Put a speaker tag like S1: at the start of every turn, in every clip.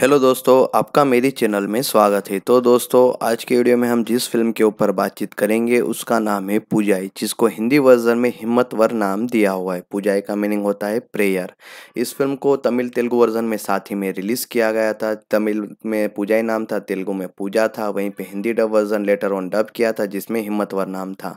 S1: hello दोस्तों आपका मेरी चैनल में स्वागत है तो दोस्तों आज के वीडियो में हम जिस फिल्म के ऊपर बातचीत करेंगे उसका नाम है पूजाई जिसको हिंदी वर्जन में हिम्मतवर नाम दिया हुआ है पूजाई का मीनिंग होता है प्रेयर इस फिल्म को तमिल तेलुगु वर्जन में साथ ही में रिलीज़ किया गया था तमिल में पूजाई नाम था तेलुगु में पूजा था वहीं पर Hindi dub version later on dub किया था जिसमें हिम्मतवर नाम था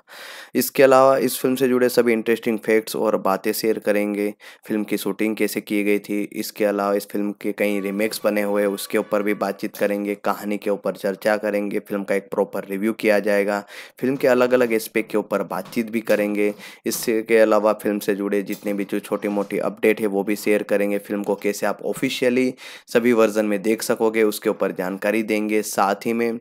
S1: इसके अलावा इस फिल्म से जुड़े सभी इंटरेस्टिंग फैक्ट्स और बातें शेयर करेंगे फिल्म की शूटिंग कैसे की गई थी इसके अलावा इस फिल्म के कई रिमेक्स बने हुए उसके ऊपर भी बातचीत करेंगे कहानी के ऊपर चर्चा करेंगे फिल्म का एक प्रॉपर रिव्यू किया जाएगा फिल्म के अलग अलग एस्पेक्ट के ऊपर बातचीत भी करेंगे इसके अलावा फिल्म से जुड़े जितने भी जो छोटी मोटी अपडेट है वो भी शेयर करेंगे फिल्म को कैसे आप ऑफिशियली सभी वर्जन में देख सकोगे उसके ऊपर जानकारी देंगे साथ ही में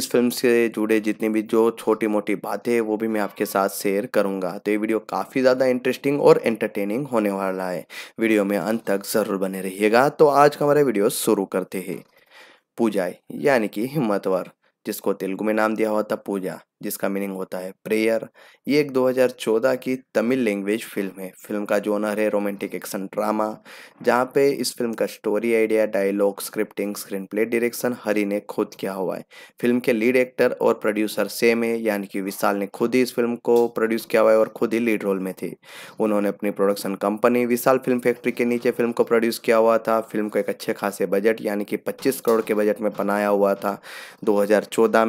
S1: इस फिल्म से जुड़े जितनी भी जो छोटी मोटी बातें वो भी मैं आपके साथ शेयर करूंगा तो ये वीडियो काफ़ी ज़्यादा इंटरेस्टिंग और एंटरटेनिंग होने वाला है वीडियो में अंत तक ज़रूर बने रहिएगा तो आज का हमारा वीडियो शुरू करते हैं पूजा यानी कि हिम्मतवर जिसको तेलुगु में नाम दिया हुआ था पूजा जिसका मीनिंग होता है प्रेयर ये एक 2014 की तमिल लैंग्वेज फिल्म है फिल्म का जोनर है रोमांटिक एक्शन ड्रामा जहाँ पे इस फिल्म का story idea dialogue scripting screen play direction Hari ने खुद किया हुआ है फिल्म के लीड एक्टर और प्रोड्यूसर सेम है यानी कि विशाल ने खुद ही इस फिल्म को प्रोड्यूस किया हुआ है और खुद ही लीड रोल में थे उन्होंने अपनी production company Vishal film factory के नीचे फिल्म को प्रोड्यूस किया हुआ था फिल्म को एक अच्छे खासे बजट यानी कि पच्चीस करोड़ के बजट में बनाया हुआ था दो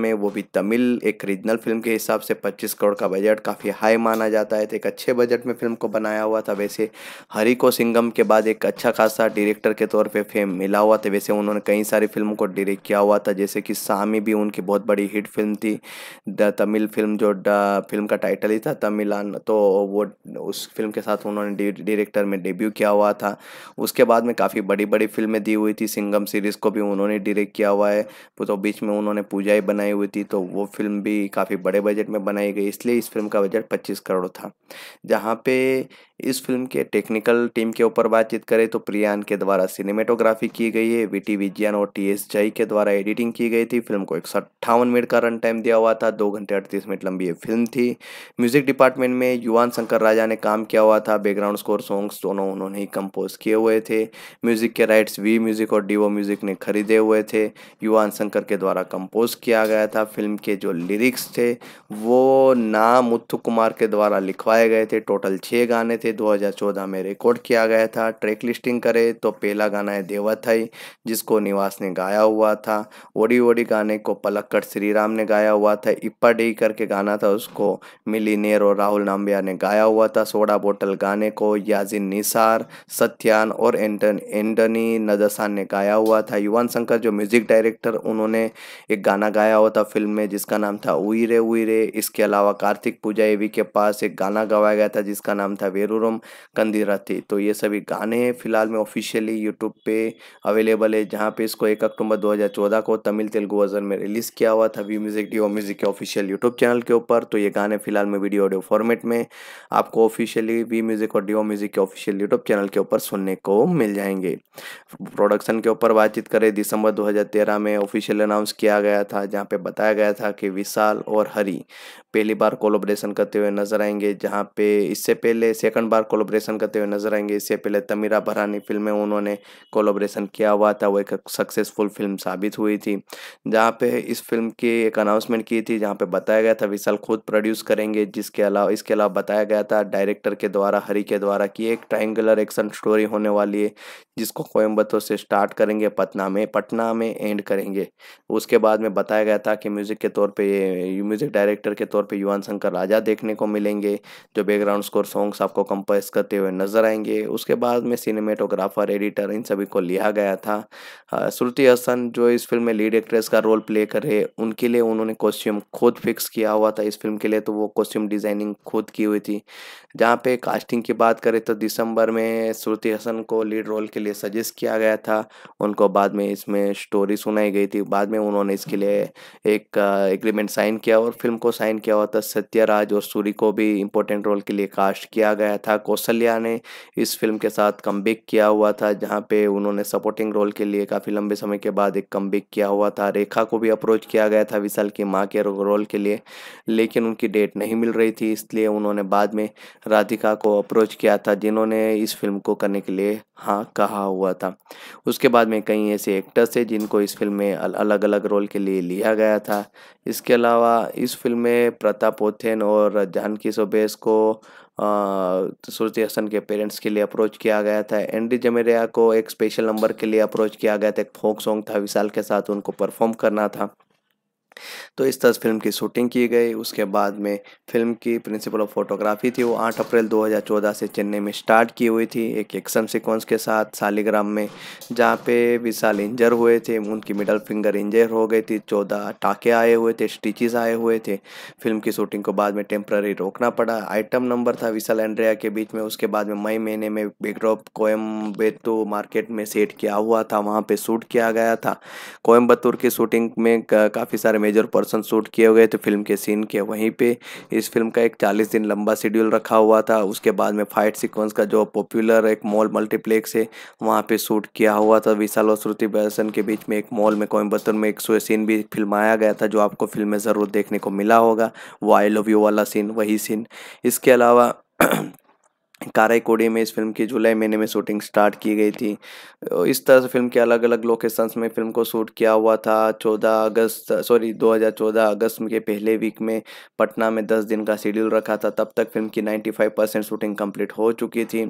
S1: में वो भी तमिल एक रीजनल फिल्म के हिसाब से 25 करोड़ का बजट काफ़ी हाई माना जाता है तो एक अच्छे बजट में फिल्म को बनाया हुआ था वैसे हरी को सिंगम के बाद एक अच्छा खासा डायरेक्टर के तौर पर फेम मिला हुआ था वैसे उन्होंने कई सारी फिल्मों को डायरेक्ट किया हुआ था जैसे कि सामी भी उनकी बहुत बड़ी हिट फिल्म थी द तमिल फिल्म जो फिल्म का टाइटल ही था तमिलान तो वो उस फिल्म के साथ उन्होंने डायरेक्टर में डेब्यू किया हुआ था उसके बाद में काफ़ी बड़ी बड़ी फिल्में दी हुई थी सिंगम सीरीज़ को भी उन्होंने डायरेक्ट किया हुआ है तो बीच में उन्होंने पूजा ही बनाई हुई थी तो वो फिल्म भी काफ़ी काफ़ी बड़े बजट में बनाई गई इसलिए इस फिल्म का बजट 25 करोड़ था जहाँ पे इस फिल्म के टेक्निकल टीम के ऊपर बातचीत करें तो प्रियान के द्वारा सिनेमेटोग्राफी की गई है वीटी विज्ञान और टी एस जई के द्वारा एडिटिंग की गई थी फिल्म को एक मिनट का रन टाइम दिया हुआ था दो घंटे अड़तीस मिनट लंबी ये फिल्म थी म्यूजिक डिपार्टमेंट में युवान शंकर राजा ने काम किया हुआ था बैकग्राउंड स्कोर सॉन्ग्स दोनों उन्होंने ही कंपोज किए हुए थे म्यूजिक के राइट्स वी म्यूजिक और डीओ म्यूजिक ने खरीदे हुए थे युवान शंकर के द्वारा कंपोज किया गया था फिल्म के जो लिरिक्स थे वो ना मुथु कुमार के द्वारा लिखवाए गए थे टोटल छः गाने थे 2014 में रिकॉर्ड किया गया था ट्रैक लिस्टिंग करें तो पहला गाना है देवाथई जिसको निवास ने गाया हुआ था ओडी ओडी गाने को पलक्कड़ श्रीराम ने गाया हुआ था इप्पा डी करके गाना था उसको मिली नेर और राहुल नाम्बिया ने गाया हुआ था सोडा बोटल गाने को याजिन निसार सत्यान और एंटन एंटनी नदसान ने गाया हुआ था युवान शंकर जो म्यूजिक डायरेक्टर उन्होंने एक गाना गाया हुआ था फिल्म में जिसका नाम था उइरे उइरे इसके अलावा कार्तिक पूजा एवी के पास एक गाना गवाया गया था जिसका नाम था वेरू एल्बम कंदीराती तो ये सभी गाने फिलहाल में ऑफिशियली यूट्यूब पे अवेलेबल है जहाँ पे इसको एक अक्टूबर 2014 को तमिल तेलुगु वर्जन में रिलीज़ किया हुआ था वी म्यूज़िक डी म्यूज़िक के ऑफिशियल यूट्यूब चैनल के ऊपर तो ये गाने फिलहाल में वीडियो ऑडियो फॉर्मेट में आपको ऑफिशियली वी म्यूज़िक और डी म्यूज़िक के ऑफिशियल यूट्यूब चैनल के ऊपर सुनने को मिल जाएंगे प्रोडक्शन के ऊपर बातचीत करें दिसंबर दो में ऑफिशियल अनाउंस किया गया था जहाँ पे बताया गया था कि विशाल और हरी पहली बार कोलोब्रेशन करते हुए नजर आएंगे जहाँ पे इससे पहले सेकंड सेकंड बार कोलोब्रेशन करते हुए नजर आएंगे इससे पहले तमीरा भरानी फिल्म में उन्होंने कोलोब्रेशन किया हुआ था वो एक सक्सेसफुल फिल्म साबित हुई थी जहाँ पे इस फिल्म की एक अनाउंसमेंट की थी जहाँ पे बताया गया था विशाल खुद प्रोड्यूस करेंगे जिसके अलावा इसके अलावा बताया गया था डायरेक्टर के द्वारा हरी के द्वारा कि एक ट्राइंगुलर एक्शन स्टोरी होने वाली है जिसको कोयम्बतों से स्टार्ट करेंगे पटना में पटना में एंड करेंगे उसके बाद में बताया गया था कि म्यूज़िक के तौर पे म्यूज़िक डायरेक्टर के तौर पे युवान शंकर राजा देखने को मिलेंगे जो बैकग्राउंड स्कोर सॉन्ग्स आपको कंपोज करते हुए नजर आएंगे उसके बाद में सिनेमेटोग्राफर एडिटर इन सभी को लिया गया था श्रुति हसन जो इस फिल्म में लीड एक्ट्रेस का रोल प्ले कर रहे उनके लिए उन्होंने कॉस्ट्यूम खुद फिक्स किया हुआ था इस फिल्म के लिए तो वो कॉस्ट्यूम डिज़ाइनिंग खुद की हुई थी जहाँ पे कास्टिंग की बात करें तो दिसंबर में श्रुति हसन को लीड रोल के लिए सजेस्ट किया गया था उनको बाद में इसमें स्टोरी सुनाई गई थी बाद में उन्होंने इसके लिए एक एग्रीमेंट साइन किया और फिल्म को साइन किया हुआ था सत्यराज और सूरी को भी इम्पोर्टेंट रोल के लिए कास्ट किया गया था कौशल्या ने इस फिल्म के साथ कम किया हुआ था जहाँ पे उन्होंने सपोर्टिंग रोल के लिए काफ़ी लंबे समय के बाद एक कम किया हुआ था रेखा को भी अप्रोच किया गया था विशाल की माँ के रोल के लिए लेकिन उनकी डेट नहीं मिल रही थी इसलिए उन्होंने बाद में राधिका को अप्रोच किया था जिन्होंने इस फिल्म को करने के लिए हाँ कहा हुआ था उसके बाद में कई ऐसे एक्टर्स थे जिनको इस फिल्म में अलग अलग रोल के लिए लिया गया था इसके अलावा इस फिल्म में प्रताप ओथेन और जानकी सोबेस को सूर्य हसन के पेरेंट्स के लिए अप्रोच किया गया था एंडी जमेरिया को एक स्पेशल नंबर के लिए अप्रोच किया गया था एक फोक सॉन्ग था विशाल के साथ उनको परफॉर्म करना था तो इस तरह फिल्म की शूटिंग की गई उसके बाद में फिल्म की प्रिंसिपल ऑफ फोटोग्राफी थी वो 8 अप्रैल 2014 से चेन्नई में स्टार्ट की हुई थी एक एक्शन सीक्वेंस के साथ सालीग्राम में जहाँ पे विशाल इंजर हुए थे उनकी मिडल फिंगर इंजर हो गई थी चौदह टाके आए हुए थे स्टिचेस आए हुए थे फिल्म की शूटिंग को बाद में टेम्प्ररी रोकना पड़ा आइटम नंबर था विशाल एंड्रिया के बीच में उसके बाद में मई महीने में बिग्रॉप कोयम्बेतु मार्केट में सेट किया हुआ था वहाँ पर शूट किया गया था कोयम्बतूर की शूटिंग में काफ़ी सारे इमेज और पर्सन शूट किए गए तो फिल्म के सीन के वहीं पे इस फिल्म का एक चालीस दिन लंबा शेड्यूल रखा हुआ था उसके बाद में फाइट सीक्वेंस का जो पॉपुलर एक मॉल मल्टीप्लेक्स है वहाँ पर शूट किया हुआ था विशाल और श्रुति बैसन के बीच में एक मॉल में कोयम्बतर में एक सीन भी फिल्माया गया था जो आपको फिल्म में ज़रूर देखने को मिला होगा वो आई लव यू वाला सीन वही सीन इसके अलावा काराईकोड़ी में इस फिल्म की जुलाई महीने में शूटिंग स्टार्ट की गई थी तो इस तरह से फिल्म के अलग अलग लोकेशंस में फिल्म को शूट किया हुआ था 14 अगस्त सॉरी 2014 अगस्त के पहले वीक में पटना में 10 दिन का शेड्यूल रखा था तब तक फिल्म की 95 परसेंट शूटिंग कंप्लीट हो चुकी थी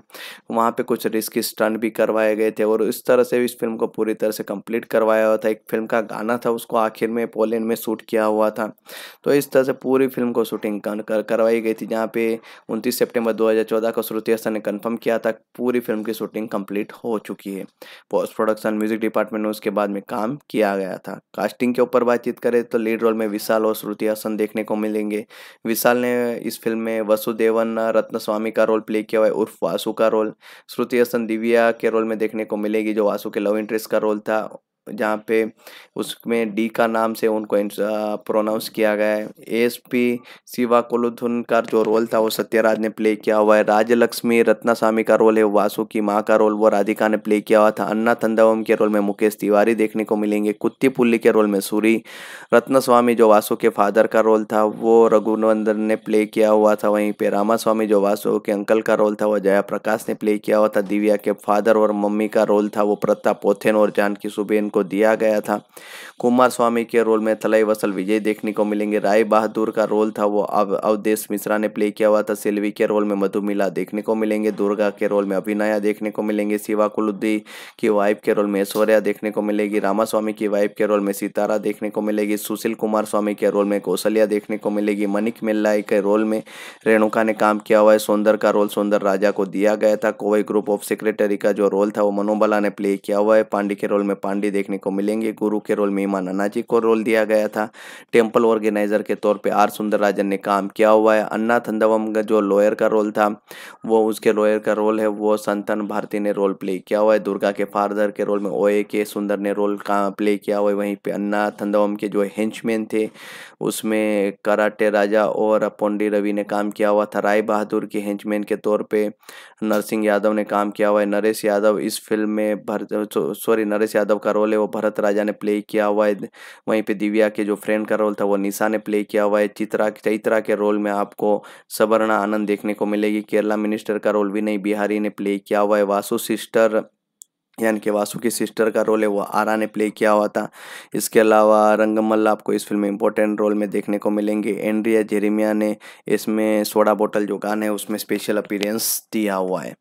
S1: वहाँ पे कुछ रिस्की स्टंट भी करवाए गए थे और इस तरह से इस फिल्म को पूरी तरह से कम्प्लीट करवाया हुआ था एक फिल्म का गाना था उसको आखिर में पोलैंड में शूट किया हुआ था तो इस तरह से पूरी फिल्म को शूटिंग करवाई गई थी जहाँ पे उनतीस सेप्टेम्बर दो का शुरू तेसर ने कंफर्म किया था पूरी फिल्म की शूटिंग कंप्लीट हो चुकी है पोस्ट प्रोडक्शन म्यूजिक डिपार्टमेंट में उसके बाद में काम किया गया था कास्टिंग के ऊपर बातचीत करें तो लीड रोल में विशाल और श्रुति हसन देखने को मिलेंगे विशाल ने इस फिल्म में वसुदेवन रत्न स्वामी का रोल प्ले किया हुआ है उर्फ वासु का रोल श्रुति हसन दिव्या के रोल में देखने को मिलेगी जो वासु के लव इंटरेस्ट का रोल था जहाँ पे उसमें डी का नाम से उनको प्रोनाउंस किया गया है एस पी शिवा कोलुथुन का जो रोल था वो सत्यराज ने प्ले किया हुआ है राजलक्ष्मी रत्नास्वामी का रोल है वासु की माँ का रोल वो राधिका ने प्ले किया हुआ था अन्ना थंदावम के रोल में मुकेश तिवारी देखने को मिलेंगे कुत्ती पुल्ली के रोल में सूरी रत्नस्वामी जो वासु के फादर का रोल था वो रघुनंदन ने प्ले किया हुआ था वहीं पर रामास्वामी जो वासु के अंकल का रोल था वो जया प्रकाश ने प्ले किया हुआ था दिव्या के फादर और मम्मी का रोल था वो प्रताप पोथेन और जानकी सुबेन को दिया गया था कुमार स्वामी के रोल में थलई वसल विजय देखने को मिलेंगे राय बहादुर का रोल था वो अब अवधेश मिश्रा ने प्ले किया हुआ था सेल्वी के रोल में मधुमिला देखने को मिलेंगे दुर्गा के रोल में अभिनया देखने को मिलेंगे शिवा कुलुद्दी की वाइफ के रोल में ऐश्वर्या देखने को मिलेगी रामास्वामी की वाइफ के रोल में सितारा देखने को मिलेगी सुशील कुमार स्वामी के रोल में कौशल्या देखने को मिलेगी मनिक मिल्लाई के रोल में रेणुका ने काम किया हुआ है सौंदर का रोल सौंदर राजा को दिया गया था कोवई ग्रुप ऑफ सेक्रेटरी का जो रोल था वो मनोबला ने प्ले किया हुआ है पांडे के रोल में पांडे देखने को मिलेंगे गुरु के रोल में ईमान अन्ना जी को रोल दिया गया था टेम्पल ऑर्गेनाइजर के तौर पर आर सुंदर राजन ने काम किया हुआ है अन्ना थंदवम का जो लॉयर का रोल था वो उसके लॉयर का रोल है वो संतन भारती ने रोल प्ले किया हुआ है दुर्गा के फादर के रोल में ओ के सुंदर ने रोल का प्ले किया हुआ है वहीं पर अन्ना थंदवम के जो हेंचमैन थे उसमें कराटे राजा और पोंडी रवि ने काम किया हुआ था राय बहादुर के हेंचमैन के तौर पे नरसिंह यादव ने काम किया हुआ है नरेश यादव इस फिल्म में भर सॉरी नरेश यादव का रोल रोल है वो भरत राजा ने प्ले किया हुआ है वहीं पे दिव्या के जो फ्रेंड का रोल था वो निशा ने प्ले किया हुआ है चित्रा चैत्रा के रोल में आपको सवर्णा आनंद देखने को मिलेगी केरला मिनिस्टर का रोल भी नहीं बिहारी ने प्ले किया हुआ है वासु सिस्टर यानी कि वासु की सिस्टर का रोल है वो आरा ने प्ले किया हुआ था इसके अलावा रंगमल आपको इस फिल्म में इंपॉर्टेंट रोल में देखने को मिलेंगे एंड्रिया जेरिमिया ने इसमें सोडा बोतल जो गाना है उसमें स्पेशल अपीरेंस दिया हुआ है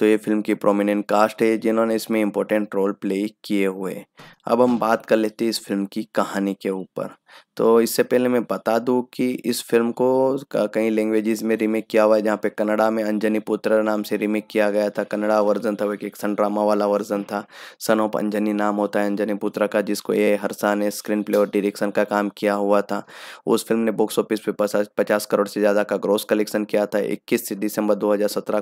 S1: तो ये फिल्म की प्रोमिनेंट कास्ट है जिन्होंने इसमें इम्पोर्टेंट रोल प्ले किए हुए अब हम बात कर लेते हैं इस फिल्म की कहानी के ऊपर तो इससे पहले मैं बता दूं कि इस फिल्म को कई लैंग्वेजेस में रीमेक किया हुआ है जहाँ पे कनाडा में अंजनी पुत्र नाम से रीमेक किया गया था कनाडा वर्जन था वो एक एक्शन ड्रामा वाला वर्जन था सन ऑफ अंजनी नाम होता है अंजनी पुत्र का जिसको ए हरसा ने स्क्रीन प्ले और डिरेक्शन का काम किया हुआ था उस फिल्म ने बॉक्स ऑफिस पे पचास करोड़ से ज़्यादा का ग्रोस कलेक्शन किया था इक्कीस दिसंबर दो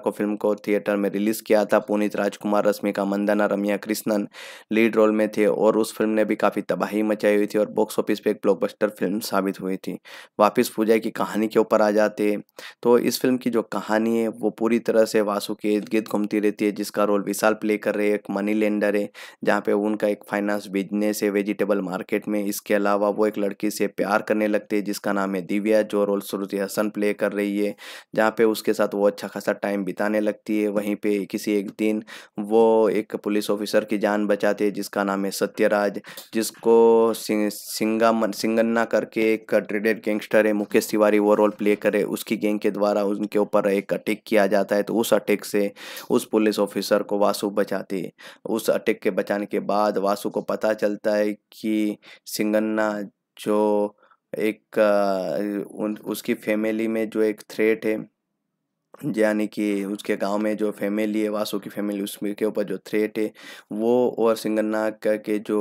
S1: को फिल्म को थिएटर में रिलीज रिलीज़ किया था पुनीत राजकुमार रश्मिका मंदाना रमिया कृष्णन लीड रोल में थे और उस फिल्म ने भी काफ़ी तबाही मचाई हुई थी और बॉक्स ऑफिस पर एक ब्लॉकबस्टर फिल्म साबित हुई थी वापिस पूजा की कहानी के ऊपर आ जाते तो इस फिल्म की जो कहानी है वो पूरी तरह से वासु के इर्द गिर्द घूमती रहती है जिसका रोल विशाल प्ले कर रहे एक मनी लेंडर है जहाँ पे उनका एक फाइनेंस बिजनेस है वेजिटेबल मार्केट में इसके अलावा वो एक लड़की से प्यार करने लगते हैं जिसका नाम है दिव्या जो रोल श्रुति हसन प्ले कर रही है जहाँ पे उसके साथ वो अच्छा खासा टाइम बिताने लगती है वहीं पे किसी एक दिन वो एक पुलिस ऑफिसर की जान बचाते जिसका नाम है सत्यराज जिसको सिंगा सिंगन्ना करके एक ट्रेडेड गैंगस्टर है मुकेश तिवारी वो रोल प्ले करे उसकी गैंग के द्वारा उनके ऊपर एक अटैक किया जाता है तो उस अटैक से उस पुलिस ऑफिसर को वासु बचाते उस अटैक के बचाने के बाद वासु को पता चलता है कि सिंगन्ना जो एक उन उसकी फैमिली में जो एक थ्रेट है यानी कि उसके गांव में जो फैमिली है वासु की फैमिली उसमें के ऊपर जो थ्रेट है वो और सिंगन्ना के जो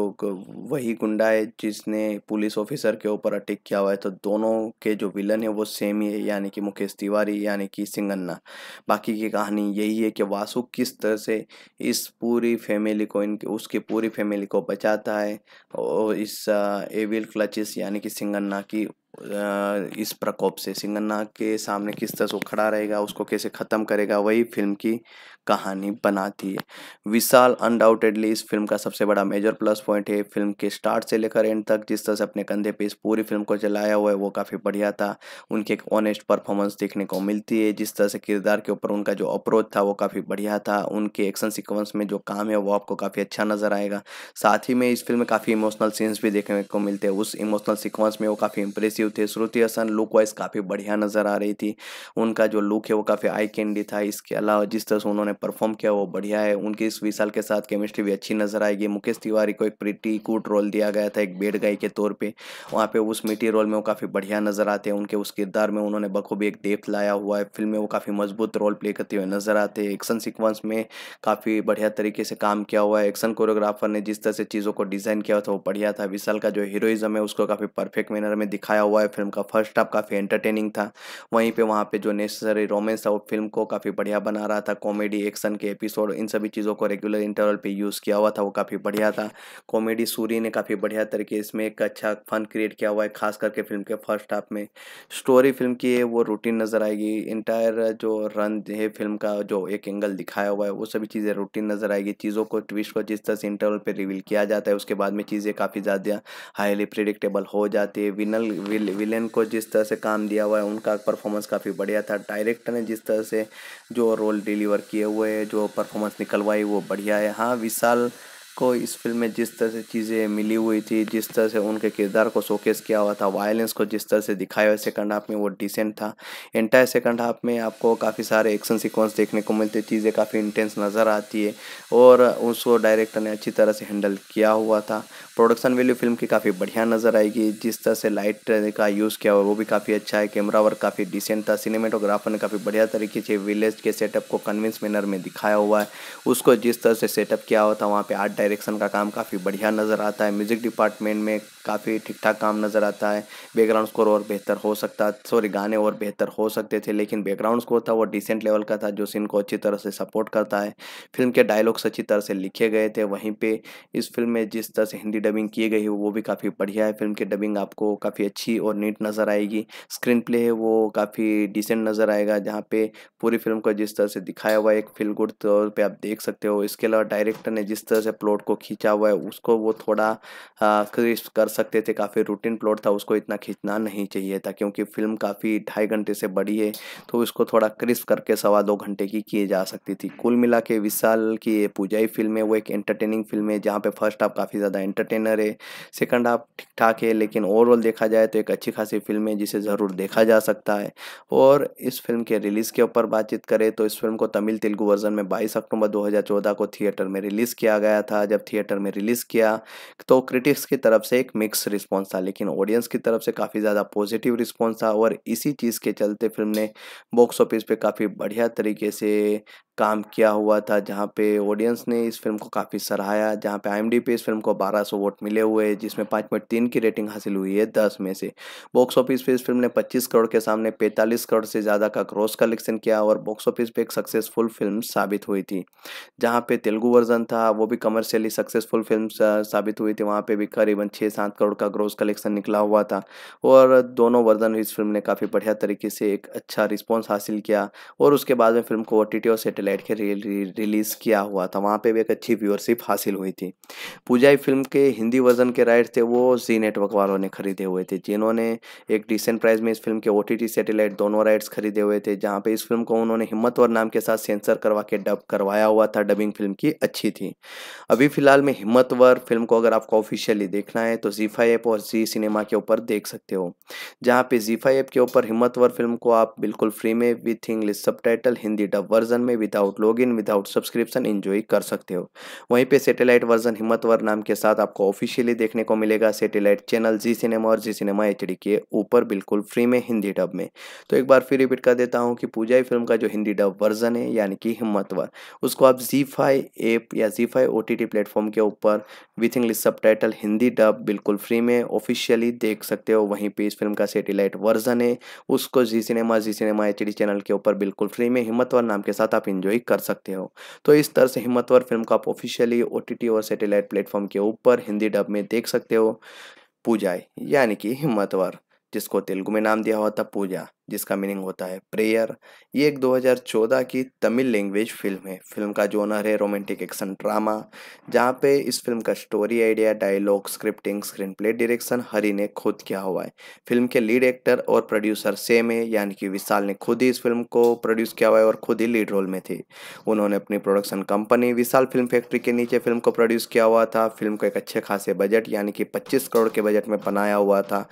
S1: वही गुंडा है जिसने पुलिस ऑफिसर के ऊपर अटैक किया हुआ है तो दोनों के जो विलन है वो सेम ही है यानी कि मुकेश तिवारी यानी कि सिंगन्ना बाकी की कहानी यही है कि वासु किस तरह से इस पूरी फैमिली को इनके उसकी पूरी फैमिली को बचाता है और इस एविल क्लचिस यानी कि सिंगन्ना की इस प्रकोप से सिंगन्ना के सामने किस तरह से खड़ा रहेगा उसको कैसे ख़त्म करेगा वही फिल्म की कहानी बनाती है विशाल अनडाउटेडली इस फिल्म का सबसे बड़ा मेजर प्लस पॉइंट है फिल्म के स्टार्ट से लेकर एंड तक जिस तरह से अपने कंधे पे इस पूरी फिल्म को चलाया हुआ है वो काफ़ी बढ़िया था उनकी एक ऑनेस्ट परफॉर्मेंस देखने को मिलती है जिस तरह से किरदार के ऊपर उनका जो अप्रोच था वो काफ़ी बढ़िया था उनके एक्शन सिक्वेंस में जो काम है वो आपको काफ़ी अच्छा नज़र आएगा साथ ही में इस फिल्म में काफ़ी इमोशनल सीन्स भी देखने को मिलते हैं उस इमोशनल सिक्वेंस में वो काफ़ी इंप्रेसिव थे श्रुति हसन लुक वाइज काफ़ी बढ़िया नज़र आ रही थी उनका जो लुक है वो काफ़ी आई कैंडी था इसके अलावा जिस तरह से उन्होंने परफॉर्म किया वो बढ़िया है उनकी इस विशाल के साथ केमिस्ट्री भी अच्छी नजर आएगी मुकेश तिवारी को एक प्रिटी कूट रोल दिया गया था एक बेड गाई के तौर पर वहाँ पर उस मिट्टी रोल में वो काफ़ी बढ़िया नजर आते हैं उनके उस किरदार में उन्होंने बखूबी एक डेप्थ लाया हुआ है फिल्म में वो काफ़ी मजबूत रोल प्ले करते हुए नजर आते हैं एक्शन सिक्वेंस में काफ़ी बढ़िया तरीके से काम किया हुआ है एक्शन कोरियोग्राफर ने जिस तरह से चीज़ों को डिज़ाइन किया था वो बढ़िया था विशाल का जो हीरोइजम है उसको काफ़ी परफेक्ट मैनर में दिखाया हुआ है फिल्म का फर्स्ट हाफ काफ़ी एंटरटेनिंग था वहीं पर वहाँ पर जो नेसेसरी रोमेंस था वो फिल्म को काफ़ी बढ़िया बना रहा था कॉमेडी रिएक्शन के एपिसोड इन सभी चीज़ों को रेगुलर इंटरवल पे यूज़ किया हुआ था वो काफ़ी बढ़िया था कॉमेडी सूरी ने काफ़ी बढ़िया तरीके इसमें एक अच्छा फन क्रिएट किया हुआ है खास करके फिल्म के फर्स्ट हाफ में स्टोरी फिल्म की है वो रूटीन नज़र आएगी इंटायर जो रन है फिल्म का जो एक एंगल दिखाया हुआ है वो सभी चीज़ें रूटीन नज़र आएगी चीज़ों को ट्विस्ट को जिस तरह से इंटरवल पर रिवील किया जाता है उसके बाद में चीज़ें काफ़ी ज़्यादा हाईली प्रिडिक्टेबल हो जाती है विनल विलेन को जिस तरह से काम दिया हुआ है उनका परफॉर्मेंस काफ़ी बढ़िया था डायरेक्टर ने जिस तरह से जो रोल डिलीवर किए हुए जो परफॉर्मेंस निकलवाई वो बढ़िया है हाँ विशाल को इस फिल्म में जिस तरह से चीज़ें मिली हुई थी जिस तरह से उनके किरदार को शोकेस किया हुआ था वायलेंस को जिस तरह से दिखाया हुआ सेकंड हाफ में वो डिसेंट था एंटायर सेकंड हाफ में आपको काफ़ी सारे एक्शन सीक्वेंस देखने को मिलते चीज़ें काफ़ी इंटेंस नज़र आती है और उसको डायरेक्टर ने अच्छी तरह से हैंडल किया हुआ था प्रोडक्शन वैल्यू फिल्म की काफ़ी बढ़िया नज़र आएगी जिस तरह से लाइट का यूज़ किया हुआ वो भी काफ़ी अच्छा है कैमरा वर्क काफ़ी डिसेंट था सिनेमेटोग्राफर ने काफ़ी बढ़िया तरीके से विलेज के सेटअप को कन्विंस मैनर में दिखाया हुआ है उसको जिस तरह से सेटअप किया हुआ था वहाँ पर आर्ट डायरेक्शन का काम काफ़ी बढ़िया नज़र आता है म्यूज़िक डिपार्टमेंट में काफ़ी ठीक ठाक काम नज़र आता है बैकग्राउंड स्कोर और बेहतर हो सकता सॉरी गाने और बेहतर हो सकते थे लेकिन बैकग्राउंड स्कोर था वो डिसेंट लेवल का था जो सीन को अच्छी तरह से सपोर्ट करता है फिल्म के डायलॉग्स अच्छी तरह से लिखे गए थे वहीं पर इस फिल्म में जिस तरह से हिंदी डबिंग किए गए वो भी काफ़ी बढ़िया है फिल्म की डबिंग आपको काफ़ी अच्छी और नीट नज़र आएगी स्क्रीन प्ले है वो काफ़ी डिसेंट नज़र आएगा जहाँ पे पूरी फिल्म को जिस तरह से दिखाया हुआ है एक फील गुड तौर पर आप देख सकते हो इसके अलावा डायरेक्टर ने जिस तरह से प्लॉट को खींचा हुआ है उसको वो थोड़ा क्रिस्प कर सकते थे काफ़ी रूटीन प्लॉट था उसको इतना खींचना नहीं चाहिए था क्योंकि फिल्म काफ़ी ढाई घंटे से बड़ी है तो उसको थोड़ा क्रिस्प करके सवा दो घंटे की किए जा सकती थी कुल मिला के विशाल की पूजाई फिल्म है वो एक एंटरटेनिंग फिल्म है जहाँ पे फर्स्ट हाफ काफ़ी ज़्यादा एंटरटेन एंटरटेनर है सेकंड हाफ ठीक ठाक है लेकिन ओवरऑल देखा जाए तो एक अच्छी खासी फिल्म है जिसे ज़रूर देखा जा सकता है और इस फिल्म के रिलीज़ के ऊपर बातचीत करें तो इस फिल्म को तमिल तेलुगु वर्जन में बाईस अक्टूबर 2014 को थिएटर में रिलीज़ किया गया था जब थिएटर में रिलीज़ किया तो क्रिटिक्स की तरफ से एक मिक्स रिस्पॉन्स था लेकिन ऑडियंस की तरफ से काफ़ी ज़्यादा पॉजिटिव रिस्पॉन्स था और इसी चीज़ के चलते फिल्म ने बॉक्स ऑफिस पर काफ़ी बढ़िया तरीके से काम किया हुआ था जहाँ पे ऑडियंस ने इस फिल्म को काफ़ी सराहाया जहाँ पे आई पे इस फिल्म को 1200 वोट मिले हुए जिसमें पाँच पॉइंट तीन की रेटिंग हासिल हुई है दस में से बॉक्स ऑफिस पे इस फिल्म ने 25 करोड़ के सामने 45 करोड़ से ज़्यादा का क्रॉस कलेक्शन किया और बॉक्स ऑफिस पे एक सक्सेसफुल फिल्म साबित हुई थी जहाँ पे तेलुगु वर्जन था वो भी कमर्शियली सक्सेसफुल फिल्म साबित हुई थी वहाँ पर भी करीबन छः सात करोड़ का ग्रोस कलेक्शन निकला हुआ था और दोनों वर्जन इस फिल्म ने काफ़ी बढ़िया तरीके से एक अच्छा रिस्पॉन्स हासिल किया और उसके बाद में फिल्म को ओ टी और सैटेलाइट के रिल रिलीज़ किया हुआ था वहाँ पे भी एक अच्छी व्यूअरशिप हासिल हुई थी पूजा फिल्म के हिंदी वर्जन के राइट थे वो जी नेटवर्क वालों ने खरीदे हुए थे जिन्होंने एक डिसेंट प्राइस में इस फिल्म के ओ टी सैटेलाइट दोनों राइट्स खरीदे हुए थे जहाँ पे इस फिल्म को उन्होंने हिम्मतवर नाम के साथ सेंसर करवा के डब करवाया हुआ था डबिंग फिल्म की अच्छी थी अभी फिलहाल में हिम्मतवर फिल्म को अगर आपको ऑफिशियली देखना है तो जीफाई ऐप और जी सिनेमा के ऊपर देख सकते हो जहाँ पे जीफा ऐप के ऊपर हिम्मतवर फिल्म को आप बिल्कुल फ्री में with English sub Hindi dub version में with without log in without subscription enjoy कर सकते हो वहीं पे सैटेलाइट वर्जन हिम्मतवर नाम के साथ आपको ऑफिशियली देखने को मिलेगा सैटेलाइट चैनल जी सिनेमा और जी सिनेमा एच के ऊपर बिल्कुल फ्री में हिंदी डब में तो एक बार फिर रिपीट कर देता हूँ कि पूजा फिल्म का जो हिंदी डब वर्जन है यानी कि हिम्मतवर उसको आप जी ऐप या जी फाई ओ प्लेटफॉर्म के ऊपर with English sub Hindi dub बिल्कुल फ्री में ऑफिशियली देख सकते हो वहीं पे इस फिल्म का सेटेलाइट वर्जन है उसको Zee cinema Zee cinema H channel के ऊपर बिल्कुल फ्री में हिम्मतवर नाम के साथ आप इंजॉय एंजॉय कर सकते हो तो इस तरह से हिम्मतवर फिल्म को आप ऑफिशियली ओ और सैटेलाइट प्लेटफॉर्म के ऊपर हिंदी डब में देख सकते हो पूजा यानी कि हिम्मतवर जिसको तेलुगु में नाम दिया हुआ था पूजा जिसका मीनिंग होता है प्रेयर ये एक 2014 की तमिल लैंग्वेज फिल्म है फिल्म का जोनर है रोमांटिक एक्शन ड्रामा जहाँ पे इस फिल्म का story idea dialogue scripting screen play direction Hari ने खुद किया हुआ है फिल्म के लीड एक्टर और प्रोड्यूसर सेम है यानी कि विशाल ने खुद ही इस फिल्म को प्रोड्यूस किया हुआ है और खुद ही लीड रोल में थी उन्होंने अपनी production company Vishal film factory के नीचे फिल्म को प्रोड्यूस किया हुआ था फिल्म को एक अच्छे खासे बजट यानी कि पच्चीस करोड़ के बजट में बनाया हुआ था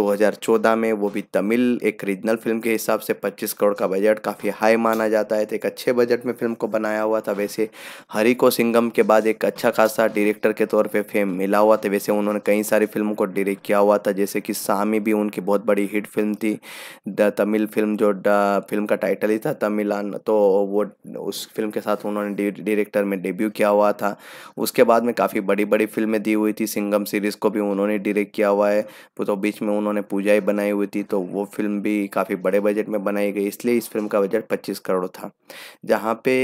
S1: दो में वो भी तमिल एक रीजनल फिल्म के हिसाब से 25 करोड़ का बजट काफ़ी हाई माना जाता है तो एक अच्छे बजट में फिल्म को बनाया हुआ था वैसे हरी को सिंगम के बाद एक अच्छा खासा डायरेक्टर के तौर पे फेम मिला हुआ था वैसे उन्होंने कई सारी फिल्मों को डायरेक्ट किया हुआ था जैसे कि सामी भी उनकी बहुत बड़ी हिट फिल्म थी द तमिल फिल्म जो फिल्म का टाइटल ही था तमिलान तो वो उस फिल्म के साथ उन्होंने डायरेक्टर में डेब्यू किया हुआ था उसके बाद में काफ़ी बड़ी बड़ी फिल्में दी हुई थी सिंगम सीरीज़ को भी उन्होंने डायरेक्ट किया हुआ है तो बीच में उन्होंने पूजा ही बनाई हुई थी तो वो फिल्म भी काफ़ी काफ़ी बड़े बजट में बनाई गई इसलिए इस फिल्म का बजट 25 करोड़ था जहाँ पे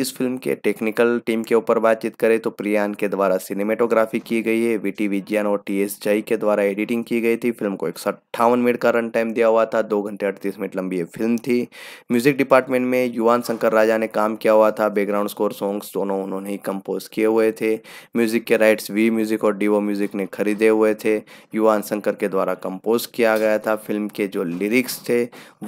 S1: इस फिल्म के टेक्निकल टीम के ऊपर बातचीत करें तो प्रियान के द्वारा सिनेमेटोग्राफी की गई है टी विज्ञान और टी एस जय के द्वारा एडिटिंग की गई थी फिल्म को एक मिनट का रन टाइम दिया हुआ था दो घंटे अड़तीस मिनट लंबी ये फिल्म थी म्यूजिक डिपार्टमेंट में युवान शंकर राजा ने काम किया हुआ था बैकग्राउंड स्कोर सॉन्ग्स दोनों उन्होंने ही कंपोज किए हुए थे म्यूजिक के राइट्स वी म्यूजिक और डीओ म्यूजिक ने खरीदे हुए थे युवान शंकर के द्वारा कंपोज किया गया था फिल्म के जो लिरिक्स थे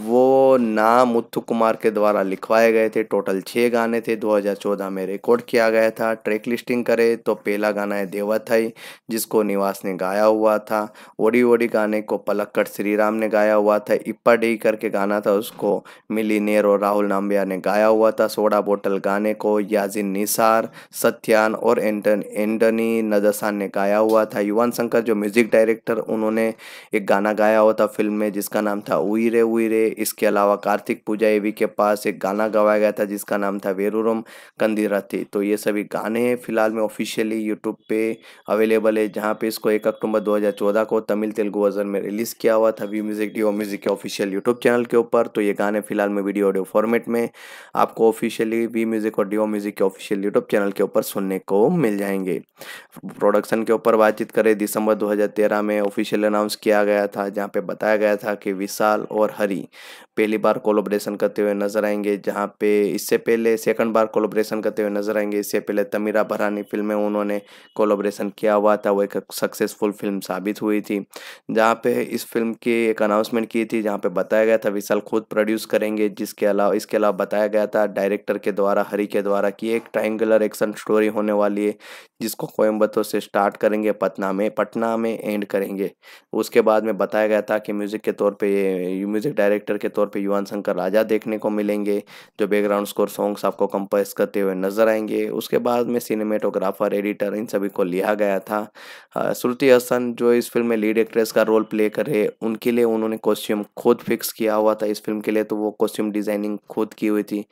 S1: वो नाम मुथु कुमार के द्वारा लिखवाए गए थे टोटल छः गाने थे थे 2014 में रिकॉर्ड किया गया था ट्रैक लिस्टिंग करें तो पहला गाना है देवाथई जिसको निवास ने गाया हुआ था ओडी ओडी गाने को पलक्कड़ श्रीराम ने गाया हुआ था इप्पा डी करके गाना था उसको मिली नेर और राहुल नाम्बिया ने गाया हुआ था सोडा बोटल गाने को याजिन निसार सत्यान और एंटन एंटनी नदसान ने गाया हुआ था युवान शंकर जो म्यूजिक डायरेक्टर उन्होंने एक गाना गाया हुआ था फिल्म में जिसका नाम था उई रे उई रे इसके अलावा कार्तिक पूजा एवी के पास एक गाना गवाया गया था जिसका नाम था वेरू गुरुम कंदीराती तो ये सभी गाने फिलहाल में ऑफिशियली यूट्यूब पे अवेलेबल है जहाँ पे इसको एक अक्टूबर 2014 को तमिल तेलुगु वर्जन में रिलीज़ किया हुआ था वी म्यूज़िक डी म्यूज़िक के ऑफिशियल यूट्यूब चैनल के ऊपर तो ये गाने फिलहाल में वीडियो ऑडियो फॉर्मेट में आपको ऑफिशियली वी म्यूज़िक और डी म्यूज़िक के ऑफिशियल यूट्यूब चैनल के ऊपर सुनने को मिल जाएंगे प्रोडक्शन के ऊपर बातचीत करें दिसंबर दो में ऑफिशियल अनाउंस किया गया था जहाँ पे बताया गया था कि विशाल और हरी पहली बार कोलोब्रेशन करते हुए नजर आएंगे जहाँ पे इससे पहले सेकंड बार कोलोब्रेशन करते हुए नजर आएंगे इससे पहले तमीरा भरानी फिल्म में उन्होंने कोलोब्रेशन किया हुआ था वो एक सक्सेसफुल फिल्म साबित हुई थी जहाँ पे इस फिल्म की एक अनाउंसमेंट की थी जहाँ पे बताया गया था विशाल खुद प्रोड्यूस करेंगे जिसके अलावा इसके अलावा बताया गया था डायरेक्टर के द्वारा हरी के द्वारा कि एक ट्राइंगुलर एक्शन स्टोरी होने वाली है जिसको कोयम्बतूर से स्टार्ट करेंगे पटना में पटना में एंड करेंगे उसके बाद में बताया गया था कि म्यूज़िक के तौर पर म्यूज़िक डायरेक्टर के तौर पर युवान शंकर राजा देखने को मिलेंगे जो बैकग्राउंड स्कोर सॉन्ग्स आपको कम कंपास करते हुए नजर आएंगे उसके बाद में सिनेमेटोग्राफर एडिटर इन सभी को लिया गया था श्रुति हसन जो इस फिल्म में लीड एक्ट्रेस का रोल प्ले कर रहे उनके लिए उन्होंने कॉस्ट्यूम खुद फिक्स किया हुआ था इस फिल्म के लिए तो वो कॉस्ट्यूम डिजाइनिंग खुद की हुई थी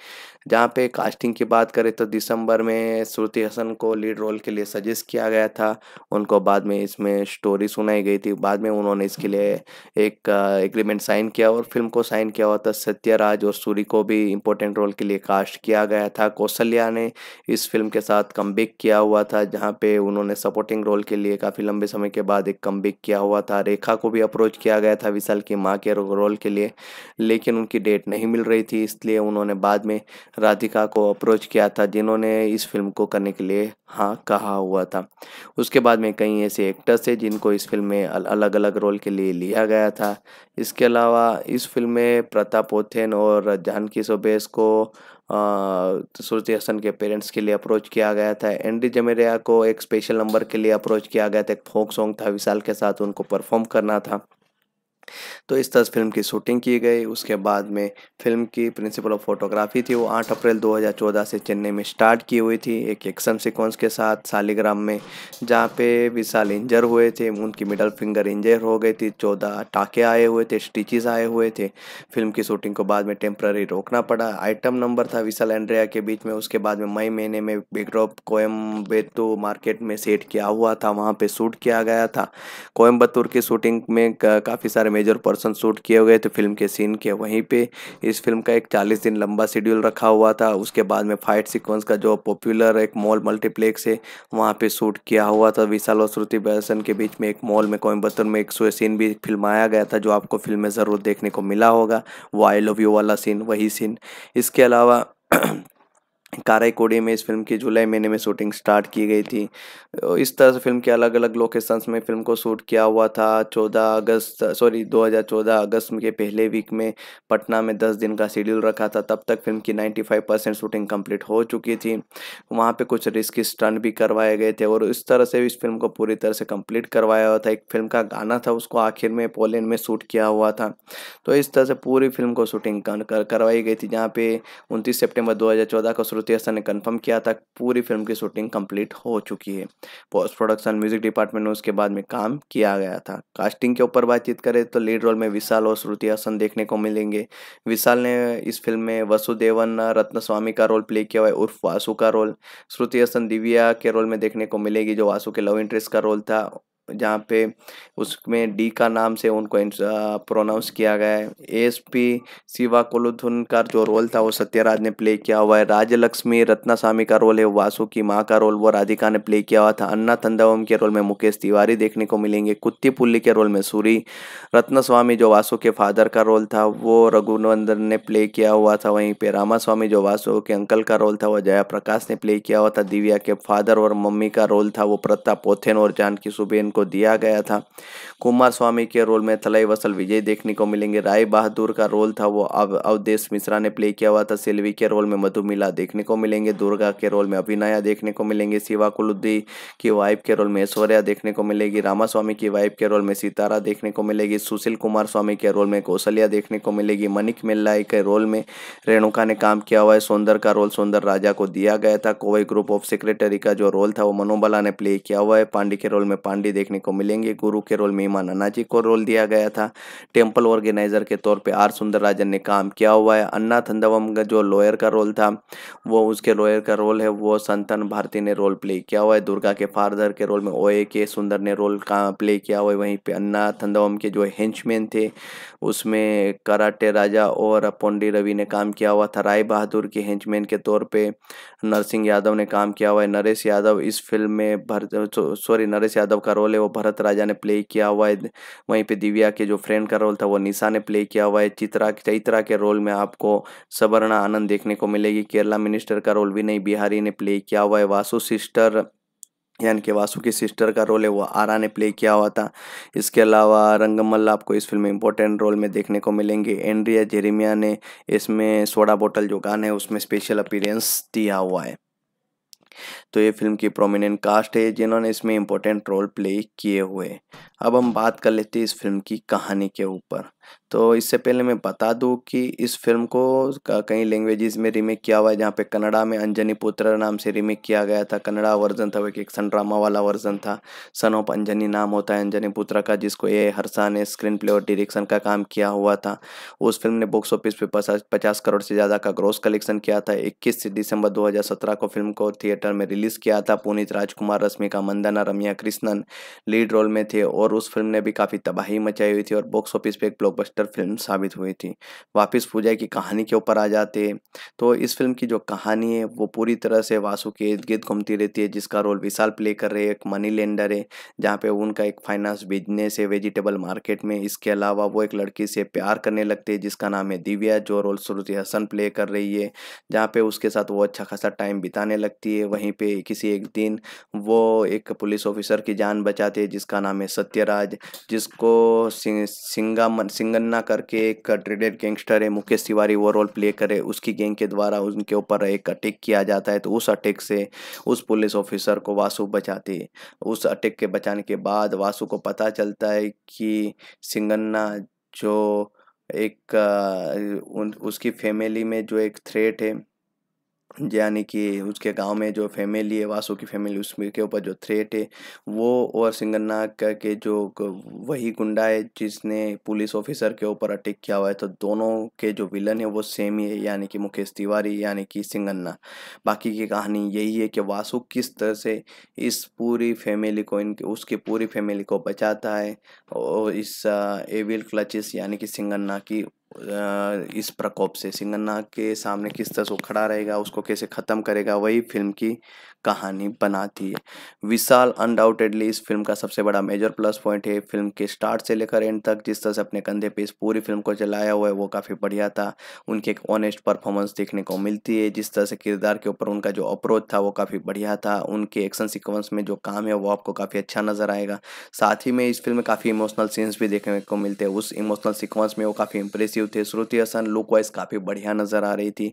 S1: जहाँ पे कास्टिंग की बात करें तो दिसंबर में श्रुति हसन को लीड रोल के लिए सजेस्ट किया गया था उनको बाद में इसमें स्टोरी सुनाई गई थी बाद में उन्होंने इसके लिए एक एग्रीमेंट साइन किया और फिल्म को साइन किया हुआ था सत्यराज और सूरी को भी इम्पोर्टेंट रोल के लिए कास्ट किया गया था कौशल्या ने इस फिल्म के साथ कम किया हुआ था जहाँ पे उन्होंने सपोर्टिंग रोल के लिए काफ़ी लंबे समय के बाद एक कम किया हुआ था रेखा को भी अप्रोच किया गया था विशाल की माँ के रोल के लिए लेकिन उनकी डेट नहीं मिल रही थी इसलिए उन्होंने बाद में राधिका को अप्रोच किया था जिन्होंने इस फिल्म को करने के लिए हाँ कहा हुआ था उसके बाद में कई ऐसे एक्टर्स थे जिनको इस फिल्म में अलग अलग रोल के लिए लिया गया था इसके अलावा इस फिल्म में प्रताप ओथेन और जानकी सोबेस को सुरती हसन के पेरेंट्स के लिए अप्रोच किया गया था एंडी जमेरिया को एक स्पेशल नंबर के लिए अप्रोच किया गया था एक फोक सॉन्ग था विशाल के साथ उनको परफॉर्म करना था तो इस तरह फिल्म की शूटिंग की गई उसके बाद में फिल्म की प्रिंसिपल ऑफ फोटोग्राफी थी वो 8 अप्रैल 2014 से चेन्नई में स्टार्ट की हुई थी एक एक्शन सिक्वेंस के साथ सालीग्राम में जहाँ पे विशाल इंजर हुए थे उनकी मिडल फिंगर इंजर हो गई थी चौदह टाके आए हुए थे स्टिचेस आए हुए थे फिल्म की शूटिंग को बाद में टेम्प्ररी रोकना पड़ा आइटम नंबर था विशाल एंड्रिया के बीच में उसके बाद में मई महीने में बिग्रोप कोयम्बेतु मार्केट में सेट किया हुआ था वहाँ पर शूट किया गया था कोयम्बतूर की शूटिंग में काफ़ी सारे मेजर पर्सन शूट किए गए तो फिल्म के सीन के वहीं पे इस फिल्म का एक चालीस दिन लंबा शेड्यूल रखा हुआ था उसके बाद में फाइट सीक्वेंस का जो पॉपुलर एक मॉल मल्टीप्लेक्स है वहाँ पे शूट किया हुआ था विशाल और श्रुति बसन के बीच में एक मॉल में कोयम्बतर में एक सो सीन भी फिल्माया गया था जो आपको फिल्म में ज़रूर देखने को मिला होगा वो आई लव यू वाला सीन वही सीन इसके अलावा काराईकोडी में इस फिल्म की जुलाई महीने में शूटिंग स्टार्ट की गई थी तो इस तरह से फिल्म के अलग अलग लोकेशंस में फिल्म को शूट किया हुआ था 14 अगस्त सॉरी 2014 अगस्त के पहले वीक में पटना में 10 दिन का शेड्यूल रखा था तब तक फिल्म की 95 परसेंट शूटिंग कंप्लीट हो चुकी थी वहाँ पे कुछ रिस्की स्टंट भी करवाए गए थे और इस तरह से इस फिल्म को पूरी तरह से कम्प्लीट करवाया हुआ था एक फिल्म का गाना था उसको आखिर में पोलैंड में शूट किया हुआ था तो इस तरह से पूरी फिल्म को शूटिंग करवाई गई थी जहाँ पे उनतीस सेप्टेम्बर दो को मारुति हसन ने कंफर्म किया था पूरी फिल्म की शूटिंग कंप्लीट हो चुकी है पोस्ट प्रोडक्शन म्यूजिक डिपार्टमेंट में उसके बाद में काम किया गया था कास्टिंग के ऊपर बातचीत करें तो लीड रोल में विशाल और श्रुति हसन देखने को मिलेंगे विशाल ने इस फिल्म में वसुदेवन रत्न स्वामी का रोल प्ले किया हुआ है उर्फ वासु का रोल श्रुति हसन दिव्या के रोल में देखने को मिलेगी जो वासु के लव इंटरेस्ट का रोल था जहाँ पे उसमें डी का नाम से उनको प्रोनाउंस किया गया है एस पी शिवा कुलुथुन का जो रोल था वो सत्यराज ने प्ले किया हुआ है राजलक्ष्मी रत्नास्वामी का रोल है वासु की माँ का रोल वो राधिका ने प्ले किया हुआ था अन्ना तंदवम के रोल में मुकेश तिवारी देखने को मिलेंगे कुत्ती पुल्ली के रोल में सूरी रत्नास्वामी जो वासु के फादर का रोल था वो रघुनंदन ने प्ले किया हुआ था वहीं पर रामास्वामी जो वासु के अंकल का रोल था वो जया प्रकाश ने प्ले किया हुआ था दिव्या के फादर और मम्मी का रोल था वो प्रताप पोथेन और जानकी सुबेन को दिया गया था कुमार स्वामी के रोल में थलाई वसल विजय देखने को मिलेंगे राय बहादुर का रोल था वो अब अवधेश मिश्रा ने प्ले किया हुआ था सेल्वी के रोल में मधुमिला देखने को मिलेंगे दुर्गा के रोल में अभिनया देखने को मिलेंगे शिवा कुलुद्दी की वाइफ के रोल में ऐश्वर्या देखने को मिलेगी रामास्वामी की वाइफ के रोल में सितारा देखने को मिलेगी सुशील कुमार स्वामी के रोल में कौशल्या देखने को मिलेगी मनिक मिल्लाई के रोल में रेणुका ने काम किया हुआ है सौंदर का रोल सौंदर राजा को दिया गया था कोवई ग्रुप ऑफ सेक्रेटरी का जो रोल था वो मनोबला ने प्ले किया हुआ है पांडे के रोल में पांडे देखने देखने को मिलेंगे गुरु के रोल में ईमान अन्ना जी को रोल दिया गया था टेम्पल ऑर्गेनाइजर के तौर पर आर सुंदर राजन ने काम किया हुआ है अन्ना थंदवम का जो लॉयर का रोल था वो उसके लॉयर का रोल है वो संतन भारती ने रोल प्ले किया हुआ है दुर्गा के फादर के रोल में ओ के सुंदर ने रोल का प्ले किया हुआ है वहीं पर अन्ना थंदवम के जो हेंचमैन थे उसमें कराटे राजा और पोंडी रवि ने काम किया हुआ था राय बहादुर के हेंचमैन के तौर पर नरसिंह यादव ने काम किया हुआ है नरेश यादव इस फिल्म में भर सॉरी नरेश यादव का रोल रोल है वो भरत राजा ने प्ले किया हुआ है वहीं पे दिव्या के जो फ्रेंड का रोल था वो निशा ने प्ले किया हुआ है चित्रा चैत्रा के रोल में आपको सवर्णा आनंद देखने को मिलेगी केरला मिनिस्टर का रोल भी नहीं बिहारी ने प्ले किया हुआ है वासु सिस्टर यानी कि वासु की सिस्टर का रोल है वो आरा ने प्ले किया हुआ था इसके अलावा रंगमल आपको इस फिल्म में इंपॉर्टेंट रोल में देखने को मिलेंगे एंड्रिया जेरिमिया ने इसमें सोडा बोटल जो गान है उसमें स्पेशल अपीरेंस दिया हुआ है तो ये फिल्म की प्रोमिनेंट कास्ट है जिन्होंने इसमें इम्पोर्टेंट रोल प्ले किए हुए अब हम बात कर लेते हैं इस फिल्म की कहानी के ऊपर तो इससे पहले मैं बता दूं कि इस फिल्म को कई लैंग्वेजेस में रीमेक किया हुआ है जहाँ पे कनाडा में अंजनी पुत्र नाम से रीमेक किया गया था कनाडा वर्जन था वो एक एक्शन ड्रामा वाला वर्जन था सन ऑफ अंजनी नाम होता है अंजनी पुत्र का जिसको ए हर्षा ने स्क्रीन प्ले और डिरेक्शन का काम किया हुआ था उस फिल्म ने बॉक्स ऑफिस पे पचास करोड़ से ज़्यादा का ग्रोस कलेक्शन किया था इक्कीस दिसंबर दो को फिल्म को थिएटर में रिलीज रिलीज़ किया था पुनीत राजकुमार रश्मिका मंदाना रमिया कृष्णन लीड रोल में थे और उस फिल्म ने भी काफ़ी तबाही मचाई हुई थी और बॉक्स ऑफिस पर एक ब्लॉकबस्टर फिल्म साबित हुई थी वापिस पूजा की कहानी के ऊपर आ जाते तो इस फिल्म की जो कहानी है वो पूरी तरह से वासु के इर्द गिर्द घूमती रहती है जिसका रोल विशाल प्ले कर रहे एक मनी लेंडर है जहाँ पे उनका एक फाइनेंस बिजनेस है वेजिटेबल मार्केट में इसके अलावा वो एक लड़की से प्यार करने लगते हैं जिसका नाम है दिव्या जो रोल श्रुति हसन प्ले कर रही है जहाँ पे उसके साथ वो अच्छा खासा टाइम बिताने लगती है वहीं पे किसी एक दिन वो एक पुलिस ऑफिसर की जान बचाते जिसका नाम है सत्यराज जिसको सिंगा सिंगन्ना करके एक ट्रेडेड गैंगस्टर है मुकेश तिवारी वो रोल प्ले करे उसकी गैंग के द्वारा उनके ऊपर एक अटैक किया जाता है तो उस अटैक से उस पुलिस ऑफिसर को वासु बचाते उस अटैक के बचाने के बाद वासु को पता चलता है कि सिंगन्ना जो एक उन उसकी फैमिली में जो एक थ्रेट है यानी कि उसके गांव में जो फैमिली है वासु की फैमिली उसमें के ऊपर जो थ्रेट है वो और का के जो वही गुंडा है जिसने पुलिस ऑफिसर के ऊपर अटैक किया हुआ है तो दोनों के जो विलन है वो सेम ही है यानी कि मुकेश तिवारी यानी कि सिंगन्ना बाकी की कहानी यही है कि वासु किस तरह से इस पूरी फैमिली को इनके उसकी पूरी फैमिली को बचाता है और इस एविल क्लचिस यानी कि सिंगन्ना की इस प्रकोप से सिंगन्ना के सामने किस तरह से वो खड़ा रहेगा उसको कैसे ख़त्म करेगा वही फिल्म की कहानी बनाती है विशाल अनडाउटेडली इस फिल्म का सबसे बड़ा मेजर प्लस पॉइंट है फिल्म के स्टार्ट से लेकर एंड तक जिस तरह से अपने कंधे पे इस पूरी फिल्म को चलाया हुआ है वो काफ़ी बढ़िया था उनके एक ऑनेस्ट परफॉर्मेंस देखने को मिलती है जिस तरह से किरदार के ऊपर उनका जो अप्रोच था वो काफ़ी बढ़िया था उनके एक्शन सिक्वेंस में जो काम है वो आपको काफ़ी अच्छा नज़र आएगा साथ ही में इस फिल्म में काफ़ी इमोशनल सीन्स भी देखने को मिलते हैं उस इमोशनल सिक्वेंस में वो काफ़ी इंप्रेसिव अट्रैक्टिव थे श्रुति हसन लुक वाइज काफ़ी बढ़िया नज़र आ रही थी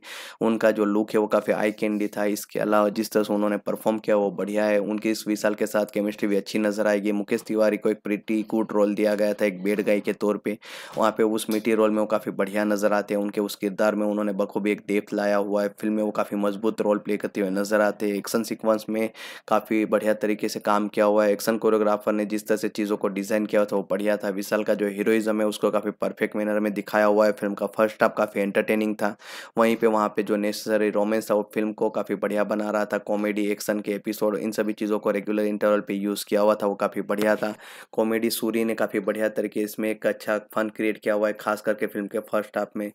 S1: उनका जो लुक है वो काफ़ी आई कैंडी था इसके अलावा जिस तरह से उन्होंने परफॉर्म किया वो बढ़िया है उनकी इस विशाल के साथ केमिस्ट्री भी अच्छी नज़र आएगी मुकेश तिवारी को एक प्रिटी कूट रोल दिया गया था एक बेड गाई के तौर पर वहाँ पर उस मिट्टी रोल में वो काफ़ी बढ़िया नज़र आते हैं उनके उस किरदार में उन्होंने बखूबी एक डेप्थ लाया हुआ है फिल्म में वो काफ़ी मजबूत रोल प्ले करते हुए नज़र आते हैं एक्शन सिक्वेंस में काफ़ी बढ़िया तरीके से काम किया हुआ है एक्शन कोरियोग्राफर ने जिस तरह से चीज़ों को डिज़ाइन किया था वो बढ़िया था विशाल का जो हीरोइज्म है उसको काफ़ी परफेक्ट मैनर में दिखाया हुआ हुआ है फिल्म का फर्स्ट हाफ काफ़ी एंटरटेनिंग था वहीं पे वहाँ पे जो नेसेसरी रोमेंस था वो फिल्म को काफ़ी बढ़िया बना रहा था कॉमेडी एक्शन के एपिसोड इन सभी चीज़ों को रेगुलर इंटरवल पर यूज़ किया हुआ था वो काफ़ी बढ़िया था कॉमेडी सूरी ने काफ़ी बढ़िया तरीके इसमें एक अच्छा फन क्रिएट किया हुआ है खास करके फिल्म के फर्स्ट हाफ में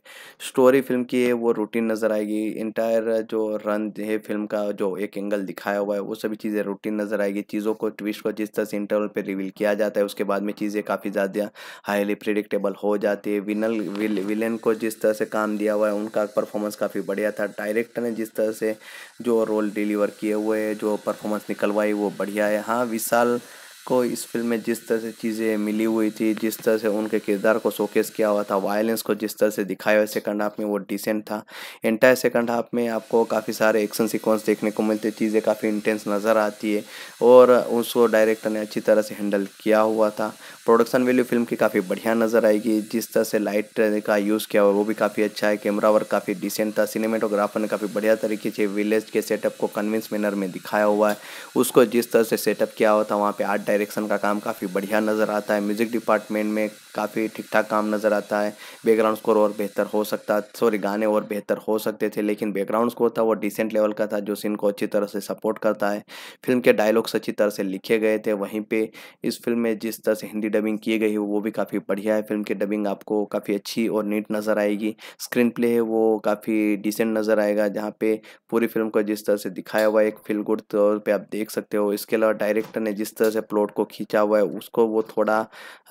S1: स्टोरी फिल्म की है वो रूटीन नज़र आएगी इंटायर जो रन है फिल्म का जो एक एंगल दिखाया हुआ है वो सभी चीज़ें रूटीन नज़र आएगी चीज़ों को ट्विस्ट को जिस तरह से इंटरवल पर रिवील किया जाता है उसके बाद में चीज़ें काफ़ी ज़्यादा हाईली प्रिडिक्टेबल हो जाती है विनल विलेन को जिस तरह से काम दिया हुआ है उनका परफॉर्मेंस काफ़ी बढ़िया था डायरेक्टर ने जिस तरह से जो रोल डिलीवर किए हुए जो परफॉर्मेंस निकलवाई वो बढ़िया है हाँ विशाल को इस फिल्म में जिस तरह से चीज़ें मिली हुई थी जिस तरह से उनके किरदार को शोकेस किया हुआ था वायलेंस को जिस तरह से दिखाया हुआ सेकंड हाफ में वो डिसेंट था एंटायर सेकंड हाफ में आपको काफ़ी सारे एक्शन सीक्वेंस देखने को मिलते चीज़ें काफ़ी इंटेंस नज़र आती है और उसको डायरेक्टर ने अच्छी तरह से हैंडल किया हुआ था प्रोडक्शन वैल्यू फिल्म की काफ़ी बढ़िया नज़र आएगी जिस तरह से लाइट का यूज़ किया हुआ वो भी काफ़ी अच्छा है कैमरा वर्क काफ़ी डिसेंट था सिनेमेटोग्राफर ने काफ़ी बढ़िया तरीके से विलेज के सेटअप को कन्विंस मैनर में दिखाया हुआ है उसको जिस तरह से सेटअप किया हुआ था वहाँ पर आर्ट डायरेक्शन का काम काफ़ी बढ़िया नज़र आता है म्यूज़िक डिपार्टमेंट में काफ़ी ठीक ठाक काम नज़र आता है बैकग्राउंड स्कोर और बेहतर हो सकता सॉरी गाने और बेहतर हो सकते थे लेकिन बैकग्राउंड स्कोर था वो डिसेंट लेवल का था जो सीन को अच्छी तरह से सपोर्ट करता है फिल्म के डायलॉग्स अच्छी तरह से लिखे गए थे वहीं पर इस फिल्म में जिस तरह से हिंदी डबिंग किए गई वो भी काफ़ी बढ़िया है फिल्म की डबिंग आपको काफ़ी अच्छी और नीट नज़र आएगी स्क्रीन प्ले है वो काफ़ी डिसेंट नज़र आएगा जहाँ पे पूरी फिल्म को जिस तरह से दिखाया हुआ है एक फील गुड तौर पर आप देख सकते हो इसके अलावा डायरेक्टर ने जिस तरह से प्लॉट को खींचा हुआ है उसको वो थोड़ा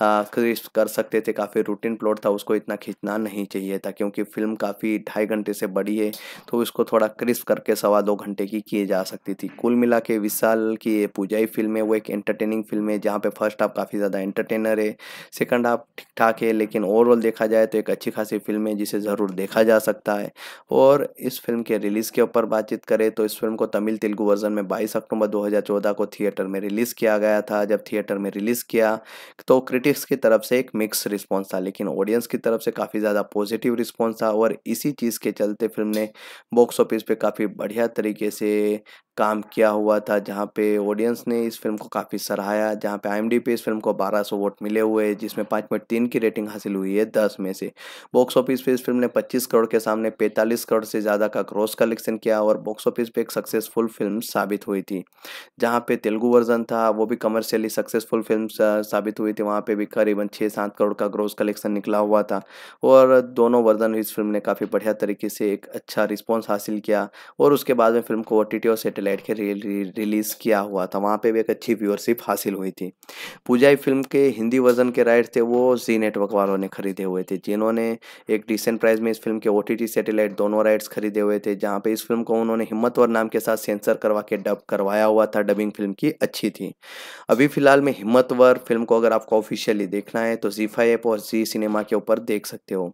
S1: क्रिस्प कर सकते थे काफ़ी रूटीन प्लॉट था उसको इतना खींचना नहीं चाहिए था क्योंकि फिल्म काफ़ी ढाई घंटे से बड़ी है तो उसको थोड़ा क्रिस्प करके सवा दो घंटे की किए जा सकती थी कुल मिला के विशाल की पूजाई फिल्म है वो एक एंटरटेनिंग फिल्म है जहाँ पे फर्स्ट हाफ काफ़ी ज़्यादा एंटरटेन एंटरटेनर है सेकंड हाफ ठीक ठाक है लेकिन ओवरऑल देखा जाए तो एक अच्छी खासी फिल्म है जिसे ज़रूर देखा जा सकता है और इस फिल्म के रिलीज़ के ऊपर बातचीत करें तो इस फिल्म को तमिल तेलुगु वर्जन में बाईस अक्टूबर 2014 को थिएटर में रिलीज़ किया गया था जब थिएटर में रिलीज़ किया तो क्रिटिक्स की तरफ से एक मिक्स रिस्पॉन्स था लेकिन ऑडियंस की तरफ से काफ़ी ज़्यादा पॉजिटिव रिस्पॉन्स था और इसी चीज़ के चलते फिल्म ने बॉक्स ऑफिस पर काफ़ी बढ़िया तरीके से काम किया हुआ था जहाँ पे ऑडियंस ने इस फिल्म को काफ़ी सराहाया जहाँ पे आई पे इस फिल्म को 1200 वोट मिले हुए जिसमें पाँच पॉइंट तीन की रेटिंग हासिल हुई है दस में से बॉक्स ऑफिस पे इस फिल्म ने 25 करोड़ के सामने 45 करोड़ से ज़्यादा का क्रॉस कलेक्शन किया और बॉक्स ऑफिस पे एक सक्सेसफुल फिल्म साबित हुई थी जहाँ पे तेलुगु वर्जन था वो भी कमर्शियली सक्सेसफुल फिल्म साबित हुई थी वहाँ पर भी करीबन छः सात करोड़ का ग्रोस कलेक्शन निकला हुआ था और दोनों वर्जन इस फिल्म ने काफ़ी बढ़िया तरीके से एक अच्छा रिस्पॉन्स हासिल किया और उसके बाद में फिल्म को ओ टी और सैटेलाइट के रि, रि, रिलीज़ किया हुआ था वहाँ पे भी एक अच्छी व्यूअरशिप हासिल हुई थी पूजा फिल्म के हिंदी वर्जन के राइट थे वो जी नेटवर्क वालों ने खरीदे हुए थे जिन्होंने एक डिसेंट प्राइस में इस फिल्म के ओ टी दोनों राइट्स खरीदे हुए थे जहाँ पे इस फिल्म को उन्होंने हिम्मतवर नाम के साथ सेंसर करवा के डब करवाया हुआ था डबिंग फिल्म की अच्छी थी अभी फिलहाल में हिम्मतवर फिल्म को अगर आपको ऑफिशियली देखना है तो जीफा ऐप और जी सिनेमा के ऊपर देख सकते हो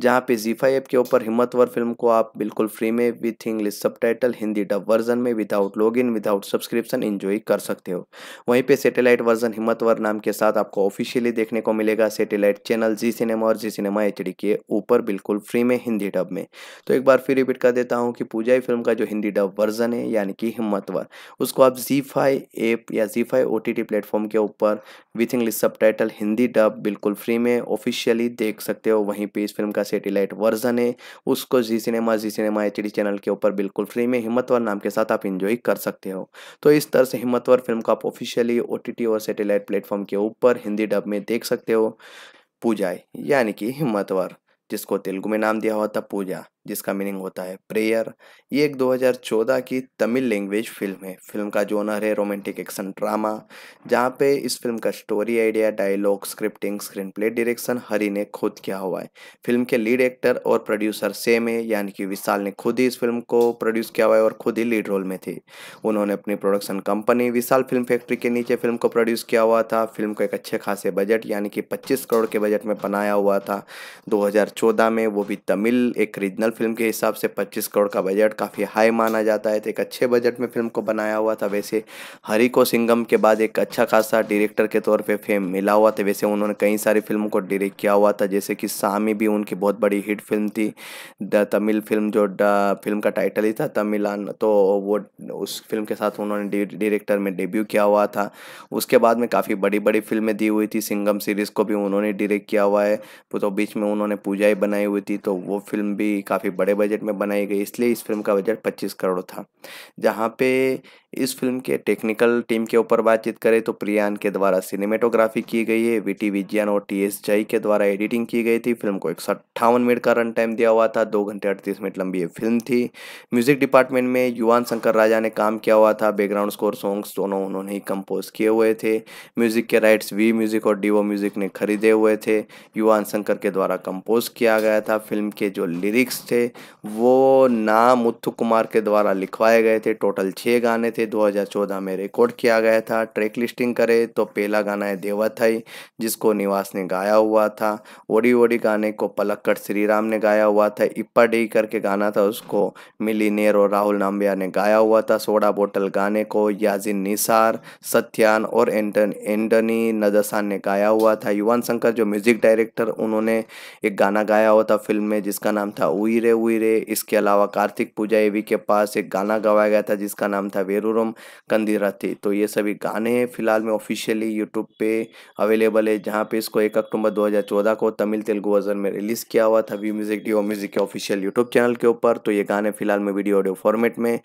S1: जहाँ पे जीफा ऐप के ऊपर हिम्मतवर फिल्म को आप बिल्कुल फ्री में with English sub Hindi dub version में with without log in without subscription enjoy कर सकते हो वहीं पे सैटेलाइट वर्जन हिम्मतवर नाम के साथ आपको ऑफिशियली देखने को मिलेगा सैटेलाइट चैनल जी सिनेमा और जी सिनेमा एच के ऊपर बिल्कुल फ्री में हिंदी डब में तो एक बार फिर रिपीट कर देता हूँ कि पूजाई फिल्म का जो हिंदी डब वर्जन है यानी कि हिम्मतवर उसको आप जी फाई ऐप या जी फाई ओ प्लेटफॉर्म के ऊपर with English sub Hindi dub बिल्कुल फ्री में ऑफिशियली देख सकते हो वहीं पे इस फिल्म का सेटेलाइट वर्जन है उसको Zee cinema Zee cinema H channel के ऊपर बिल्कुल फ्री में हिम्मतवर नाम के साथ आप इंजॉय एंजॉय कर सकते हो तो इस तरह से हिम्मतवर फिल्म को आप ऑफिशियली ओ और सैटेलाइट प्लेटफॉर्म के ऊपर हिंदी डब में देख सकते हो पूजा यानी कि हिम्मतवर जिसको तेलुगु में नाम दिया हुआ था पूजा जिसका मीनिंग होता है प्रेयर ये एक 2014 की तमिल लैंग्वेज फिल्म है फिल्म का जोनर है रोमांटिक एक्शन ड्रामा जहाँ पे इस फिल्म का story idea dialogue scripting screen play direction Hari ने खुद किया हुआ है फिल्म के लीड एक्टर और प्रोड्यूसर सेम है यानी कि विशाल ने खुद ही इस फिल्म को प्रोड्यूस किया हुआ है और खुद ही लीड रोल में थे उन्होंने अपनी production company Vishal film factory के नीचे फिल्म को प्रोड्यूस किया हुआ था फिल्म को एक अच्छे खासे बजट यानी कि पच्चीस करोड़ के बजट में बनाया हुआ था दो में वो भी तमिल एक रीजनल फिल्म के हिसाब से 25 करोड़ का बजट काफ़ी हाई माना जाता है तो एक अच्छे बजट में फिल्म को बनाया हुआ था वैसे हरी को सिंगम के बाद एक अच्छा खासा डायरेक्टर के तौर पे फेम मिला हुआ था वैसे उन्होंने कई सारी फिल्मों को डायरेक्ट किया हुआ था जैसे कि सामी भी उनकी बहुत बड़ी हिट फिल्म थी द तमिल फिल्म जो फिल्म का टाइटल ही था तमिलान तो वो उस फिल्म के साथ उन्होंने डायरेक्टर में डेब्यू किया हुआ था उसके बाद में काफ़ी बड़ी बड़ी फिल्में दी हुई थी सिंगम सीरीज़ को भी उन्होंने डायरेक्ट किया हुआ है तो बीच में उन्होंने पूजा ही बनाई हुई थी तो वो फिल्म भी काफ़ी काफ़ी बड़े बजट में बनाई गई इसलिए इस फिल्म का बजट 25 करोड़ था जहाँ पे इस फिल्म के टेक्निकल टीम के ऊपर बातचीत करें तो प्रियान के द्वारा सिनेमेटोग्राफी की गई है वी टी विजयन और टी एस जय के द्वारा एडिटिंग की गई थी फिल्म को एक सौ मिनट का रन टाइम दिया हुआ था दो घंटे अड़तीस मिनट लंबी ये फिल्म थी म्यूजिक डिपार्टमेंट में युवान शंकर राजा ने काम किया हुआ था बैकग्राउंड स्कोर सॉन्ग्स दोनों उन्होंने ही कंपोज किए हुए थे म्यूजिक के राइट्स वी म्यूजिक और डीओ म्यूजिक ने खरीदे हुए थे युवान शंकर के द्वारा कंपोज किया गया था फिल्म के जो लिरिक्स थे वो नाम मुथु कुमार के द्वारा लिखवाए गए थे टोटल छः गाने थे इसे 2014 में रिकॉर्ड किया गया था ट्रैक लिस्टिंग करें तो पहला गाना है देवाथई जिसको निवास ने गाया हुआ था ओडी ओडी गाने को पलक्कड़ श्री राम ने गाया हुआ था इप्पा डी करके गाना था उसको मिली नेर और राहुल नाम्बिया ने गाया हुआ था सोडा बोटल गाने को याजिन निसार सत्यान और एंटन एंटनी नदसान ने गाया हुआ था युवान शंकर जो म्यूजिक डायरेक्टर उन्होंने एक गाना गाया हुआ था फिल्म में जिसका नाम था उइरे उइरे इसके अलावा कार्तिक पूजा एवी के पास एक गाना गवाया गया था जिसका नाम था वेरू मनोरम कंदी रहती तो ये सभी गाने फिलहाल में ऑफिशियली यूट्यूब पे अवेलेबल है जहाँ पे इसको एक अक्टूबर 2014 को तमिल तेलुगु वर्जन में रिलीज़ किया हुआ था व्यू म्यूज़िक डी म्यूज़िक के ऑफिशियल यूट्यूब चैनल के ऊपर तो ये गाने फिलहाल में वीडियो ऑडियो फॉर्मेट में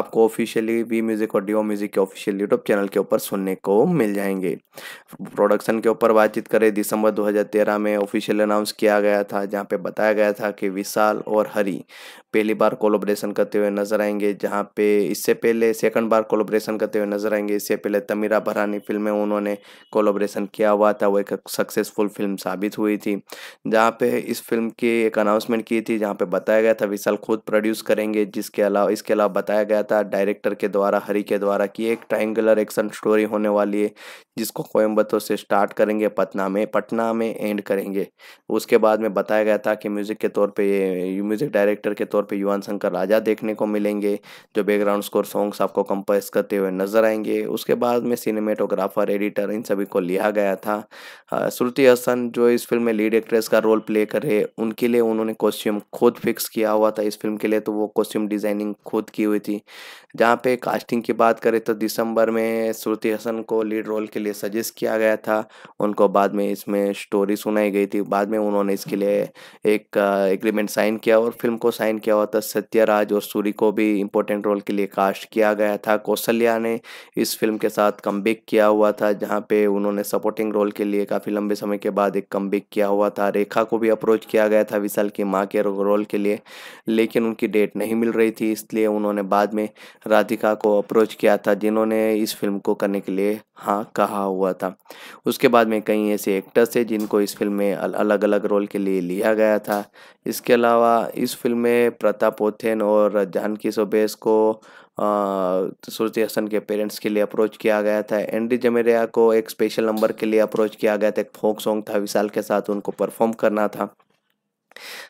S1: आपको ऑफिशियली वी म्यूज़िक और डी म्यूज़िक के ऑफिशियल यूट्यूब चैनल के ऊपर सुनने को मिल जाएंगे प्रोडक्शन के ऊपर बातचीत करें दिसंबर दो में ऑफिशियल अनाउंस किया गया था जहाँ पे बताया गया था कि विशाल और हरी पहली बार कोलोब्रेशन करते हुए नजर आएंगे जहाँ पे इससे पहले सेकंड बार कोलोब्रेशन करते हुए नजर आएंगे इससे पहले तमीरा भरानी फिल्म में उन्होंने कोलोब्रेशन किया हुआ था वो एक सक्सेसफुल फिल्म साबित हुई थी जहाँ पे इस फिल्म की एक अनाउंसमेंट की थी जहाँ पे बताया गया था विशाल खुद प्रोड्यूस करेंगे जिसके अलावा इसके अलावा बताया गया था डायरेक्टर के द्वारा हरी के द्वारा कि एक ट्राइंगुलर एक्शन स्टोरी होने वाली है जिसको कोयम्बतों से स्टार्ट करेंगे पटना में पटना में एंड करेंगे उसके बाद में बताया गया था कि म्यूज़िक के तौर पर म्यूज़िक डायरेक्टर के तौर पर युवान शंकर राजा देखने को मिलेंगे जो बैकग्राउंड स्कोर सॉन्ग्स आपको कंपोज करते हुए नजर आएंगे उसके बाद में सिनेमेटोग्राफर एडिटर इन सभी को लिया गया था श्रुति हसन जो इस फिल्म में लीड एक्ट्रेस का रोल प्ले कर रहे उनके लिए उन्होंने कॉस्ट्यूम खुद फिक्स किया हुआ था इस फिल्म के लिए तो वो कॉस्ट्यूम डिजाइनिंग खुद की हुई थी जहाँ पे कास्टिंग की बात करें तो दिसंबर में श्रुति हसन को लीड रोल के लिए सजेस्ट किया गया था उनको बाद में इसमें स्टोरी सुनाई गई थी बाद में उन्होंने इसके लिए एक एग्रीमेंट साइन किया और फिल्म को साइन किया हुआ था सत्यराज और सूरी को भी इम्पोर्टेंट रोल के लिए कास्ट किया गया था था कौशल्या ने इस फिल्म के साथ कम किया हुआ था जहाँ पे उन्होंने सपोर्टिंग रोल के लिए काफ़ी लंबे समय के बाद एक कम किया हुआ था रेखा को भी अप्रोच किया गया था विशाल की माँ के रोल के लिए लेकिन उनकी डेट नहीं मिल रही थी इसलिए उन्होंने बाद में राधिका को अप्रोच किया था जिन्होंने इस फिल्म को करने के लिए हाँ कहा हुआ था उसके बाद में कई ऐसे एक्टर्स थे जिनको इस फिल्म में अलग अलग रोल के लिए लिया गया था इसके अलावा इस फिल्म में प्रताप ओथेन और जानकी सोबेस को सुरती हसन के पेरेंट्स के लिए अप्रोच किया गया था एंडी डी जमेरिया को एक स्पेशल नंबर के लिए अप्रोच किया गया था एक फोक सॉन्ग था विशाल के साथ उनको परफॉर्म करना था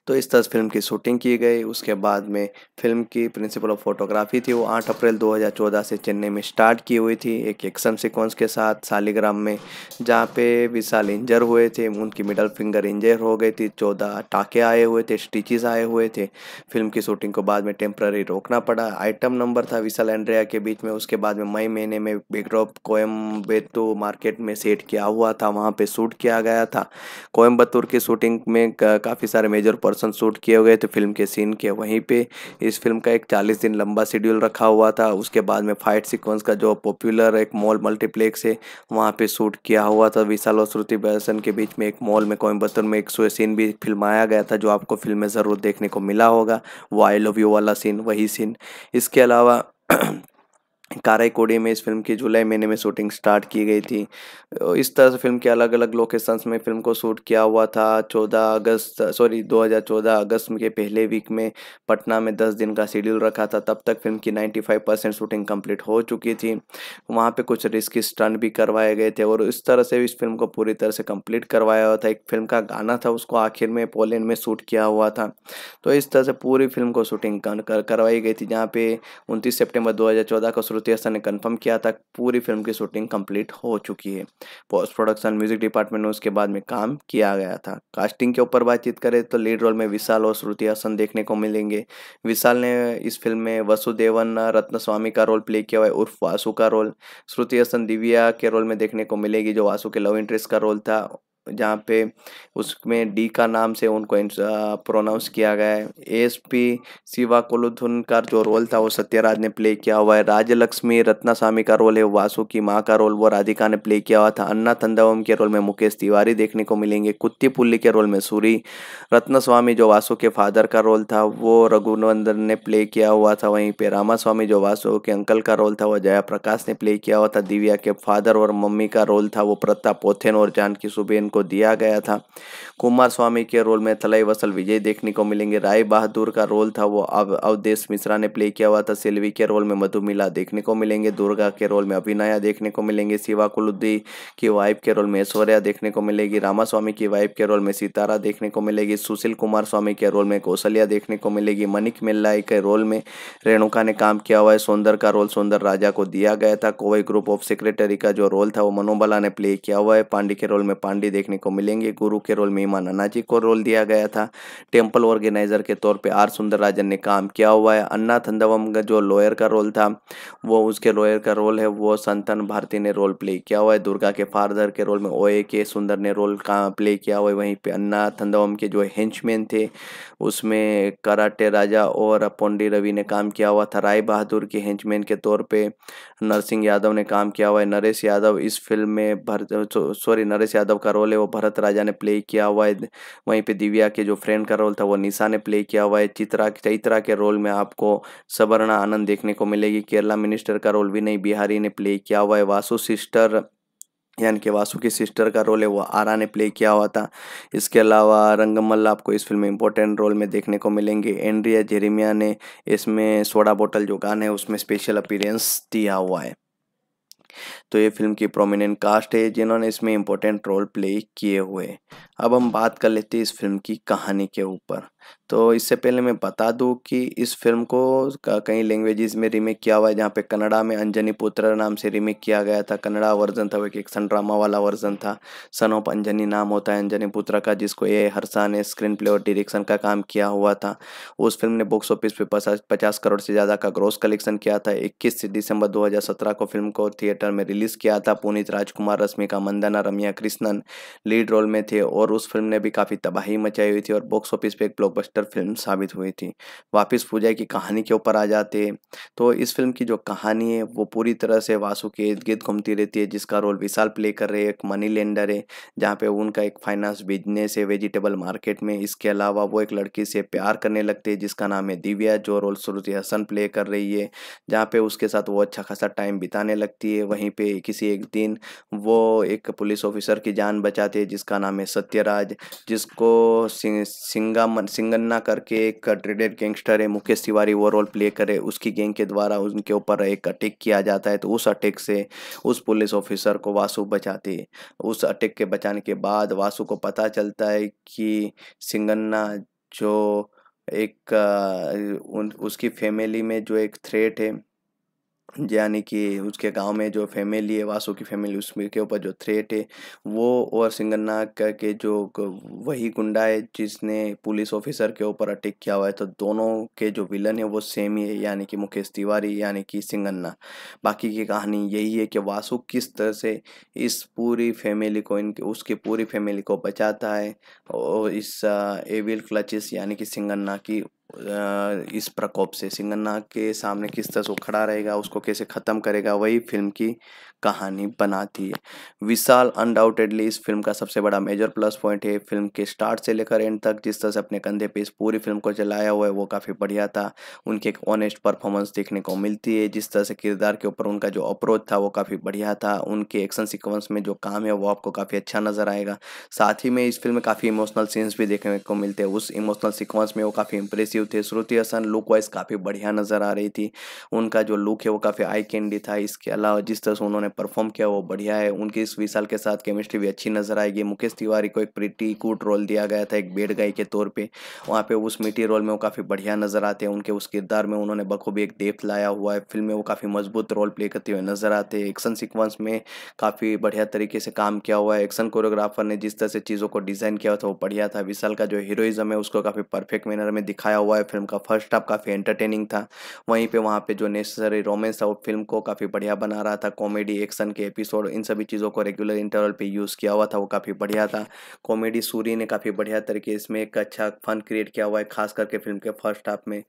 S1: तो इस तरह फिल्म की शूटिंग की गई उसके बाद में फिल्म की प्रिंसिपल ऑफ फोटोग्राफी थी वो 8 अप्रैल 2014 से चेन्नई में स्टार्ट की हुई थी एक एक्शन सिक्वेंस के साथ सालीग्राम में जहाँ पे विशाल इंजर हुए थे उनकी मिडल फिंगर इंजर हो गई थी चौदह टाके आए हुए थे स्टिचेस आए हुए थे फिल्म की शूटिंग को बाद में टेम्प्ररी रोकना पड़ा आइटम नंबर था विशाल एंड्रिया के बीच में उसके बाद में मई महीने में बेग्रॉप कोयम्बेतु मार्केट में सेट किया हुआ था वहाँ पर शूट किया गया था कोयम्बतूर की शूटिंग में काफ़ी सारे मेजर पर्सन शूट किए गए थे फिल्म के सीन के वहीं पे इस फिल्म का एक चालीस दिन लंबा शेड्यूल रखा हुआ था उसके बाद में फाइट सीक्वेंस का जो पॉपुलर एक मॉल मल्टीप्लेक्स है वहाँ पे शूट किया हुआ था विशाल और श्रुति बसन के बीच में एक मॉल में कोयम्बतर में एक सीन भी फिल्माया गया था जो आपको फिल्म में ज़रूर देखने को मिला होगा वो आई लव यू वाला सीन वही सीन इसके अलावा काराईकोड़ी में इस फिल्म की जुलाई महीने में शूटिंग स्टार्ट की गई थी इस तरह से फिल्म के अलग अलग लोकेशंस में फिल्म को शूट किया हुआ था 14 अगस्त सॉरी 2014 अगस्त के पहले वीक में पटना में 10 दिन का शेड्यूल रखा था तब तक फिल्म की 95 परसेंट शूटिंग कंप्लीट हो चुकी थी वहाँ पे कुछ रिस्की स्टंट भी करवाए गए थे और इस तरह से इस फिल्म को पूरी तरह से कम्प्लीट करवाया हुआ था एक फिल्म का गाना था उसको आखिर में पोलैंड में शूट किया हुआ था तो इस तरह से पूरी फिल्म को शूटिंग करवाई गई थी जहाँ पे उनतीस सेप्टेम्बर दो हज़ार सत्यासा ने कंफर्म किया था पूरी फिल्म की शूटिंग कंप्लीट हो चुकी है पोस्ट प्रोडक्शन म्यूजिक डिपार्टमेंट में उसके बाद में काम किया गया था कास्टिंग के ऊपर बातचीत करें तो लीड रोल में विशाल और श्रुति हसन देखने को मिलेंगे विशाल ने इस फिल्म में वसुदेवन रत्न स्वामी का रोल प्ले किया हुआ है उर्फ वासु का रोल श्रुति हसन दिव्या के रोल में देखने को मिलेगी जो वासु के लव इंटरेस्ट का रोल था जहाँ पे उसमें डी का नाम से उनको प्रोनाउंस किया गया है एस पी शिवा कोलुथुन का जो रोल था वो सत्यराज ने प्ले किया हुआ है राजलक्ष्मी रत्नास्वामी का रोल है वासु की माँ का रोल वो राधिका ने प्ले किया हुआ था अन्ना तंदवम के रोल में मुकेश तिवारी देखने को मिलेंगे कुत्ती पुल्ली के रोल में सूरी रत्न जो वासु के फादर का रोल था वो रघुनंदन ने प्ले किया हुआ था वहीं पे रामास्वामी जो वासु के अंकल का रोल था वो जया प्रकाश ने प्ले किया हुआ था दिव्या के फादर और मम्मी का रोल था वो प्रताप पोथेन और जानकी सुबेन को को दिया गया था कुमार स्वामी के रोल में थलाई वसल विजय देखने को मिलेंगे राय बहादुर का रोल था वो अब अवदेश मिश्रा ने प्ले किया हुआ था सेल्वी के रोल में मधुमिला देखने को मिलेंगे दुर्गा के रोल में अभिनया देखने को मिलेंगे शिवा कुलुद्दी की वाइफ के रोल में ऐश्वर्या देखने को मिलेगी रामास्वामी की वाइफ के रोल में सितारा देखने को मिलेगी सुशील कुमार स्वामी के रोल में कौशल्या देखने को मिलेगी मनिक मिल्लाई के रोल में रेणुका ने काम किया हुआ है सौंदर का रोल सौंदर राजा को दिया गया था कोवई ग्रुप ऑफ सेक्रेटरी का जो रोल था वो मनोबला ने प्ले किया हुआ है पांडे के रोल में पांडे देखने देखने को मिलेंगे गुरु के रोल में ईमान जी को रोल दिया गया था टेम्पल ऑर्गेनाइजर के तौर पर आर राजन ने काम किया हुआ है अन्ना थंदवम का जो लॉयर का रोल था वो उसके लॉयर का रोल है वो संतन भारती ने रोल प्ले किया हुआ है दुर्गा के फादर के रोल में ओ ए के सुंदर ने रोल का प्ले किया हुआ है वहीं पे अन्ना थंदवम के जो हेंचमैन थे उसमें कराटे राजा और पोंडी रवि ने काम किया हुआ था राय बहादुर के हेंचमैन के तौर पे नरसिंह यादव ने काम किया हुआ है नरेश यादव इस फिल्म में भर सॉरी नरेश यादव का रोल है वो भरत राजा ने प्ले किया हुआ है वहीं पे दिव्या के जो फ्रेंड का रोल था वो निशा ने प्ले किया हुआ है चित्रा चैत्रा के रोल में आपको सवर्णा आनंद देखने को मिलेगी केरला मिनिस्टर का रोल भी नहीं बिहारी ने प्ले किया हुआ है वासु सिस्टर यानी कि वासु की सिस्टर का रोल है वो आरा ने प्ले किया हुआ था इसके अलावा रंगमल आपको इस फिल्म में इंपॉर्टेंट रोल में देखने को मिलेंगे एंड्रिया जेरिमिया ने इसमें सोडा बोटल जो गान है उसमें स्पेशल अपीरेंस दिया हुआ है तो ये फिल्म की प्रोमिनेंट कास्ट है जिन्होंने इसमें इम्पोर्टेंट रोल प्ले किए हुए अब हम बात कर लेते हैं इस फिल्म की कहानी के ऊपर तो इससे पहले मैं बता दूं कि इस फिल्म को कई लैंग्वेजेस में रीमेक किया हुआ है जहाँ पे कनाडा में अंजनी पुत्र नाम से रीमेक किया गया था कनाडा वर्जन था वो एक सन ड्रामा वाला वर्जन था सन ऑफ अंजनी नाम होता है अंजनी पुत्र का जिसको ये हरसा ने स्क्रीन प्ले और डिरेक्शन का काम किया हुआ था उस फिल्म ने बॉक्स ऑफिस पे पचास करोड़ से ज़्यादा का ग्रोस कलेक्शन किया था इक्कीस दिसंबर दो को फिल्म को थिएटर में रिलीज़ किया था पुनीत राजकुमार रश्मिका मंदाना रमिया कृष्णन लीड रोल में थे और उस फिल्म ने भी काफ़ी तबाही मचाई हुई थी और बॉक्स ऑफिस पे एक ब्लॉकबस्टर फिल्म साबित हुई थी वापिस पूजा की कहानी के ऊपर आ जाते तो इस फिल्म की जो कहानी है वो पूरी तरह से वासु के इर्द गिर्द घूमती रहती है जिसका रोल विशाल प्ले कर रहे एक मनी लेंडर है जहाँ पे उनका एक फाइनेंस बिजनेस है वेजिटेबल मार्केट में इसके अलावा वो एक लड़की से प्यार करने लगते हैं जिसका नाम है दिव्या जो रोल श्रुति हसन प्ले कर रही है जहाँ पे उसके साथ वो अच्छा खासा टाइम बिताने लगती है वहीं पे हुई किसी एक दिन वो एक पुलिस ऑफिसर की जान बचाते हैं जिसका नाम है सत्यराज जिसको सिंगा सिंगन्ना करके एक ट्रेडेड गैंगस्टर है मुकेश तिवारी वो रोल प्ले करे उसकी गैंग के द्वारा उनके ऊपर एक अटैक किया जाता है तो उस अटैक से उस पुलिस ऑफिसर को वासु बचाते उस अटैक के बचाने के बाद वासु को पता चलता है कि सिंगन्ना जो एक उन उसकी फैमिली में जो एक थ्रेट है यानी कि उसके गांव में जो फैमिली है वासु की फैमिली उसमें के ऊपर जो थ्रेट है वो और सिंगन्ना के जो वही गुंडा है जिसने पुलिस ऑफिसर के ऊपर अटैक किया हुआ है तो दोनों के जो विलन है वो सेम ही है यानी कि मुकेश तिवारी यानी कि सिंगन्ना बाकी की कहानी यही है कि वासु किस तरह से इस पूरी फैमिली को इनके उसकी पूरी फैमिली को बचाता है और इस एविल क्लचिस यानी कि सिंगन्ना की इस प्रकोप से सिंगन्ना के सामने किस तरह से वो खड़ा रहेगा उसको कैसे ख़त्म करेगा वही फिल्म की कहानी बनाती है विशाल अनडाउटेडली इस फिल्म का सबसे बड़ा मेजर प्लस पॉइंट है फिल्म के स्टार्ट से लेकर एंड तक जिस तरह से अपने कंधे पे इस पूरी फिल्म को चलाया हुआ है वो काफ़ी बढ़िया था उनकी एक ऑनेस्ट परफॉर्मेंस देखने को मिलती है जिस तरह से किरदार के ऊपर उनका जो अप्रोच था वो काफ़ी बढ़िया था उनके एक्शन सिक्वेंस में जो काम है वो आपको काफ़ी अच्छा नज़र आएगा साथ ही में इस फिल्म में काफ़ी इमोशनल सीन्स भी देखने को मिलते हैं उस इमोशनल सिक्वेंस में वो काफ़ी इंप्रेसिव अग्रेसिव थे श्रुति हसन लुक वाइज काफ़ी बढ़िया नज़र आ रही थी उनका जो लुक है वो काफ़ी आई कैंडी था इसके अलावा जिस तरह से उन्होंने परफॉर्म किया वो बढ़िया है उनकी इस विशाल के साथ केमिस्ट्री भी अच्छी नज़र आएगी मुकेश तिवारी को एक प्रिटी कूट रोल दिया गया था एक बेड गाई के तौर पर वहाँ पर उस मिट्टी रोल में वो काफ़ी बढ़िया नज़र आते हैं उनके उस किरदार में उन्होंने बखूबी एक देख लाया हुआ है फिल्म में वो काफ़ी मजबूत रोल प्ले करते हुए नज़र आते हैं एक्शन सिक्वेंस में काफ़ी बढ़िया तरीके से काम किया हुआ है एक्शन कोरियोग्राफर ने जिस तरह से चीज़ों को डिज़ाइन किया था वो बढ़िया था विशाल का जो हीरोइज्म है उसको काफ़ी परफेक्ट मैनर में दिखाया हुआ हुआ है फिल्म का फर्स्ट हाफ काफ़ी एंटरटेनिंग था वहीं पे वहाँ पे जो नेसेसरी रोमेंस था वो फिल्म को काफ़ी बढ़िया बना रहा था कॉमेडी एक्शन के एपिसोड इन सभी चीज़ों को रेगुलर इंटरवल पे यूज़ किया हुआ था वो काफ़ी बढ़िया था कॉमेडी सूरी ने काफ़ी बढ़िया तरीके इसमें एक अच्छा फन क्रिएट किया हुआ है खास करके फिल्म के फर्स्ट हाफ में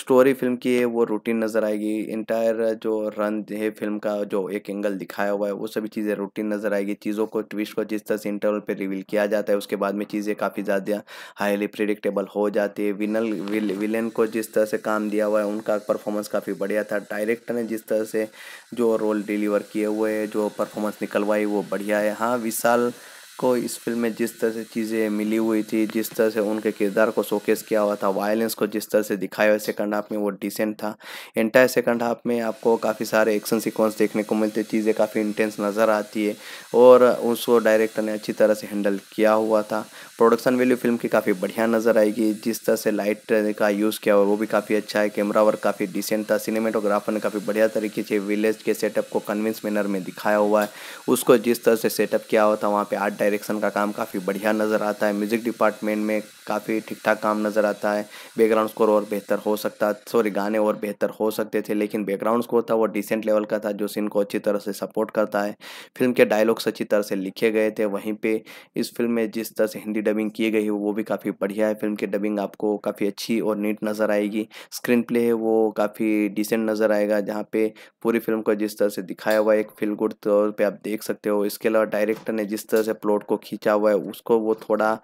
S1: स्टोरी फिल्म की है वो रूटीन नज़र आएगी इंटायर जो रन है फिल्म का जो एक एंगल दिखाया हुआ है वो सभी चीज़ें रूटीन नज़र आएगी चीज़ों को ट्विस्ट को जिस तरह से इंटरवल पर रिवील किया जाता है उसके बाद में चीज़ें काफ़ी ज़्यादा हाईली प्रिडिक्टेबल हो जाती है विनल विलेन को जिस तरह से काम दिया हुआ है उनका परफॉर्मेंस काफ़ी बढ़िया था डायरेक्टर ने जिस तरह से जो रोल डिलीवर किए हुए है जो परफॉर्मेंस निकलवाई वो बढ़िया है हाँ विशाल को इस फिल्म में जिस तरह से चीज़ें मिली हुई थी जिस तरह से उनके किरदार को शोकेस किया हुआ था वायलेंस को जिस तरह से दिखाया हुआ सेकंड हाफ में वो डिसेंट था एंटायर सेकंड हाफ में आपको काफ़ी सारे एक्शन सीक्वेंस देखने को मिलते चीज़ें काफ़ी इंटेंस नज़र आती है और उसको डायरेक्टर ने अच्छी तरह से हैंडल किया हुआ था प्रोडक्शन वैल्यू फिल्म की काफ़ी बढ़िया नज़र आएगी जिस तरह से लाइट का यूज़ किया हुआ वो भी काफ़ी अच्छा है कैमरा वर्क काफ़ी डिसेंट था सिनेमेटोग्राफर ने काफ़ी बढ़िया तरीके से विलेज के सेटअप को कन्विंस मैनर में दिखाया हुआ है उसको जिस तरह से सेटअप किया हुआ था वहाँ पर आर्ट डायरेक्शन का काम काफ़ी बढ़िया नज़र आता है म्यूज़िक डिपार्टमेंट में काफ़ी ठीक ठाक काम नज़र आता है बैकग्राउंड स्कोर और बेहतर हो सकता सॉरी गाने और बेहतर हो सकते थे लेकिन बैकग्राउंड स्कोर था वो डिसेंट लेवल का था जो सीन को अच्छी तरह से सपोर्ट करता है फिल्म के डायलॉग्स अच्छी तरह से लिखे गए थे वहीं पर इस फिल्म में जिस तरह से हिंदी डबिंग किए गई हैं वो भी काफ़ी बढ़िया है फिल्म की डबिंग आपको काफ़ी अच्छी और नीट नज़र आएगी स्क्रीन प्ले है वो काफ़ी डिसेंट नज़र आएगा जहाँ पे पूरी फिल्म को जिस तरह से दिखाया हुआ है एक फील गुड तौर पर आप देख सकते हो इसके अलावा डायरेक्टर ने जिस तरह से प्लॉट को खींचा हुआ है उसको वो थोड़ा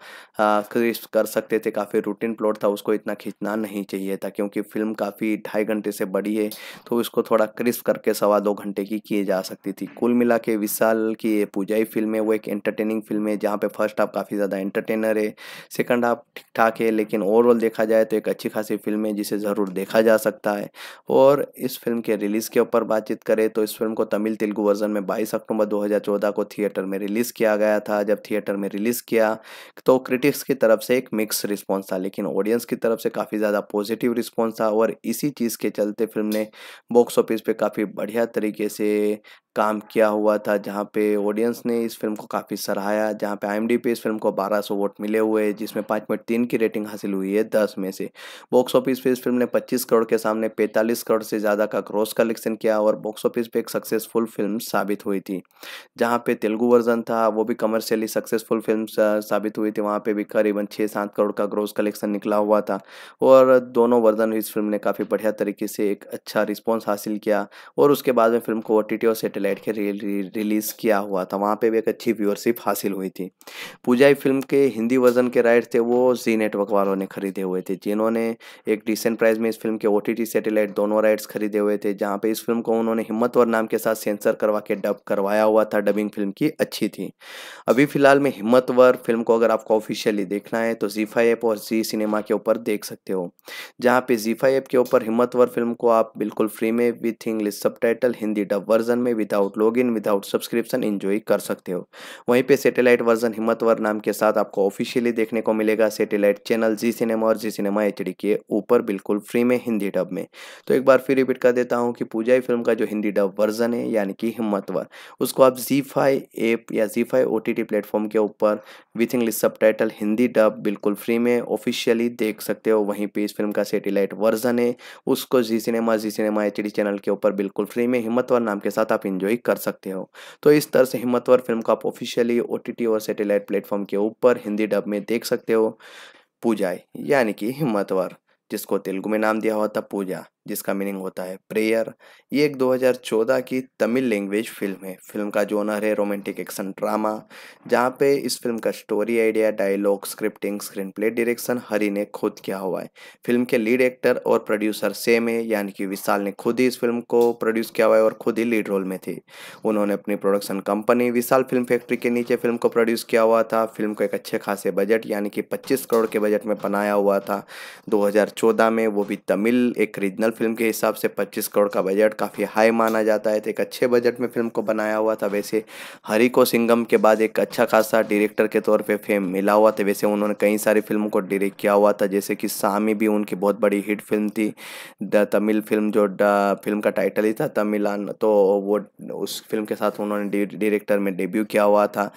S1: क्रिस्प कर सकते थे काफ़ी रूटीन प्लॉट था उसको इतना खींचना नहीं चाहिए था क्योंकि फिल्म काफ़ी ढाई घंटे से बड़ी है तो उसको थोड़ा क्रिस्प करके सवा दो घंटे की किए जा सकती थी कुल मिला के विशाल की ये पूजाई फिल्म है वो एक एंटरटेनिंग फिल्म है जहाँ पे फर्स्ट हाफ काफ़ी ज़्यादा एंटरटेन एंटरटेनर है सेकंड हाफ ठीक ठाक है लेकिन ओवरऑल देखा जाए तो एक अच्छी खासी फिल्म है जिसे ज़रूर देखा जा सकता है और इस फिल्म के रिलीज़ के ऊपर बातचीत करें तो इस फिल्म को तमिल तेलुगु वर्जन में बाईस अक्टूबर 2014 को थिएटर में रिलीज़ किया गया था जब थिएटर में रिलीज़ किया तो क्रिटिक्स की तरफ से एक मिक्स रिस्पॉन्स था लेकिन ऑडियंस की तरफ से काफ़ी ज़्यादा पॉजिटिव रिस्पॉन्स था और इसी चीज़ के चलते फिल्म ने बॉक्स ऑफिस पर काफ़ी बढ़िया तरीके से काम किया हुआ था जहाँ पे ऑडियंस ने इस फिल्म को काफ़ी सराहाया जहाँ पे आई पे इस फिल्म को 1200 वोट मिले हुए हैं जिसमें पाँच पॉइंट तीन की रेटिंग हासिल हुई है दस में से बॉक्स ऑफिस पे इस फिल्म ने 25 करोड़ के सामने 45 करोड़ से ज़्यादा का क्रॉस कलेक्शन किया और बॉक्स ऑफिस पे एक सक्सेसफुल फिल्म साबित हुई थी जहाँ पे तेलुगु वर्जन था वो भी कमर्शियली सक्सेसफुल फिल्म साबित हुई थी वहाँ पर भी करीबन छः सात करोड़ का ग्रोस कलेक्शन निकला हुआ था और दोनों वर्जन इस फिल्म ने काफ़ी बढ़िया तरीके से एक अच्छा रिस्पॉन्स हासिल किया और उसके बाद में फिल्म को ओ टी और सैटेलाइट के रिलीज़ किया हुआ था वहाँ पे भी एक अच्छी व्यूअरशिप हासिल हुई थी पूजा फिल्म के हिंदी वर्जन के राइट थे वो जी नेटवर्क वालों ने खरीदे हुए थे जिन्होंने एक डिसेंट प्राइस में इस फिल्म के ओ टी दोनों राइट्स खरीदे हुए थे जहाँ पे इस फिल्म को उन्होंने हिम्मतवर नाम के साथ सेंसर करवा के डब करवाया हुआ था डबिंग फिल्म की अच्छी थी अभी फिलहाल में हिम्मतवर फिल्म को अगर आपको ऑफिशियली देखना है तो जीफा ऐप और जी सिनेमा के ऊपर देख सकते हो जहाँ पे जीफा ऐप के ऊपर हिम्मतवर फिल्म को आप बिल्कुल फ्री में with English sub Hindi dub version में with without in without subscription enjoy कर सकते हो वहीं पे सैटेलाइट वर्जन हिम्मतवर नाम के साथ आपको ऑफिशियली देखने को मिलेगा सैटेलाइट चैनल जी सिनेमा और जी सिनेमा एच के ऊपर बिल्कुल फ्री में हिंदी डब में तो एक बार फिर रिपीट कर देता हूँ कि पूजाई फिल्म का जो हिंदी डब वर्जन है यानी कि हिम्मतवर उसको आप जी फाई ऐप या Zee five O T T platform के ऊपर with English subtitle Hindi dub बिल्कुल फ्री में ऑफिशियली देख सकते हो वहीं पे इस फिल्म का सेटेलाइट वर्जन है उसको Zee cinema Zee cinema H channel के ऊपर बिल्कुल फ्री में हिम्मतवर नाम के साथ आप इन एंजॉय कर सकते हो तो इस तरह से हिम्मतवर फिल्म का आप ऑफिशियली ओ और सैटेलाइट प्लेटफॉर्म के ऊपर हिंदी डब में देख सकते हो पूजा यानी कि हिम्मतवर जिसको तेलुगु में नाम दिया हुआ था पूजा जिसका मीनिंग होता है प्रेयर ये एक 2014 की तमिल लैंग्वेज फिल्म है फिल्म का जोनर है रोमांटिक एक्शन ड्रामा जहाँ पे इस फिल्म का story idea dialogue scripting screen play direction Hari ने खुद किया हुआ है फिल्म के लीड एक्टर और प्रोड्यूसर सेम है यानी कि विशाल ने खुद ही इस फिल्म को प्रोड्यूस किया हुआ है और खुद ही लीड रोल में थे उन्होंने अपनी production company Vishal film factory के नीचे फिल्म को प्रोड्यूस किया हुआ था फिल्म को एक अच्छे खासे बजट यानी कि पच्चीस करोड़ के बजट में बनाया हुआ था दो में वो भी तमिल एक रीजनल फिल्म के हिसाब से 25 करोड़ का बजट काफ़ी हाई माना जाता है तो एक अच्छे बजट में फिल्म को बनाया हुआ था वैसे हरी को सिंगम के बाद एक अच्छा खासा डायरेक्टर के तौर पर फेम मिला हुआ था वैसे उन्होंने कई सारी फिल्मों को डायरेक्ट किया हुआ था जैसे कि सामी भी उनकी बहुत बड़ी हिट फिल्म थी द तमिल फिल्म जो फिल्म का टाइटल ही था तमिलान तो वो उस फिल्म के साथ उन्होंने डायरेक्टर में डेब्यू किया हुआ था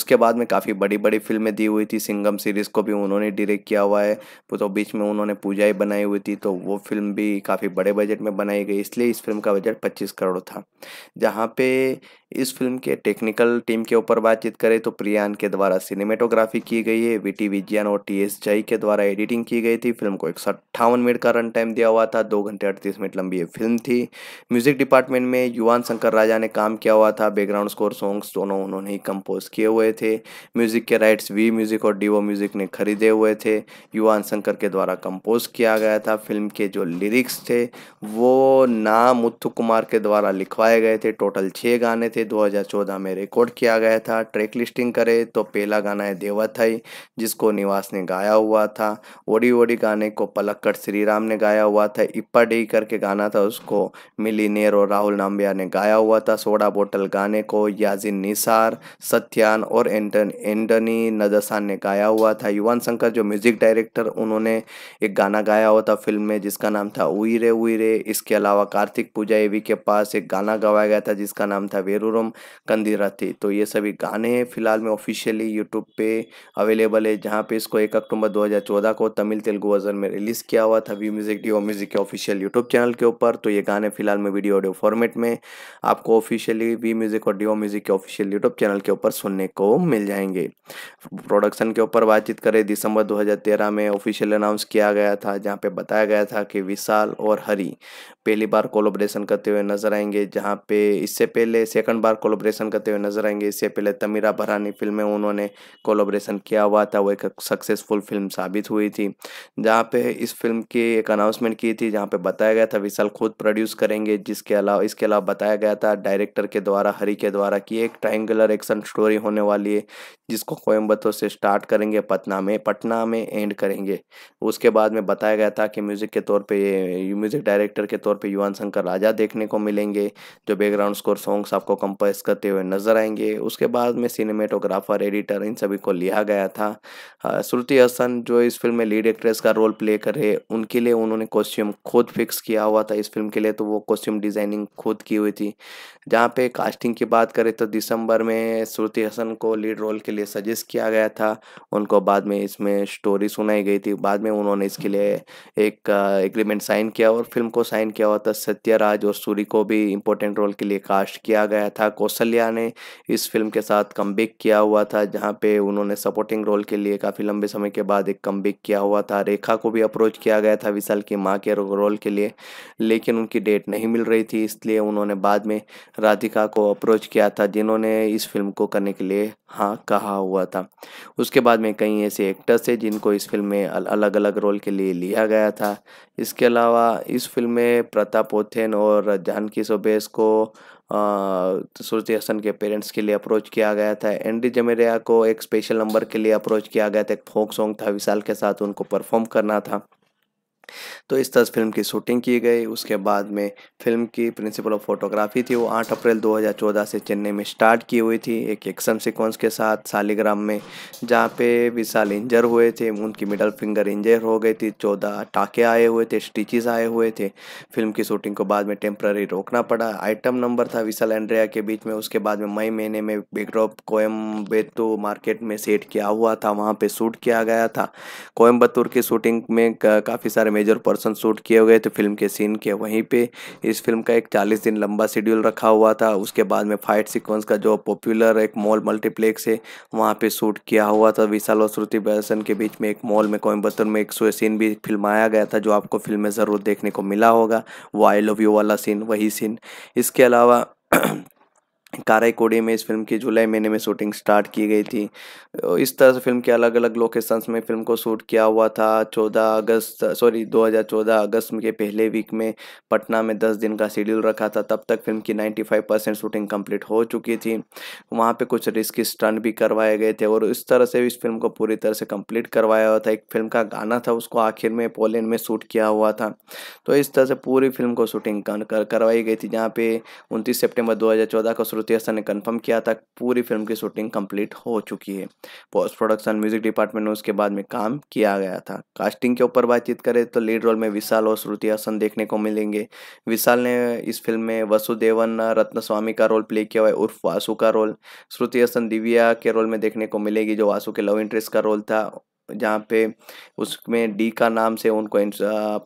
S1: उसके बाद में काफ़ी बड़ी बड़ी फिल्में दी हुई थी सिंगम सीरीज़ को भी उन्होंने डायरेक्ट किया हुआ है तो बीच में उन्होंने पूजा ही बनाई हुई थी तो वो फिल्म भी काफ़ी काफ़ी बड़े बजट में बनाई गई इसलिए इस फिल्म का बजट 25 करोड़ था जहाँ पे इस फिल्म के टेक्निकल टीम के ऊपर बातचीत करें तो प्रियान के द्वारा सिनेमेटोग्राफी की गई है वी टी विजयन और टी एस जय के द्वारा एडिटिंग की गई थी फिल्म को एक मिनट का रन टाइम दिया हुआ था दो घंटे अड़तीस मिनट लंबी ये फिल्म थी म्यूजिक डिपार्टमेंट में युवान शंकर राजा ने काम किया हुआ था बैकग्राउंड स्कोर सॉन्ग्स दोनों उन्होंने ही कंपोज किए हुए थे म्यूजिक के राइट्स वी म्यूजिक और डीवो म्यूजिक ने खरीदे हुए थे युवान शंकर के द्वारा कंपोज किया गया था फिल्म के जो लिरिक्स थे वो नाम मुत्थु कुमार के द्वारा लिखवाए गए थे टोटल छः गाने थे 2014 में रिकॉर्ड किया गया था ट्रैक लिस्टिंग करें तो पहला गाना है देवाथाई जिसको निवास ने गाया हुआ था ओडी ओडी गाने को पलक्कड़ श्री राम ने गाया हुआ था इप्पा डे करके गाना था उसको मिली नेर और राहुल नाम्बिया ने गाया हुआ था सोडा बोटल गाने को याजिन निसार सत्यान और एंटन एंटनी नदसान ने गाया हुआ था युवान शंकर जो म्यूजिक डायरेक्टर उन्होंने एक गाना गाया हुआ था फिल्म में जिसका नाम था उई हीरे हुईरे इसके अलावा कार्तिक पूजा एवी के पास एक गाना गवाया गया था जिसका नाम था वेरूरम कंदिराती तो ये सभी गाने फिलहाल में ऑफिशियली यूट्यूब पे अवेलेबल है जहाँ पे इसको एक अक्टूबर 2014 को तमिल तेलुगु वर्जन में रिलीज़ किया हुआ था वी म्यूज़िक डी म्यूज़िक के ऑफिशियल यूट्यूब चैनल के ऊपर तो ये गाने फिलहाल में वीडियो ऑडियो फॉर्मेट में आपको ऑफिशियली वी म्यूज़िक और डी म्यूज़िक के ऑफिशियल यूट्यूब चैनल के ऊपर सुनने को मिल जाएंगे प्रोडक्शन के ऊपर बातचीत करें दिसंबर तेरह में ऑफिशियल अनाउंस किया गया था जहाँ पे बताया गया था कि विशाल और हरी पहली बार कोलोब्रेशन करते हुए नजर आएंगे जहाँ पे इससे पहले सेकंड बार कोलोब्रेशन करते हुए नजर आएंगे इससे पहले तमीरा भरानी फिल्म में उन्होंने कोलोब्रेशन किया हुआ था वो एक सक्सेसफुल फिल्म साबित हुई थी जहाँ पे इस फिल्म की एक अनाउंसमेंट की थी जहाँ पे बताया गया था विशाल खुद प्रोड्यूस करेंगे जिसके अलावा इसके अलावा बताया गया था डायरेक्टर के द्वारा हरी के द्वारा कि एक ट्राइंगुलर एक्शन स्टोरी होने वाली है जिसको कोयम्बतों से स्टार्ट करेंगे पटना में पटना में एंड करेंगे उसके बाद में बताया गया था कि म्यूज़िक के तौर पर म्यूज़िक डायरेक्टर के तौर पे युवान शंकर राजा देखने को मिलेंगे जो बैकग्राउंड स्कोर सॉन्ग्स आपको कंपोज करते हुए नजर आएंगे उसके बाद में सिनेमेटोग्राफर एडिटर इन सभी को लिया गया था श्रुति हसन जो इस फिल्म में लीड एक्ट्रेस का रोल प्ले कर रहे उनके लिए उन्होंने कॉस्ट्यूम खुद फिक्स किया हुआ था इस फिल्म के लिए तो वो कॉस्ट्यूम डिज़ाइनिंग खुद की हुई थी जहाँ पे कास्टिंग की बात करें तो दिसंबर में श्रुति हसन को लीड रोल के लिए सजेस्ट किया गया था उनको बाद में इसमें स्टोरी सुनाई गई थी बाद में उन्होंने इसके लिए एक एग्रीमेंट साइन किया किया और फिल्म को साइन किया हुआ था सत्यराज और सूरी को भी इम्पोर्टेंट रोल के लिए कास्ट किया गया था कौशल्या ने इस फिल्म के साथ कम किया हुआ था जहाँ पे उन्होंने सपोर्टिंग रोल के लिए काफ़ी लंबे समय के बाद एक कम किया हुआ था रेखा को भी अप्रोच किया गया था विशाल की माँ के रोल के लिए लेकिन उनकी डेट नहीं मिल रही थी इसलिए उन्होंने बाद में राधिका को अप्रोच किया था जिन्होंने इस फिल्म को करने के लिए हाँ कहा हुआ था उसके बाद में कई ऐसे एक्टर्स थे जिनको इस फिल्म में अलग अलग रोल के लिए लिया गया था इसके अलावा इस फिल्म में प्रताप पोथेन और जानकी सोबेस को सुरती हसन के पेरेंट्स के लिए अप्रोच किया गया था एंडी जमेरिया को एक स्पेशल नंबर के लिए अप्रोच किया गया था एक फोक सॉन्ग था विशाल के साथ उनको परफॉर्म करना था तो इस तरह फिल्म की शूटिंग की गई उसके बाद में फिल्म की प्रिंसिपल ऑफ फोटोग्राफी थी वो 8 अप्रैल 2014 से चेन्नई में स्टार्ट की हुई थी एक एक्शन सीक्वेंस के साथ सालीग्राम में जहाँ पे विशाल इंजर हुए थे उनकी मिडल फिंगर इंजर हो गई थी चौदह टाके आए हुए थे स्टिचेस आए हुए थे फिल्म की शूटिंग को बाद में टेम्प्ररी रोकना पड़ा आइटम नंबर था विशाल एंड्रिया के बीच में उसके बाद में मई महीने में बिगड्रॉप कोयम्बेतु मार्केट में सेट किया हुआ था वहाँ पर शूट किया गया था कोयम्बतूर की शूटिंग में काफ़ी सारे मेजर पर्सन शूट किए गए थे फिल्म के सीन के वहीं पे इस फिल्म का एक चालीस दिन लंबा शेड्यूल रखा हुआ था उसके बाद में फाइट सीक्वेंस का जो पॉपुलर एक मॉल मल्टीप्लेक्स है वहाँ पे शूट किया हुआ था विशाल और श्रुति बसन के बीच में एक मॉल में कोयम्बतर में एक सीन भी फिल्माया गया था जो आपको फिल्म में ज़रूर देखने को मिला होगा वो आई लव यू वाला सीन वही सीन इसके अलावा काराईकोडी में इस फिल्म की जुलाई महीने में शूटिंग स्टार्ट की गई थी तो इस तरह से फिल्म के अलग अलग लोकेशंस में फिल्म को शूट किया हुआ था 14 अगस्त सॉरी 2014 अगस्त के पहले वीक में पटना में 10 दिन का शेड्यूल रखा था तब तक फिल्म की 95 परसेंट शूटिंग कंप्लीट हो चुकी थी वहाँ पे कुछ रिस्की स्टंट भी करवाए गए थे और इस तरह से इस फिल्म को पूरी तरह से कम्प्लीट करवाया हुआ था एक फिल्म का गाना था उसको आखिर में पोलैंड में शूट किया हुआ था तो इस तरह से पूरी फिल्म को शूटिंग करवाई गई थी जहाँ पे उनतीस सेप्टेम्बर दो का शुरू सत्यस्था ने कंफर्म किया था पूरी फिल्म की शूटिंग कंप्लीट हो चुकी है पोस्ट प्रोडक्शन म्यूजिक डिपार्टमेंट में उसके बाद में काम किया गया था कास्टिंग के ऊपर बातचीत करें तो लीड रोल में विशाल और श्रुति हसन देखने को मिलेंगे विशाल ने इस फिल्म में वसुदेवन रत्न स्वामी का रोल प्ले किया हुआ है उर्फ वासु का रोल श्रुति हसन दिव्या के रोल में देखने को मिलेगी जो वासु के लव इंटरेस्ट का रोल था जहाँ पे उसमें डी का नाम से उनको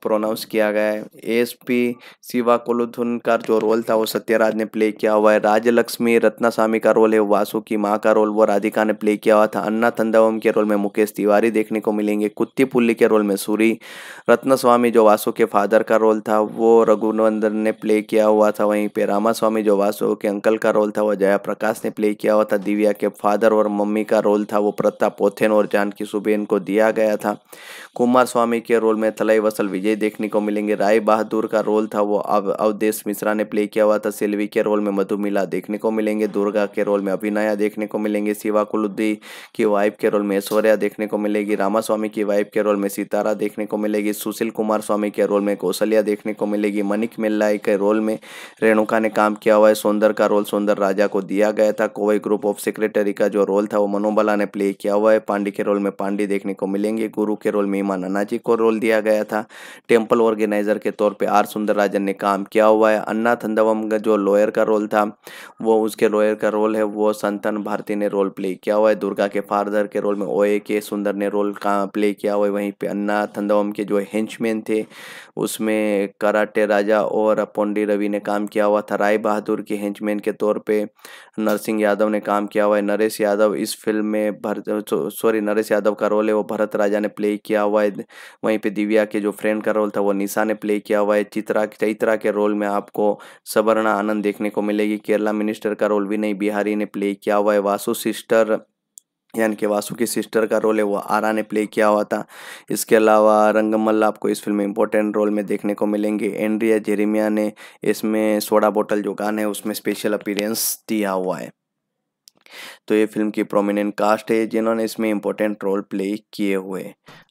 S1: प्रोनाउंस किया गया है एस पी शिवा कोलुथुन का जो रोल था वो सत्यराज ने प्ले किया हुआ है राजलक्ष्मी रत्नास्वामी का रोल है वासु की माँ का रोल वो राधिका ने प्ले किया हुआ था अन्ना तंदावम के रोल में मुकेश तिवारी देखने को मिलेंगे कुत्ती पुल्ली के रोल में सूरी रत्नास्वामी जो वासु के फादर का रोल था वो रघुनंदन ने प्ले किया हुआ था वहीं पर रामास्वामी जो वासु के अंकल का रोल था वो जया प्रकाश ने प्ले किया हुआ था दिव्या के फादर और मम्मी का रोल था वो प्रताप पोथेन और जानकी सुबेन को दिया गया था कुमार स्वामी के रोल में थलई वसल विजय देखने को मिलेंगे राय बहादुर का रोल था वो अब अवधेश मिश्रा ने प्ले किया हुआ था सेल्वी के रोल में मधुमिला देखने को मिलेंगे दुर्गा के रोल में अभिनया देखने को मिलेंगे शिवा कुलुद्दी की वाइफ के रोल में ऐश्वर्या देखने को मिलेगी रामास्वामी की वाइफ के रोल में सितारा देखने को मिलेगी सुशील कुमार स्वामी के रोल में कौशल्या देखने को मिलेगी मनिक मिल्लाई के रोल में रेणुका ने काम किया हुआ है सौंदर का रोल सौंदर राजा को दिया गया था कोवई ग्रुप ऑफ सेक्रेटरी का जो रोल था वो मनोबला ने प्ले किया हुआ है पांडे के रोल में पांडे देखने को मिलेंगे गुरु के रोल में ईमान अन्ना जी को रोल दिया गया था टेम्पल ऑर्गेनाइजर के तौर पर आर सुंदर राजन ने काम किया हुआ है अन्ना थंदवम का जो लॉयर का रोल था वो उसके लॉयर का रोल है वो संतन भारती ने रोल प्ले किया हुआ है दुर्गा के फादर के रोल में ओ ए के सुंदर ने रोल का प्ले किया हुआ है वहीं पर अन्ना थंदवम के जो हेंचमैन थे उसमें कराटे राजा और पोंडी रवि ने काम किया हुआ था राय बहादुर के हेंचमैन के तौर पर नरसिंह यादव ने काम किया हुआ है नरेश यादव इस फिल्म में भर सॉरी नरेश यादव का रोल है वो भरत राजा ने प्ले किया हुआ है वहीं पे दिव्या के जो फ्रेंड का रोल था वो निशा ने प्ले किया हुआ है चित्रा चैत्रा के रोल में आपको सवर्णा आनंद देखने को मिलेगी केरला मिनिस्टर का रोल भी नहीं बिहारी ने प्ले किया हुआ है वासु सिस्टर यानी कि वासु की सिस्टर का रोल है वो आरा ने प्ले किया हुआ था इसके अलावा रंगमल आपको इस फिल्म में इंपॉर्टेंट रोल में देखने को मिलेंगे एंड्रिया जेरिमिया ने इसमें सोडा बोतल जो गान है उसमें स्पेशल अपीरेंस दिया हुआ है तो ये फिल्म की प्रोमिनेंट कास्ट है जिन्होंने इसमें इम्पोर्टेंट रोल प्ले किए हुए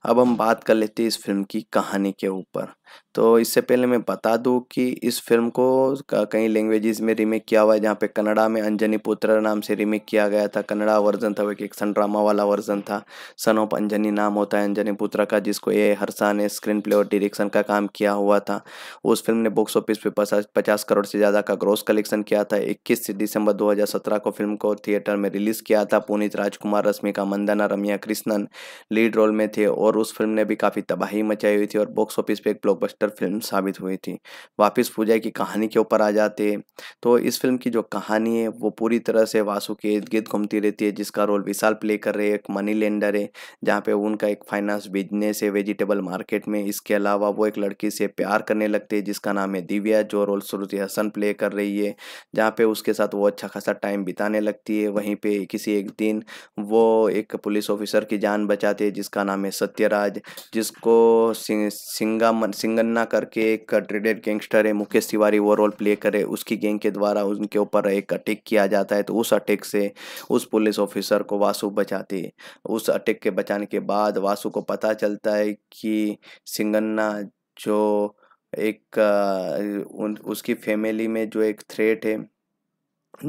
S1: अब हम बात कर लेते हैं इस फिल्म की कहानी के ऊपर तो इससे पहले मैं बता दूं कि इस फिल्म को कई लैंग्वेजेस में रीमेक किया हुआ है जहाँ पे कन्नड़ा में अंजनी पुत्र नाम से रीमेक किया गया था कन्नड़ा वर्जन था वो एक एक्शन ड्रामा वाला वर्जन था सन ऑफ अंजनी नाम होता है अंजनी पुत्र का जिसको ए हरसा ने स्क्रीन प्ले और डिरेक्शन का काम किया हुआ था उस फिल्म ने बॉक्स ऑफिस पे पचास करोड़ से ज़्यादा का ग्रोस कलेक्शन किया था इक्कीस दिसंबर दो को फिल्म को थिएटर में रिलीज़ किया था पुनीत राजकुमार रश्मिका मंदाना रमिया कृष्णन लीड रोल में थे और उस फिल्म ने भी काफ़ी तबाही मचाई हुई थी और बॉक्स ऑफिस पे एक ब्लॉक ब्लॉकबस्टर फिल्म साबित हुई थी वापस पूजा की कहानी के ऊपर आ जाते तो इस फिल्म की जो कहानी है वो पूरी तरह से वासु के इर्द गिर्द घूमती रहती है जिसका रोल विशाल प्ले कर रहे एक मनी लेंडर है जहाँ पे उनका एक फाइनेंस बिजनेस है वेजिटेबल मार्केट में इसके अलावा वो एक लड़की से प्यार करने लगते हैं जिसका नाम है दिव्या जो रोल श्रुति हसन प्ले कर रही है जहाँ पे उसके साथ वो अच्छा खासा टाइम बिताने लगती है वहीं पे किसी एक दिन वो एक पुलिस ऑफिसर की जान बचाते हैं जिसका नाम है सत्यराज जिसको सिंगा मन, सिंग सिंगन्ना करके एक ट्रेडेड गैंगस्टर है मुकेश तिवारी वो रोल प्ले करे उसकी गैंग के द्वारा उनके ऊपर एक अटैक किया जाता है तो उस अटैक से उस पुलिस ऑफिसर को वासु बचाती है उस अटैक के बचाने के बाद वासु को पता चलता है कि सिंगन्ना जो एक उन उसकी फैमिली में जो एक थ्रेट है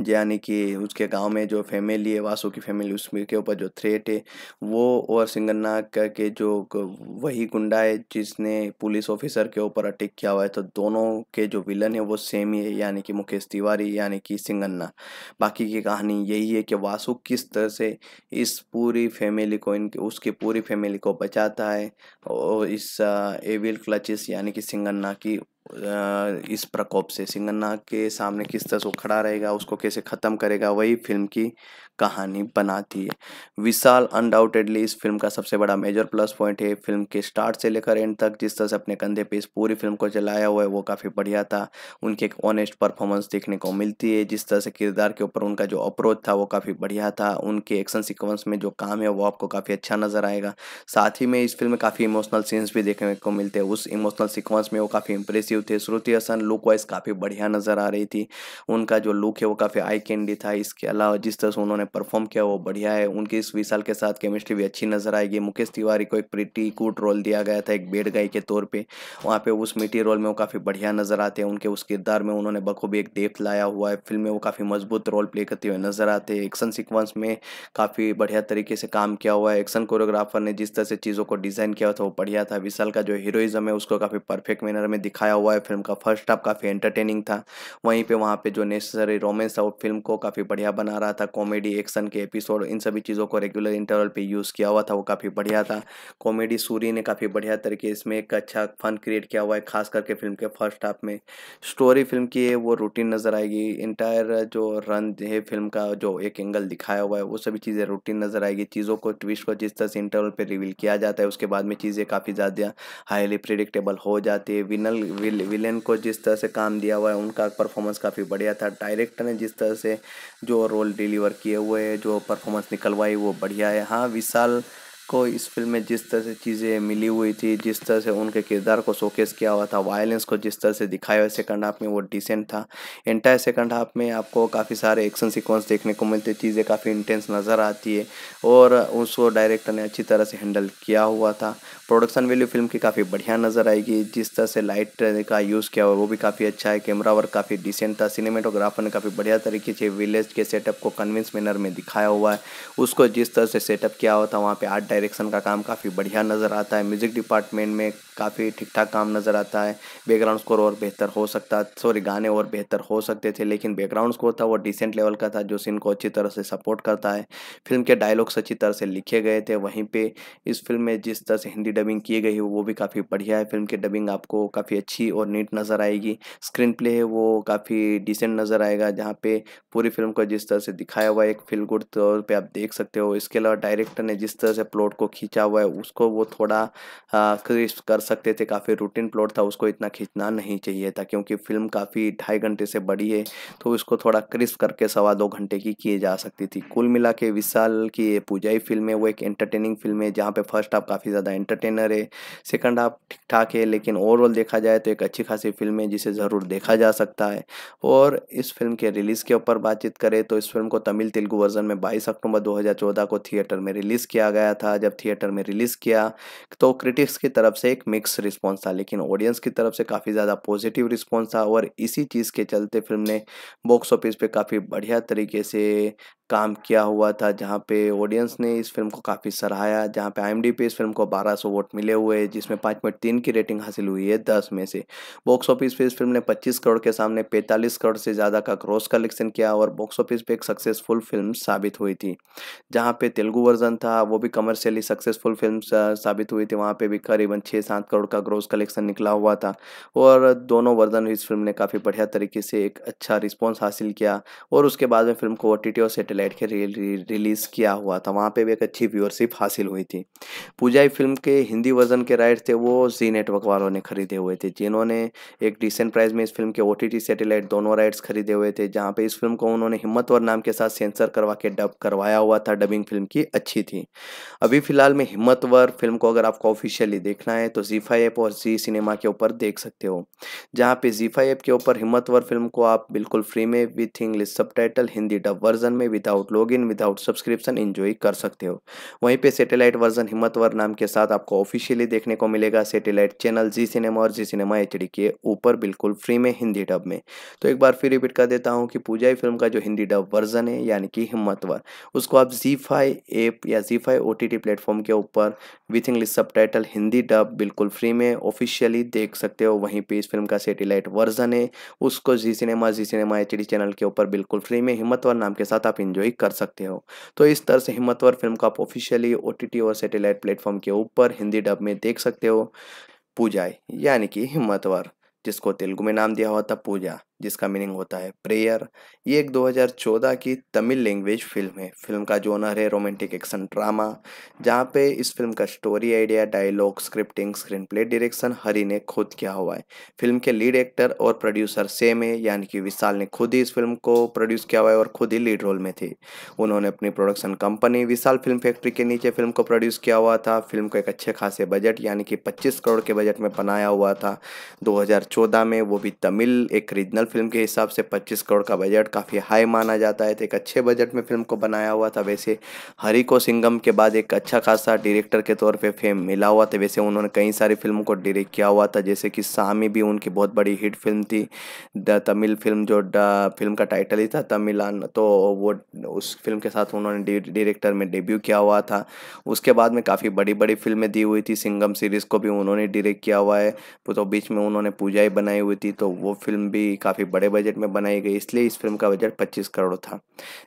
S1: यानी कि उसके गांव में जो फैमिली है वासु की फैमिली उसमें के ऊपर जो थ्रेट है वो और सिंगन्ना के जो वही गुंडा है जिसने पुलिस ऑफिसर के ऊपर अटैक किया हुआ है तो दोनों के जो विलन है वो सेम ही है यानी कि मुकेश तिवारी यानी कि सिंगन्ना बाकी की कहानी यही है कि वासु किस तरह से इस पूरी फैमिली को इनके उसकी पूरी फैमिली को बचाता है और इस एविल क्लचिस यानी कि सिंगन्ना की इस प्रकोप से सिंगन्ना के सामने किस तरह से वो खड़ा रहेगा उसको कैसे ख़त्म करेगा वही फिल्म की कहानी बनाती है विशाल अनडाउटेडली इस फिल्म का सबसे बड़ा मेजर प्लस पॉइंट है फिल्म के स्टार्ट से लेकर एंड तक जिस तरह से अपने कंधे पे इस पूरी फिल्म को चलाया हुआ है वो काफ़ी बढ़िया था उनकी एक ऑनेस्ट परफॉर्मेंस देखने को मिलती है जिस तरह से किरदार के ऊपर उनका जो अप्रोच था वो काफ़ी बढ़िया था उनके एक्शन सिक्वेंस में जो काम है वो आपको काफ़ी अच्छा नज़र आएगा साथ ही में इस फिल्म में काफ़ी इमोशनल सीन्स भी देखने को मिलते हैं उस इमोशनल सिक्वेंस में वो काफ़ी इंप्रेसिव थे श्रुति हसन लुक वाइज काफ़ी बढ़िया नज़र आ रही थी उनका जो लुक है वो काफ़ी आई कैंडी था इसके अलावा जिस तरह से उन्होंने उन्होंने परफॉर्म किया वो बढ़िया है उनकी इस विशाल के साथ केमिस्ट्री भी अच्छी नजर आएगी मुकेश तिवारी को एक प्रिटी कूट रोल दिया गया था एक बेड गाई के तौर पर वहाँ पे उस मिट्टी रोल में वो काफ़ी बढ़िया नजर आते हैं उनके उस किरदार में उन्होंने बखूबी एक देख लाया हुआ है फिल्म में वो काफ़ी मजबूत रोल प्ले करते हुए नजर आते हैं एक्शन सिक्वेंस में काफ़ी बढ़िया तरीके से काम किया हुआ है एक्शन कोरियोग्राफर ने जिस तरह से चीज़ों को डिज़ाइन किया था वो बढ़िया था विशाल का जो हीरोइज़म है उसको काफ़ी परफेक्ट मैनर में दिखाया हुआ है फिल्म का फर्स्ट हाफ काफ़ी एंटरटेनिंग था वहीं पर वहाँ पे जो नेसेसरी रोमेंस था वो फिल्म को काफ़ी बढ़िया बना रहा था कॉमेडी रिएक्शन के एपिसोड इन सभी चीज़ों को रेगुलर इंटरवल पे यूज़ किया हुआ था वो काफ़ी बढ़िया था कॉमेडी सूरी ने काफ़ी बढ़िया तरीके इसमें एक अच्छा फन क्रिएट किया हुआ है खास करके फिल्म के फर्स्ट हाफ में स्टोरी फिल्म की है वो रूटीन नज़र आएगी इंटायर जो रन है फिल्म का जो एक एंगल दिखाया हुआ है वो सभी चीज़ें रूटीन नज़र आएगी चीज़ों को ट्विस्ट को जिस तरह से इंटरवल पर रिवील किया जाता है उसके बाद में चीज़ें काफ़ी ज़्यादा हाईली प्रिडिक्टेबल हो जाती है विनल विलेन को जिस तरह से काम दिया हुआ है उनका परफॉर्मेंस काफ़ी बढ़िया था डायरेक्टर ने जिस तरह से जो रोल डिलीवर किए हुए जो परफॉर्मेंस निकलवाई वो बढ़िया है हाँ विशाल को इस फिल्म में जिस तरह से चीज़ें मिली हुई थी जिस तरह से उनके किरदार को शोकेस किया हुआ था वायलेंस को जिस तरह से दिखाया हुआ सेकंड हाफ में वो डिसेंट था एंटायर सेकंड हाफ में आपको काफ़ी सारे एक्शन सीक्वेंस देखने को मिलते चीज़ें काफ़ी इंटेंस नज़र आती है और उसको डायरेक्टर ने अच्छी तरह से हैंडल किया हुआ था प्रोडक्शन वैल्यू फिल्म की काफ़ी बढ़िया नज़र आएगी जिस तरह से लाइट का यूज़ किया हुआ वो भी काफ़ी अच्छा है कैमरा वर्क काफ़ी डिसेंट था सिनेमेटोग्राफर ने काफ़ी बढ़िया तरीके से विलेज के सेटअप को कन्विंस मैनर में दिखाया हुआ है उसको जिस तरह से सेटअप किया हुआ था वहाँ पर आर्ट डायरेक्शन का काम काफ़ी बढ़िया नज़र आता है म्यूज़िक डिपार्टमेंट में काफ़ी ठीक ठाक काम नज़र आता है बैकग्राउंड स्कोर और बेहतर हो सकता सॉरी गाने और बेहतर हो सकते थे लेकिन बैकग्राउंड स्कोर था वो डिसेंट लेवल का था जो सीन को अच्छी तरह से सपोर्ट करता है फिल्म के डायलॉग्स अच्छी तरह से लिखे गए थे वहीं पर इस फिल्म में जिस तरह से हिंदी डबिंग किए गई है वो भी काफ़ी बढ़िया है फिल्म की डबिंग आपको काफ़ी अच्छी और नीट नज़र आएगी स्क्रीन प्ले है वो काफ़ी डिसेंट नज़र आएगा जहाँ पे पूरी फिल्म को जिस तरह से दिखाया हुआ है एक फील गुड तौर पर आप देख सकते हो इसके अलावा डायरेक्टर ने जिस तरह से प्लॉट को खींचा हुआ है उसको वो थोड़ा क्रिस्प कर सकते थे काफ़ी रूटीन प्लॉट था उसको इतना खींचना नहीं चाहिए था क्योंकि फिल्म काफ़ी ढाई घंटे से बड़ी है तो उसको थोड़ा क्रिस्प करके सवा दो घंटे की किए जा सकती थी कुल मिला के विशाल की पूजाई फिल्म है वो एक एंटरटेनिंग फिल्म है जहाँ पे फर्स्ट हाफ काफ़ी ज़्यादा एंटरटेन माइनर है सेकंड हाफ ठीक ठाक है लेकिन ओवरऑल देखा जाए तो एक अच्छी खासी फिल्म है जिसे ज़रूर देखा जा सकता है और इस फिल्म के रिलीज़ के ऊपर बातचीत करें तो इस फिल्म को तमिल तेलुगु वर्जन में बाईस अक्टूबर 2014 को थिएटर में रिलीज़ किया गया था जब थिएटर में रिलीज़ किया तो क्रिटिक्स की तरफ से एक मिक्स रिस्पॉन्स था लेकिन ऑडियंस की तरफ से काफ़ी ज़्यादा पॉजिटिव रिस्पॉन्स था और इसी चीज़ के चलते फिल्म ने बॉक्स ऑफिस पर काफ़ी बढ़िया तरीके से काम किया हुआ था जहाँ पे ऑडियंस ने इस फिल्म को काफ़ी सराहाया जहाँ पे आई पे इस फिल्म को 1200 वोट मिले हुए हैं जिसमें पाँच पॉइंट तीन की रेटिंग हासिल हुई है दस में से बॉक्स ऑफिस पे इस फिल्म ने 25 करोड़ के सामने 45 करोड़ से ज़्यादा का क्रॉस कलेक्शन किया और बॉक्स ऑफिस पे एक सक्सेसफुल फिल्म साबित हुई थी जहाँ पे तेलुगु वर्जन था वो भी कमर्शियली सक्सेसफुल फिल्म साबित हुई थी वहाँ पर भी करीबन छः सात करोड़ का ग्रोस कलेक्शन निकला हुआ था और दोनों वर्जन इस फिल्म ने काफ़ी बढ़िया तरीके से एक अच्छा रिस्पॉन्स हासिल किया और उसके बाद में फिल्म को ओ और सैटेलाइट लेट के रिलीज़ किया हुआ था वहाँ पे भी एक अच्छी व्यूअरशिप हासिल हुई थी पूजाई फिल्म के हिंदी वर्जन के राइट थे वो जी नेटवर्क वालों ने खरीदे हुए थे जिन्होंने एक डिसेंट प्राइस में इस फिल्म के ओ टी सैटेलाइट दोनों राइट्स खरीदे हुए थे जहाँ पे इस फिल्म को उन्होंने हिम्मतवर नाम के साथ सेंसर करवा के डब करवाया हुआ था डबिंग फिल्म की अच्छी थी अभी फिलहाल में हिम्मतवर फिल्म को अगर आपको ऑफिशियली देखना है तो जीफा ऐप और जी सिनेमा के ऊपर देख सकते हो जहाँ पे जीफा ऐप के ऊपर हिम्मतवर फिल्म को आप बिल्कुल फ्री में with English sub Hindi dub version में with without in without subscription enjoy कर सकते हो वहीं पे सैटेलाइट वर्जन हिम्मतवर नाम के साथ आपको ऑफिशियली देखने को मिलेगा सैटेलाइट चैनल जी सिनेमा और जी सिनेमा एच के ऊपर बिल्कुल फ्री में हिंदी डब में तो एक बार फिर रिपीट कर देता हूँ कि पूजाई फिल्म का जो हिंदी डब वर्जन है यानी कि हिम्मतवर उसको आप जी फाई ऐप या जी फाई ओ प्लेटफॉर्म के ऊपर with English sub Hindi dub बिल्कुल फ्री में ऑफिशियली देख सकते हो वहीं पे इस फिल्म का सेटेलाइट वर्जन है उसको Zee cinema Zee cinema H channel के ऊपर बिल्कुल फ्री में हिम्मतवर नाम के साथ आप एंजॉय कर सकते हो तो इस तरह से हिम्मतवर फिल्म का आप ऑफिशियली ओ और सैटेलाइट प्लेटफॉर्म के ऊपर हिंदी डब में देख सकते हो पूजा यानी कि हिम्मतवर जिसको तेलुगु में नाम दिया हुआ था पूजा जिसका मीनिंग होता है प्रेयर ये एक 2014 की तमिल लैंग्वेज फिल्म है फिल्म का जोनर है रोमांटिक एक्शन ड्रामा जहाँ पे इस फिल्म का story idea dialogue scripting screen play direction Hari ने खुद किया हुआ है फिल्म के लीड एक्टर और प्रोड्यूसर सेम है यानी कि विशाल ने खुद ही इस फिल्म को प्रोड्यूस किया हुआ है और खुद ही लीड रोल में थे उन्होंने अपनी production company Vishal film factory के नीचे फिल्म को प्रोड्यूस किया हुआ था फिल्म को एक अच्छे खासे बजट यानी कि पच्चीस करोड़ के बजट में बनाया हुआ था दो में वो भी तमिल एक रीजनल फिल्म के हिसाब से 25 करोड़ का बजट काफ़ी हाई माना जाता है तो एक अच्छे बजट में फिल्म को बनाया हुआ था वैसे हरी को सिंगम के बाद एक अच्छा खासा डायरेक्टर के तौर पर फेम मिला हुआ था वैसे उन्होंने कई सारी फिल्मों को डायरेक्ट किया हुआ था जैसे कि सामी भी उनकी बहुत बड़ी हिट फिल्म थी द तमिल फिल्म जो फिल्म का टाइटल ही था तमिलान तो वो उस फिल्म के साथ उन्होंने डायरेक्टर में डेब्यू किया हुआ था उसके बाद में काफ़ी बड़ी बड़ी फिल्में दी हुई थी सिंगम सीरीज़ को भी उन्होंने डायरेक्ट किया हुआ है तो बीच में उन्होंने पूजा ही बनाई हुई थी तो वो फिल्म भी काफ़ी काफ़ी बड़े बजट में बनाई गई इसलिए इस फिल्म का बजट 25 करोड़ था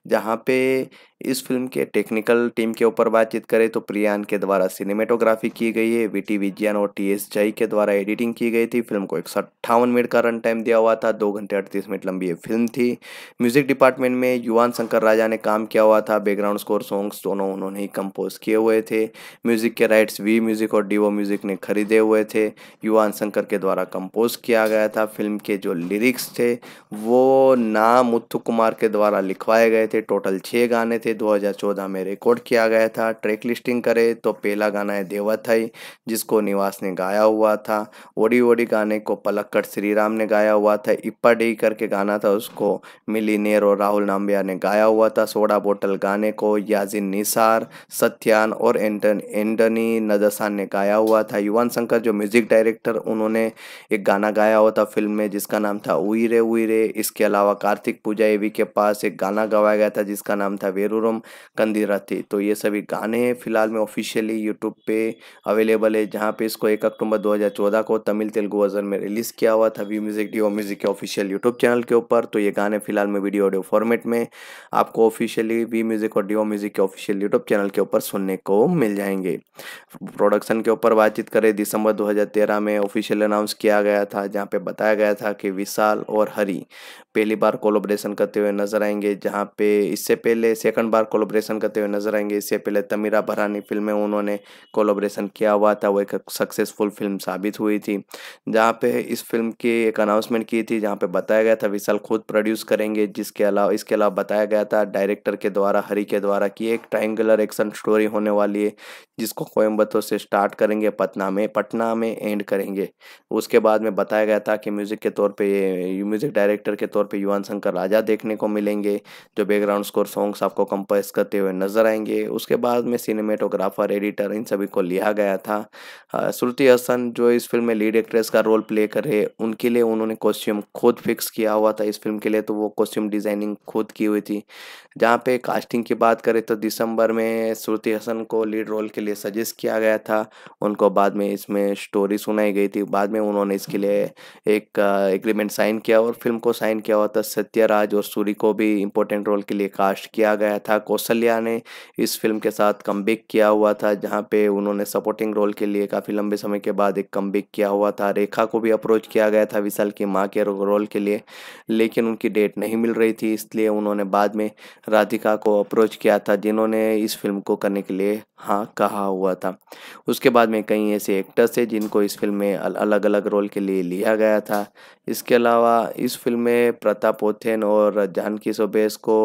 S1: जहाँ पे इस फिल्म के टेक्निकल टीम के ऊपर बातचीत करें तो प्रियान के द्वारा सिनेमेटोग्राफी की गई है वी टी विज्ञान और टी एस जई के द्वारा एडिटिंग की गई थी फिल्म को एक मिनट का रन टाइम दिया हुआ था दो घंटे अड़तीस मिनट लंबी ये फिल्म थी म्यूजिक डिपार्टमेंट में युवान शंकर राजा ने काम किया हुआ था बैकग्राउंड स्कोर सॉन्ग्स दोनों उन्होंने ही कंपोज किए हुए थे म्यूजिक के राइट्स वी म्यूजिक और डीओ म्यूजिक ने खरीदे हुए थे युवान शंकर के द्वारा कंपोज किया गया था फिल्म के जो लिरिक्स थे थे वो ना मुत्थु कुमार के द्वारा लिखवाए गए थे टोटल छः गाने थे 2014 में रिकॉर्ड किया गया था ट्रैक लिस्टिंग करें तो पहला गाना है देवाथई जिसको निवास ने गाया हुआ था ओडी ओडी गाने को पलक्कड़ श्री राम ने गाया हुआ था इप्पा डी करके गाना था उसको नेर और राहुल नाम्बिया ने गाया हुआ था सोडा बोटल गाने को याजिन निसार सत्यान और एंटन एंटनी नदसान ने गाया हुआ था युवान शंकर जो म्यूजिक डायरेक्टर उन्होंने एक गाना गाया हुआ था फिल्म में जिसका नाम था उई वीरे वीरे इसके अलावा कार्तिक पूजा एवी के पास एक गाना गवाया गया था जिसका नाम था वेरूरम कंदिराती तो ये सभी गाने फिलहाल में ऑफिशियली यूट्यूब पे अवेलेबल है जहाँ पे इसको एक अक्टूबर 2014 को तमिल तेलुगु वर्जन में रिलीज़ किया हुआ था वी म्यूज़िक डी म्यूज़िक के ऑफिशियल यूट्यूब चैनल के ऊपर तो ये गाने फिलहाल में वीडियो ऑडियो फॉर्मेट में आपको ऑफिशियली वी म्यूज़िक और डी म्यूज़िक के ऑफिशियल यूट्यूब चैनल के ऊपर सुनने को मिल जाएंगे प्रोडक्शन के ऊपर बातचीत करें दिसंबर 2013 में ऑफिशियल अनाउंस किया गया था जहाँ पे बताया गया था कि विशाल और हरी पहली बार कोलोब्रेशन करते हुए नजर आएंगे जहां पे इससे पहले सेकंड बार कोलोब्रेशन करते हुए नजर आएंगे इससे पहले तमीरा भरानी फिल्म में उन्होंने कोलोब्रेशन किया हुआ था वो एक सक्सेसफुल फिल्म साबित हुई थी जहाँ पे इस फिल्म की एक अनाउंसमेंट की थी जहाँ पे बताया गया था विशाल खुद प्रोड्यूस करेंगे जिसके अलावा इसके अलावा बताया गया था डायरेक्टर के द्वारा हरी के द्वारा कि एक ट्राइंगुलर एक्शन स्टोरी होने वाली है जिसको कोयम्बतों से स्टार्ट करेंगे पटना में पटना में एंड करेंगे उसके बाद में बताया गया था कि म्यूज़िक के तौर पर ये म्यूज़िक डायरेक्टर के तौर पे युवान शंकर राजा देखने को मिलेंगे जो बैकग्राउंड स्कोर सॉन्ग्स आपको कंपोज करते हुए नजर आएंगे उसके बाद में सिनेमेटोग्राफर एडिटर इन सभी को लिया गया था श्रुति हसन जो इस फिल्म में लीड एक्ट्रेस का रोल प्ले कर रहे उनके लिए उन्होंने कॉस्ट्यूम खुद फिक्स किया हुआ था इस फिल्म के लिए तो वो कॉस्ट्यूम डिज़ाइनिंग खुद की हुई थी जहाँ पे कास्टिंग की बात करें तो दिसंबर में श्रुति हसन को लीड रोल के लिए सजेस्ट किया गया था उनको बाद में इसमें स्टोरी सुनाई गई थी बाद में उन्होंने इसके लिए एक एग्रीमेंट साइन किया किया और फिल्म को साइन किया हुआ था सत्यराज और सूरी को भी इम्पोर्टेंट रोल के लिए कास्ट किया गया था कौशल्या ने इस फिल्म के साथ कम किया हुआ था जहाँ पे उन्होंने सपोर्टिंग रोल के लिए काफ़ी लंबे समय के बाद एक कम किया हुआ था रेखा को भी अप्रोच किया गया था विशाल की माँ के रोल के लिए लेकिन उनकी डेट नहीं मिल रही थी इसलिए उन्होंने बाद में राधिका को अप्रोच किया था जिन्होंने इस फिल्म को करने के लिए हाँ कहा हुआ था उसके बाद में कई ऐसे एक्टर्स थे जिनको इस फिल्म में अलग अलग रोल के लिए लिया गया था इसके अलावा इस फिल्म में प्रताप ओथेन और जानकी सोबेस को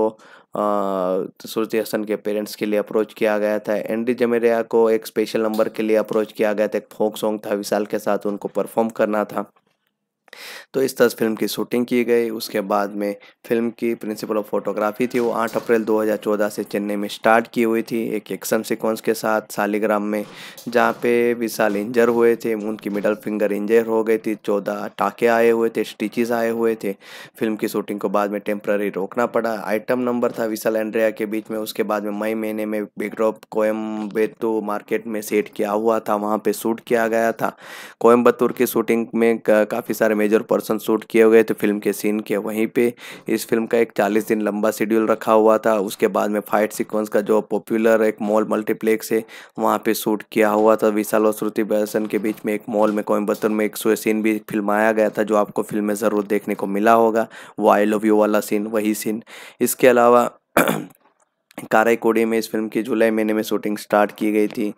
S1: सूर्य हसन के पेरेंट्स के लिए अप्रोच किया गया था एंडी जमेरिया को एक स्पेशल नंबर के लिए अप्रोच किया गया था एक फोक सॉन्ग था विशाल के साथ उनको परफॉर्म करना था तो इस तरह फिल्म की शूटिंग की गई उसके बाद में फिल्म की प्रिंसिपल ऑफ फोटोग्राफी थी वो 8 अप्रैल 2014 से चेन्नई में स्टार्ट की हुई थी एक एक्शन सीक्वेंस के साथ सालीग्राम में जहाँ पे विशाल इंजर हुए थे उनकी मिडल फिंगर इंजर हो गई थी चौदह टाके आए हुए थे स्टिचेस आए हुए थे फिल्म की शूटिंग को बाद में टेम्प्ररी रोकना पड़ा आइटम नंबर था विशाल एंड्रिया के बीच में उसके बाद में मई महीने में बिग्रोप कोयम्बेतु मार्केट में सेट किया हुआ था वहाँ पर शूट किया गया था कोयम्बतूर की शूटिंग में काफ़ी सारे इमेज और पर्सन शूट किए गए तो फिल्म के सीन के वहीं पे इस फिल्म का एक चालीस दिन लंबा शेड्यूल रखा हुआ था उसके बाद में फाइट सीक्वेंस का जो पॉपुलर एक मॉल मल्टीप्लेक्स है वहाँ पर शूट किया हुआ था विशाल और श्रुति बसन के बीच में एक मॉल में कोयम्बतर में एक सीन भी फिल्माया गया था जो आपको फिल्म में ज़रूर देखने को मिला होगा वो आई लव यू वाला सीन वही सीन इसके अलावा काराईकोड़ी में इस फिल्म की जुलाई महीने में शूटिंग स्टार्ट की गई थी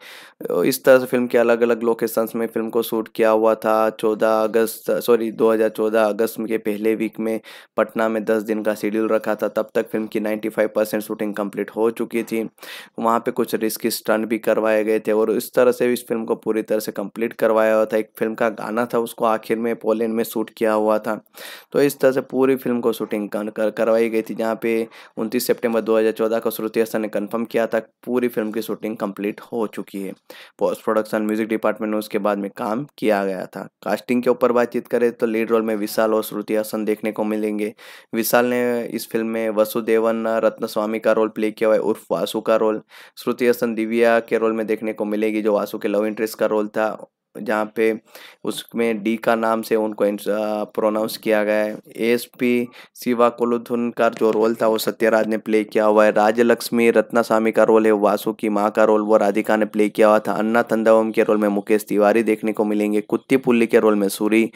S1: तो इस तरह से फिल्म के अलग अलग लोकेशंस में फिल्म को शूट किया हुआ था 14 अगस्त सॉरी 2014 अगस्त के पहले वीक में पटना में 10 दिन का शेड्यूल रखा था तब तक फिल्म की 95 परसेंट शूटिंग कंप्लीट हो चुकी थी वहाँ पे कुछ रिस्की स्टंट भी करवाए गए थे और इस तरह से इस फिल्म को पूरी तरह से कम्प्लीट करवाया हुआ था एक फिल्म का गाना था उसको आखिर में पोलैंड में शूट किया हुआ था तो इस तरह से पूरी फिल्म को शूटिंग करवाई गई थी जहाँ पे उनतीस सेप्टेम्बर दो का शुरू हसन ने कंफर्म किया था पूरी फिल्म की शूटिंग कंप्लीट हो चुकी है पोस्ट प्रोडक्शन म्यूजिक डिपार्टमेंट में उसके बाद में काम किया गया था कास्टिंग के ऊपर बातचीत करें तो लीड रोल में विशाल और श्रुति हसन देखने को मिलेंगे विशाल ने इस फिल्म में वसुदेवन रत्न स्वामी का रोल प्ले किया हुआ है उर्फ वासु का रोल श्रुति हसन दिव्या के रोल में देखने को मिलेगी जो वासु के लव इंटरेस्ट का रोल था जहाँ पे उसमें डी का नाम से उनको प्रोनाउंस किया गया है एस पी शिवा कोलुथुन का जो रोल था वो सत्यराज ने प्ले किया हुआ है राजलक्ष्मी रत्नास्वामी का रोल है वासु की माँ का रोल वो राधिका ने प्ले किया हुआ था अन्ना थंदावम के रोल में मुकेश तिवारी देखने को मिलेंगे कुत्ती पुल्ली के रोल में सूरी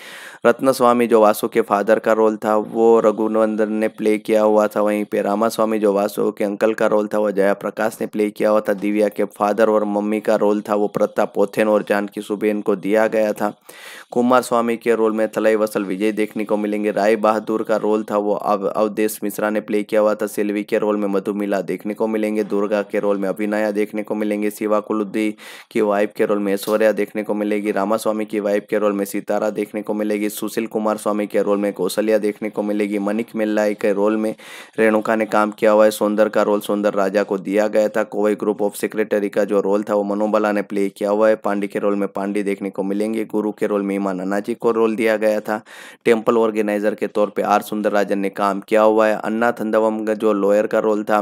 S1: रत्नास्वामी जो वासु के फादर का रोल था वो रघुनंदन ने प्ले किया हुआ था वहीं पर रामास्वामी जो वासु के अंकल का रोल था वो जया प्रकाश ने प्ले किया हुआ था दिव्या के फादर और मम्मी का रोल था वो प्रताप पोथेन और जानकी सुबेन को दिया गया था कुमार स्वामी के रोल में थलई वसल विजय देखने को मिलेंगे राय बहादुर का रोल था वो अब अवधेश मिश्रा ने प्ले किया हुआ था सेल्वी के रोल में मधुमिला देखने को मिलेंगे दुर्गा के रोल में अभिनया देखने को मिलेंगे शिवा कुलुद्दी की वाइफ के रोल में ऐश्वर्या देखने को मिलेगी रामास्वामी की वाइफ के रोल में सितारा देखने को मिलेगी सुशील कुमार स्वामी के रोल में कौशल्या देखने को मिलेगी मनिक मिल्लाई के रोल में रेणुका ने काम किया हुआ है सौंदर का रोल सौंदर राजा को दिया गया था कोवई ग्रुप ऑफ सेक्रेटरी का जो रोल था वो मनोबला ने प्ले किया हुआ है पांडे के रोल में पांडे देखने को मिलेंगे गुरु के रोल में ईमान अन्ना जी को रोल दिया गया था टेम्पल ऑर्गेनाइजर के तौर पर आर सुंदर राजन ने काम किया हुआ है अन्ना थंदवम का जो लॉयर का रोल था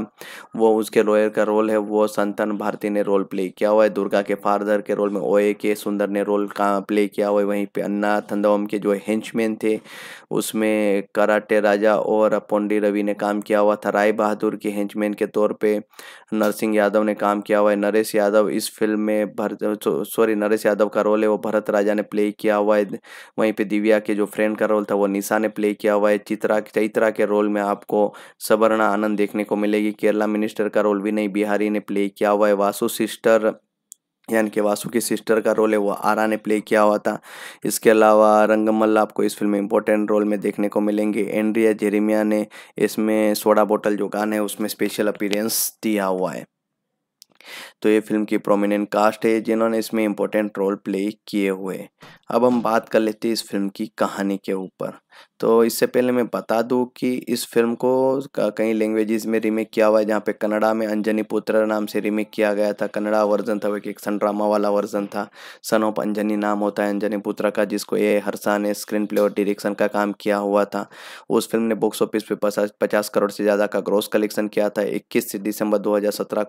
S1: वो उसके लॉयर का रोल है वो संतन भारती ने रोल प्ले किया हुआ है दुर्गा के फादर के रोल में ओ के सुंदर ने रोल का प्ले किया हुआ है वहीं पर अन्ना थंदवम के जो हेंचमैन थे उसमें कराटे राजा और पोंडी रवि ने काम किया हुआ था राय बहादुर के हेंचमैन के तौर पे नरसिंह यादव ने काम किया हुआ है नरेश यादव इस फिल्म में भर सॉरी नरेश यादव का रोल है वो भरत राजा ने प्ले किया हुआ है वहीं पे दिव्या के जो फ्रेंड का रोल था वो निशा ने प्ले किया हुआ है चित्रा चैत्रा के रोल में आपको सवर्णा आनंद देखने को मिलेगी केरला मिनिस्टर का रोल भी नहीं बिहारी ने प्ले किया हुआ है वासु सिस्टर यानी कि वासु की सिस्टर का रोल है वो आरा ने प्ले किया हुआ था इसके अलावा रंगमल आपको इस फिल्म में इंपॉर्टेंट रोल में देखने को मिलेंगे एंड्रिया जेरेमिया ने इसमें सोडा बोतल जो गान है उसमें स्पेशल अपीरेंस दिया हुआ है तो ये फिल्म की प्रोमिनेंट कास्ट है जिन्होंने इसमें इम्पोर्टेंट रोल प्ले किए हुए अब हम बात कर लेते हैं इस फिल्म की कहानी के ऊपर तो इससे पहले मैं बता दूं कि इस फिल्म को कई लैंग्वेजेस में रीमेक किया हुआ है जहाँ पे कनाडा में अंजनी पुत्र नाम से रीमेक किया गया था कनाडा वर्जन था वो एक सन ड्रामा वाला वर्जन था सन ऑफ अंजनी नाम होता है अंजनी पुत्र का जिसको ए हरसा ने स्क्रीन प्ले और डिरेक्शन का काम किया हुआ था उस फिल्म ने बॉक्स ऑफिस पे पचास करोड़ से ज़्यादा का ग्रोस कलेक्शन किया था इक्कीस दिसंबर दो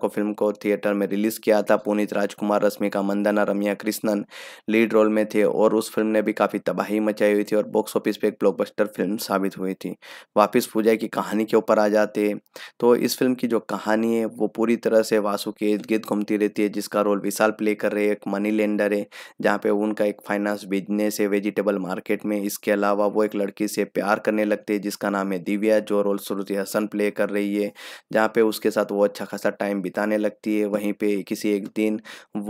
S1: को फिल्म को थिएटर में रिलीज़ किया था पुनीत राजकुमार रश्मिका मंदाना रमिया कृष्णन लीड रोल में थे और उस फिल्म ने भी काफ़ी तबाही मचाई हुई थी और बॉक्स ऑफिस पे एक ब्लॉक ब्लॉकबस्टर फिल्म साबित हुई थी वापस पूजा की कहानी के ऊपर आ जाते तो इस फिल्म की जो कहानी है वो पूरी तरह से वासु के इर्द गिर्द घूमती रहती है जिसका रोल विशाल प्ले कर रहे एक मनी लेंडर है जहाँ पे उनका एक फाइनेंस बिजनेस है वेजिटेबल मार्केट में इसके अलावा वो एक लड़की से प्यार करने लगते हैं जिसका नाम है दिव्या जो रोल श्रुति हसन प्ले कर रही है जहाँ पे उसके साथ वो अच्छा खासा टाइम बिताने लगती है वहीं पे किसी एक दिन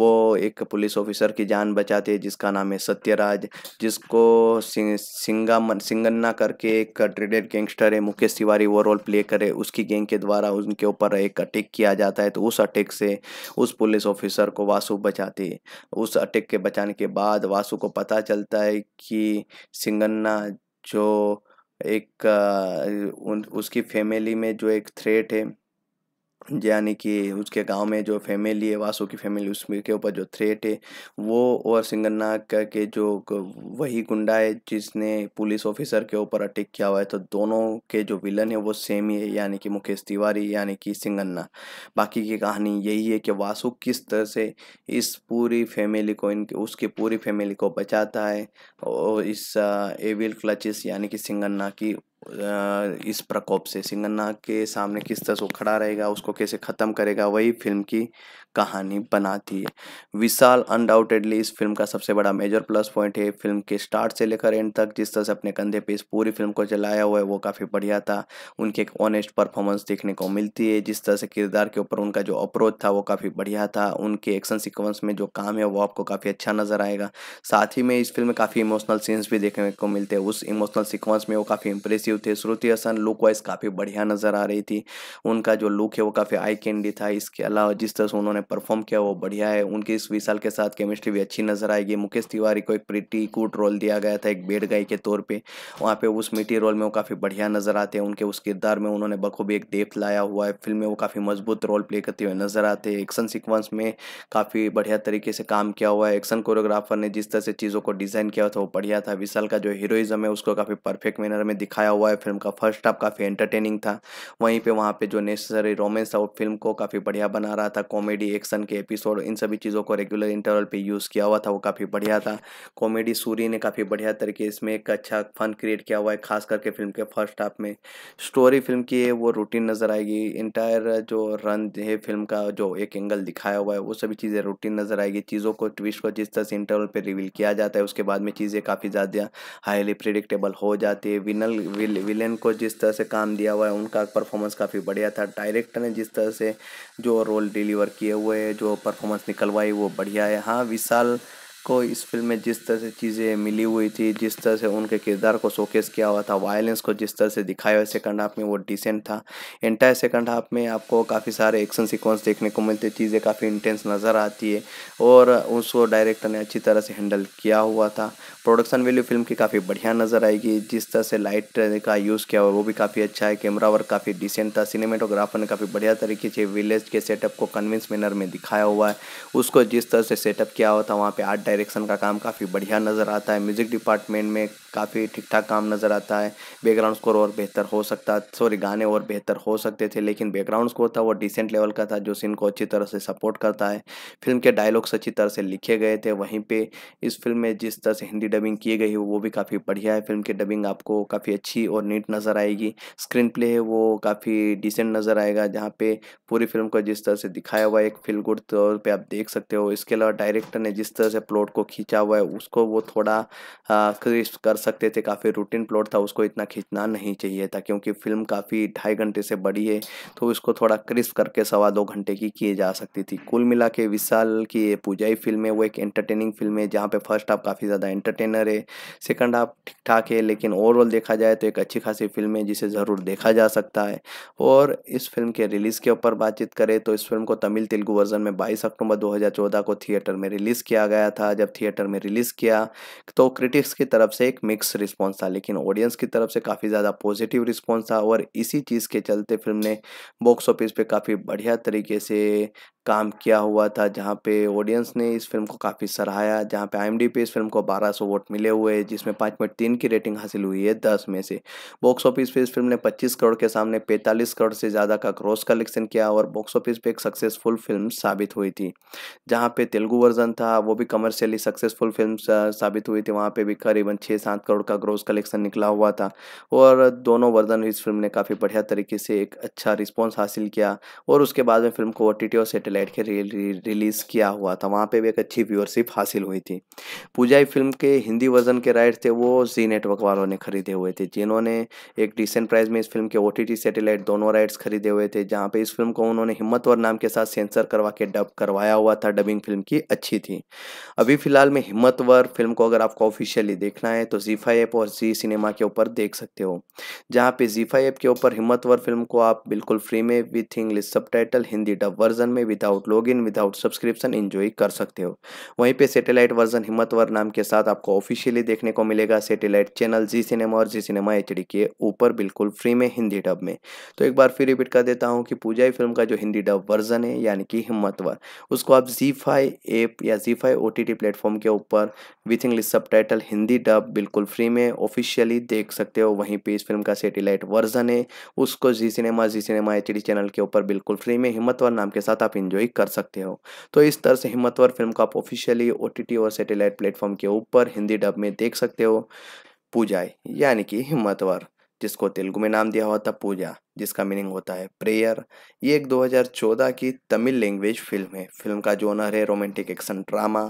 S1: वो एक पुलिस ऑफिसर की जान बचाते हैं जिसका नाम है सत्यराज जिसको मन सिंग सिंगन्ना करके एक ट्रेडेड गैंगस्टर है मुकेश तिवारी वो रोल प्ले करे उसकी गैंग के द्वारा उनके ऊपर एक अटैक किया जाता है तो उस अटैक से उस पुलिस ऑफिसर को वासु बचाती है उस अटैक के बचाने के बाद वासु को पता चलता है कि सिंगन्ना जो एक उन उसकी फैमिली में जो एक थ्रेट है यानी कि उसके गांव में जो फैमिली है वासु की फैमिली उसमें के ऊपर जो थ्रेट है वो और सिंगन्ना के जो वही गुंडा है जिसने पुलिस ऑफिसर के ऊपर अटैक किया हुआ है तो दोनों के जो विलन है वो सेम ही है यानी कि मुकेश तिवारी यानी कि सिंगन्ना बाकी की कहानी यही है कि वासु किस तरह से इस पूरी फैमिली को इनके उसकी पूरी फैमिली को बचाता है और इस एविल क्लचिस यानी कि सिंगन्ना की इस प्रकोप से सिंगन्ना के सामने किस तरह से खड़ा रहेगा उसको कैसे ख़त्म करेगा वही फिल्म की कहानी बनाती है विशाल अनडाउटेडली इस फिल्म का सबसे बड़ा मेजर प्लस पॉइंट है फिल्म के स्टार्ट से लेकर एंड तक जिस तरह से अपने कंधे पे इस पूरी फिल्म को चलाया हुआ है वो काफ़ी बढ़िया था उनकी एक ऑनेस्ट परफॉर्मेंस देखने को मिलती है जिस तरह से किरदार के ऊपर उनका जो अप्रोच था वो काफ़ी बढ़िया था उनके एक्शन सिक्वेंस में जो काम है वो आपको काफ़ी अच्छा नज़र आएगा साथ ही में इस फिल्म में काफ़ी इमोशनल सीन्स भी देखने को मिलते हैं उस इमोशनल सिक्वेंस में वो काफ़ी इंप्रेसिव थे श्रुति हसन लुक वाइज काफ़ी बढ़िया नज़र आ रही थी उनका जो लुक है वो काफ़ी आई कैंडी था इसके अलावा जिस तरह से उन्होंने परफॉर्म किया वो बढ़िया है उनकी इस विशाल के साथ केमिस्ट्री भी अच्छी नजर आएगी मुकेश तिवारी को एक प्रीटी कूट रोल दिया गया था एक बेड गाय के तौर पर वहाँ पर उस मिट्टी रोल में वो काफ़ी बढ़िया नजर आते हैं उनके उस किरदार में उन्होंने बखूबी एक डेप्थ लाया हुआ है फिल्म में वो काफ़ी मजबूत रोल प्ले करते हुए नजर आते हैं एक्शन सिक्वेंस में काफ़ी बढ़िया तरीके से काम किया हुआ है एक्शन कोरियोग्राफर ने जिस तरह से चीज़ों को डिज़ाइन किया था वो बढ़िया था विशाल का जो हीरोइजम है उसको काफ़ी परफेक्ट मैनर में दिखाया हुआ है फिल्म का फर्स्ट हाफ काफ़ी एंटरटेनिंग था वहीं पर वहाँ पर जो नेसेसरी रोमेंस था वो फिल्म को काफ़ी बढ़िया बना रहा था कॉमेडी रिएक्शन के एपिसोड इन सभी चीज़ों को रेगुलर इंटरवल पे यूज़ किया हुआ था वो काफ़ी बढ़िया था कॉमेडी सूरी ने काफ़ी बढ़िया तरीके इसमें एक अच्छा फन क्रिएट किया हुआ है खास करके फिल्म के फर्स्ट हाफ में स्टोरी फिल्म की है वो रूटीन नज़र आएगी इंटायर जो रन है फिल्म का जो एक एंगल दिखाया हुआ है वो सभी चीज़ें रूटीन नज़र आएगी चीज़ों को ट्विस्ट को जिस तरह से इंटरवल पर रिवील किया जाता है उसके बाद में चीज़ें काफ़ी ज़्यादा हाईली प्रिडिक्टेबल हो जाती है विनल विलेन को जिस तरह से काम दिया हुआ है उनका परफॉर्मेंस काफ़ी बढ़िया था डायरेक्टर ने जिस तरह से जो रोल डिलीवर किए हुए जो परफॉर्मेंस निकलवाई वो बढ़िया है हाँ विशाल को इस फिल्म में जिस तरह से चीज़ें मिली हुई थी जिस तरह से उनके किरदार को शोकेस किया हुआ था वायलेंस को जिस तरह से दिखाया हुआ सेकंड हाफ में वो डिसेंट था एंटायर सेकंड हाफ में आपको काफ़ी सारे एक्शन सीक्वेंस देखने को मिलते चीज़ें काफ़ी इंटेंस नज़र आती है और उसको डायरेक्टर ने अच्छी तरह से हैंडल किया हुआ था प्रोडक्शन वैल्यू फिल्म की काफ़ी बढ़िया नज़र आएगी जिस तरह से लाइट का यूज़ किया हुआ वो भी काफ़ी अच्छा है कैमरा वर्क काफ़ी डिसेंट था सिनेमेटोग्राफर ने काफ़ी बढ़िया तरीके से विलेज के सेटअप को कन्विंस मैनर में दिखाया हुआ है उसको जिस तरह से सेटअप किया हुआ था वहाँ पर आर्ट डायरेक्शन का काम काफ़ी बढ़िया नज़र आता है म्यूज़िक डिपार्टमेंट में काफ़ी ठीक ठाक काम नज़र आता है बैकग्राउंड स्कोर और बेहतर हो सकता सॉरी गाने और बेहतर हो सकते थे लेकिन बैकग्राउंड स्कोर था वो डिसेंट लेवल का था जो सीन को अच्छी तरह से सपोर्ट करता है फिल्म के डायलॉग्स अच्छी तरह से लिखे गए थे वहीं पर इस फिल्म में जिस तरह से हिंदी डबिंग की गई वो भी काफ़ी बढ़िया है फिल्म की डबिंग आपको काफ़ी अच्छी और नीट नज़र आएगी स्क्रीन प्ले है वो काफ़ी डिसेंट नज़र आएगा जहाँ पे पूरी फिल्म को जिस तरह से दिखाया हुआ है एक फील गुड तौर पर आप देख सकते हो इसके अलावा डायरेक्टर ने जिस तरह से प्लॉट प्लॉट को खींचा हुआ है उसको वो थोड़ा क्रिस्प कर सकते थे काफ़ी रूटीन प्लॉट था उसको इतना खींचना नहीं चाहिए था क्योंकि फिल्म काफ़ी ढाई घंटे से बड़ी है तो उसको थोड़ा क्रिस्प करके सवा दो घंटे की किए जा सकती थी कुल मिला के विशाल की ये पूजाई फिल्म है वो एक एंटरटेनिंग फिल्म है जहाँ पर फर्स्ट हाफ काफ़ी ज़्यादा एंटरटेनर है सेकंड हाफ ठीक ठाक है लेकिन ओवरऑल देखा जाए तो एक अच्छी खासी फिल्म है जिसे ज़रूर देखा जा सकता है और इस फिल्म के रिलीज़ के ऊपर बातचीत करें तो इस फिल्म को तमिल तेलुगु वर्जन में बाईस अक्टूबर दो को थिएटर में रिलीज़ किया गया था जब थिएटर में रिलीज़ किया तो क्रिटिक्स की तरफ से एक मिक्स रिस्पॉन्स था लेकिन ऑडियंस की तरफ से काफ़ी ज़्यादा पॉजिटिव रिस्पॉन्स था और इसी चीज़ के चलते फिल्म ने बॉक्स ऑफिस पे काफ़ी बढ़िया तरीके से काम किया हुआ था जहाँ पे ऑडियंस ने इस फिल्म को काफ़ी सराहाया जहाँ पे आई पे इस फिल्म को 1200 वोट मिले हुए हैं जिसमें पाँच पॉइंट तीन की रेटिंग हासिल हुई है दस में से बॉक्स ऑफिस पे इस फिल्म ने 25 करोड़ के सामने 45 करोड़ से ज़्यादा का क्रॉस कलेक्शन किया और बॉक्स ऑफिस पे एक सक्सेसफुल फिल्म साबित हुई थी जहाँ पे तेलुगु वर्जन था वो भी कमर्शियली सक्सेसफुल फिल्म साबित हुई थी वहाँ पर भी करीबन छः सात करोड़ का ग्रोस कलेक्शन निकला हुआ था और दोनों वर्जन इस फिल्म ने काफ़ी बढ़िया तरीके से एक अच्छा रिस्पॉन्स हासिल किया और उसके बाद में फिल्म को ओ टी लेट के रिलीज़ किया हुआ था वहाँ पे भी एक अच्छी व्यूअरशिप हासिल हुई थी पूजाई फिल्म के हिंदी वर्जन के राइट थे वो जी नेटवर्क वालों ने खरीदे हुए थे जिन्होंने एक डिसेंट प्राइस में इस फिल्म के ओ सैटेलाइट दोनों राइट्स खरीदे हुए थे जहाँ पर इस फिल्म को उन्होंने हिम्मतवर नाम के साथ सेंसर करवा के डब करवाया हुआ था डबिंग फिल्म की अच्छी थी अभी फिलहाल में हिम्मतवर फिल्म को अगर आपको ऑफिशियली देखना है तो जीफा ऐप और जी सिनेमा के ऊपर देख सकते हो जहाँ पे जीफा ऐप के ऊपर हिम्मतवर फिल्म को आप बिल्कुल फ्री में with English sub Hindi dub version में with without log in without subscription enjoy कर सकते हो वहीं पे सैटेलाइट वर्जन हिम्मतवर नाम के साथ आपको ऑफिशियली देखने को मिलेगा सैटेलाइट चैनल जी सिनेमा और जी सिनेमा एच के ऊपर बिल्कुल फ्री में हिंदी डब में तो एक बार फिर रिपीट कर देता हूँ कि पूजाई फिल्म का जो हिंदी डब वर्जन है यानी कि हिम्मतवर उसको आप जी फाई ऐप या जी फाई ओ प्लेटफॉर्म के ऊपर with English sub Hindi dub बिल्कुल फ्री में ऑफिशियली देख सकते हो वहीं पे इस फिल्म का सेटेलाइट वर्जन है उसको Zee cinema Zee cinema H channel के ऊपर बिल्कुल फ्री में हिम्मतवर नाम के साथ आप इंजॉय एंजॉय कर सकते हो तो इस तरह से हिम्मतवर फिल्म को आप ऑफिशियली ओ और सैटेलाइट प्लेटफॉर्म के ऊपर हिंदी डब में देख सकते हो पूजा यानी कि हिम्मतवर जिसको तेलुगु में नाम दिया हुआ था पूजा जिसका मीनिंग होता है प्रेयर ये एक 2014 की तमिल लैंग्वेज फिल्म है फिल्म का जोनर है रोमांटिक एक्शन ड्रामा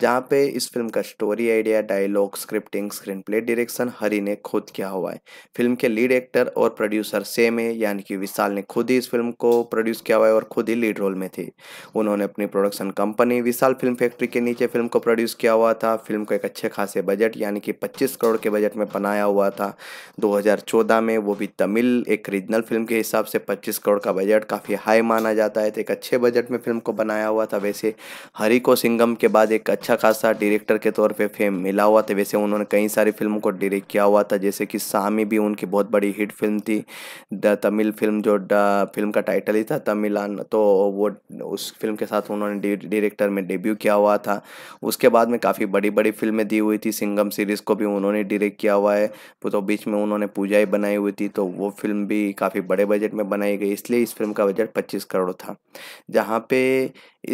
S1: जहाँ पे इस फिल्म का story idea dialogue scripting screen play direction Hari ने खुद किया हुआ है फिल्म के लीड एक्टर और प्रोड्यूसर सेम है यानी कि विशाल ने खुद ही इस फिल्म को प्रोड्यूस किया हुआ है और खुद ही लीड रोल में थे उन्होंने अपनी production company Vishal film factory के नीचे फिल्म को प्रोड्यूस किया हुआ था फिल्म को एक अच्छे खासे बजट यानी कि पच्चीस करोड़ के बजट में बनाया हुआ था दो में वो भी तमिल एक रीजनल फिल्म के हिसाब से 25 करोड़ का बजट काफ़ी हाई माना जाता है तो एक अच्छे बजट में फिल्म को बनाया हुआ था वैसे हरी को सिंगम के बाद एक अच्छा खासा डायरेक्टर के तौर पे फेम मिला हुआ था वैसे उन्होंने कई सारी फिल्मों को डायरेक्ट किया हुआ था जैसे कि सामी भी उनकी बहुत बड़ी हिट फिल्म थी द तमिल फिल्म जो फिल्म का टाइटल ही था तमिलान तो वो उस फिल्म के साथ उन्होंने डायरेक्टर में डेब्यू किया हुआ था उसके बाद में काफ़ी बड़ी बड़ी फिल्में दी हुई थी सिंगम सीरीज़ को भी उन्होंने डायरेक्ट किया हुआ है तो बीच में उन्होंने पूजा ही बनाई हुई थी तो वो फिल्म भी काफ़ी काफ़ी बड़े बजट में बनाई गई इसलिए इस फिल्म का बजट 25 करोड़ था जहाँ पे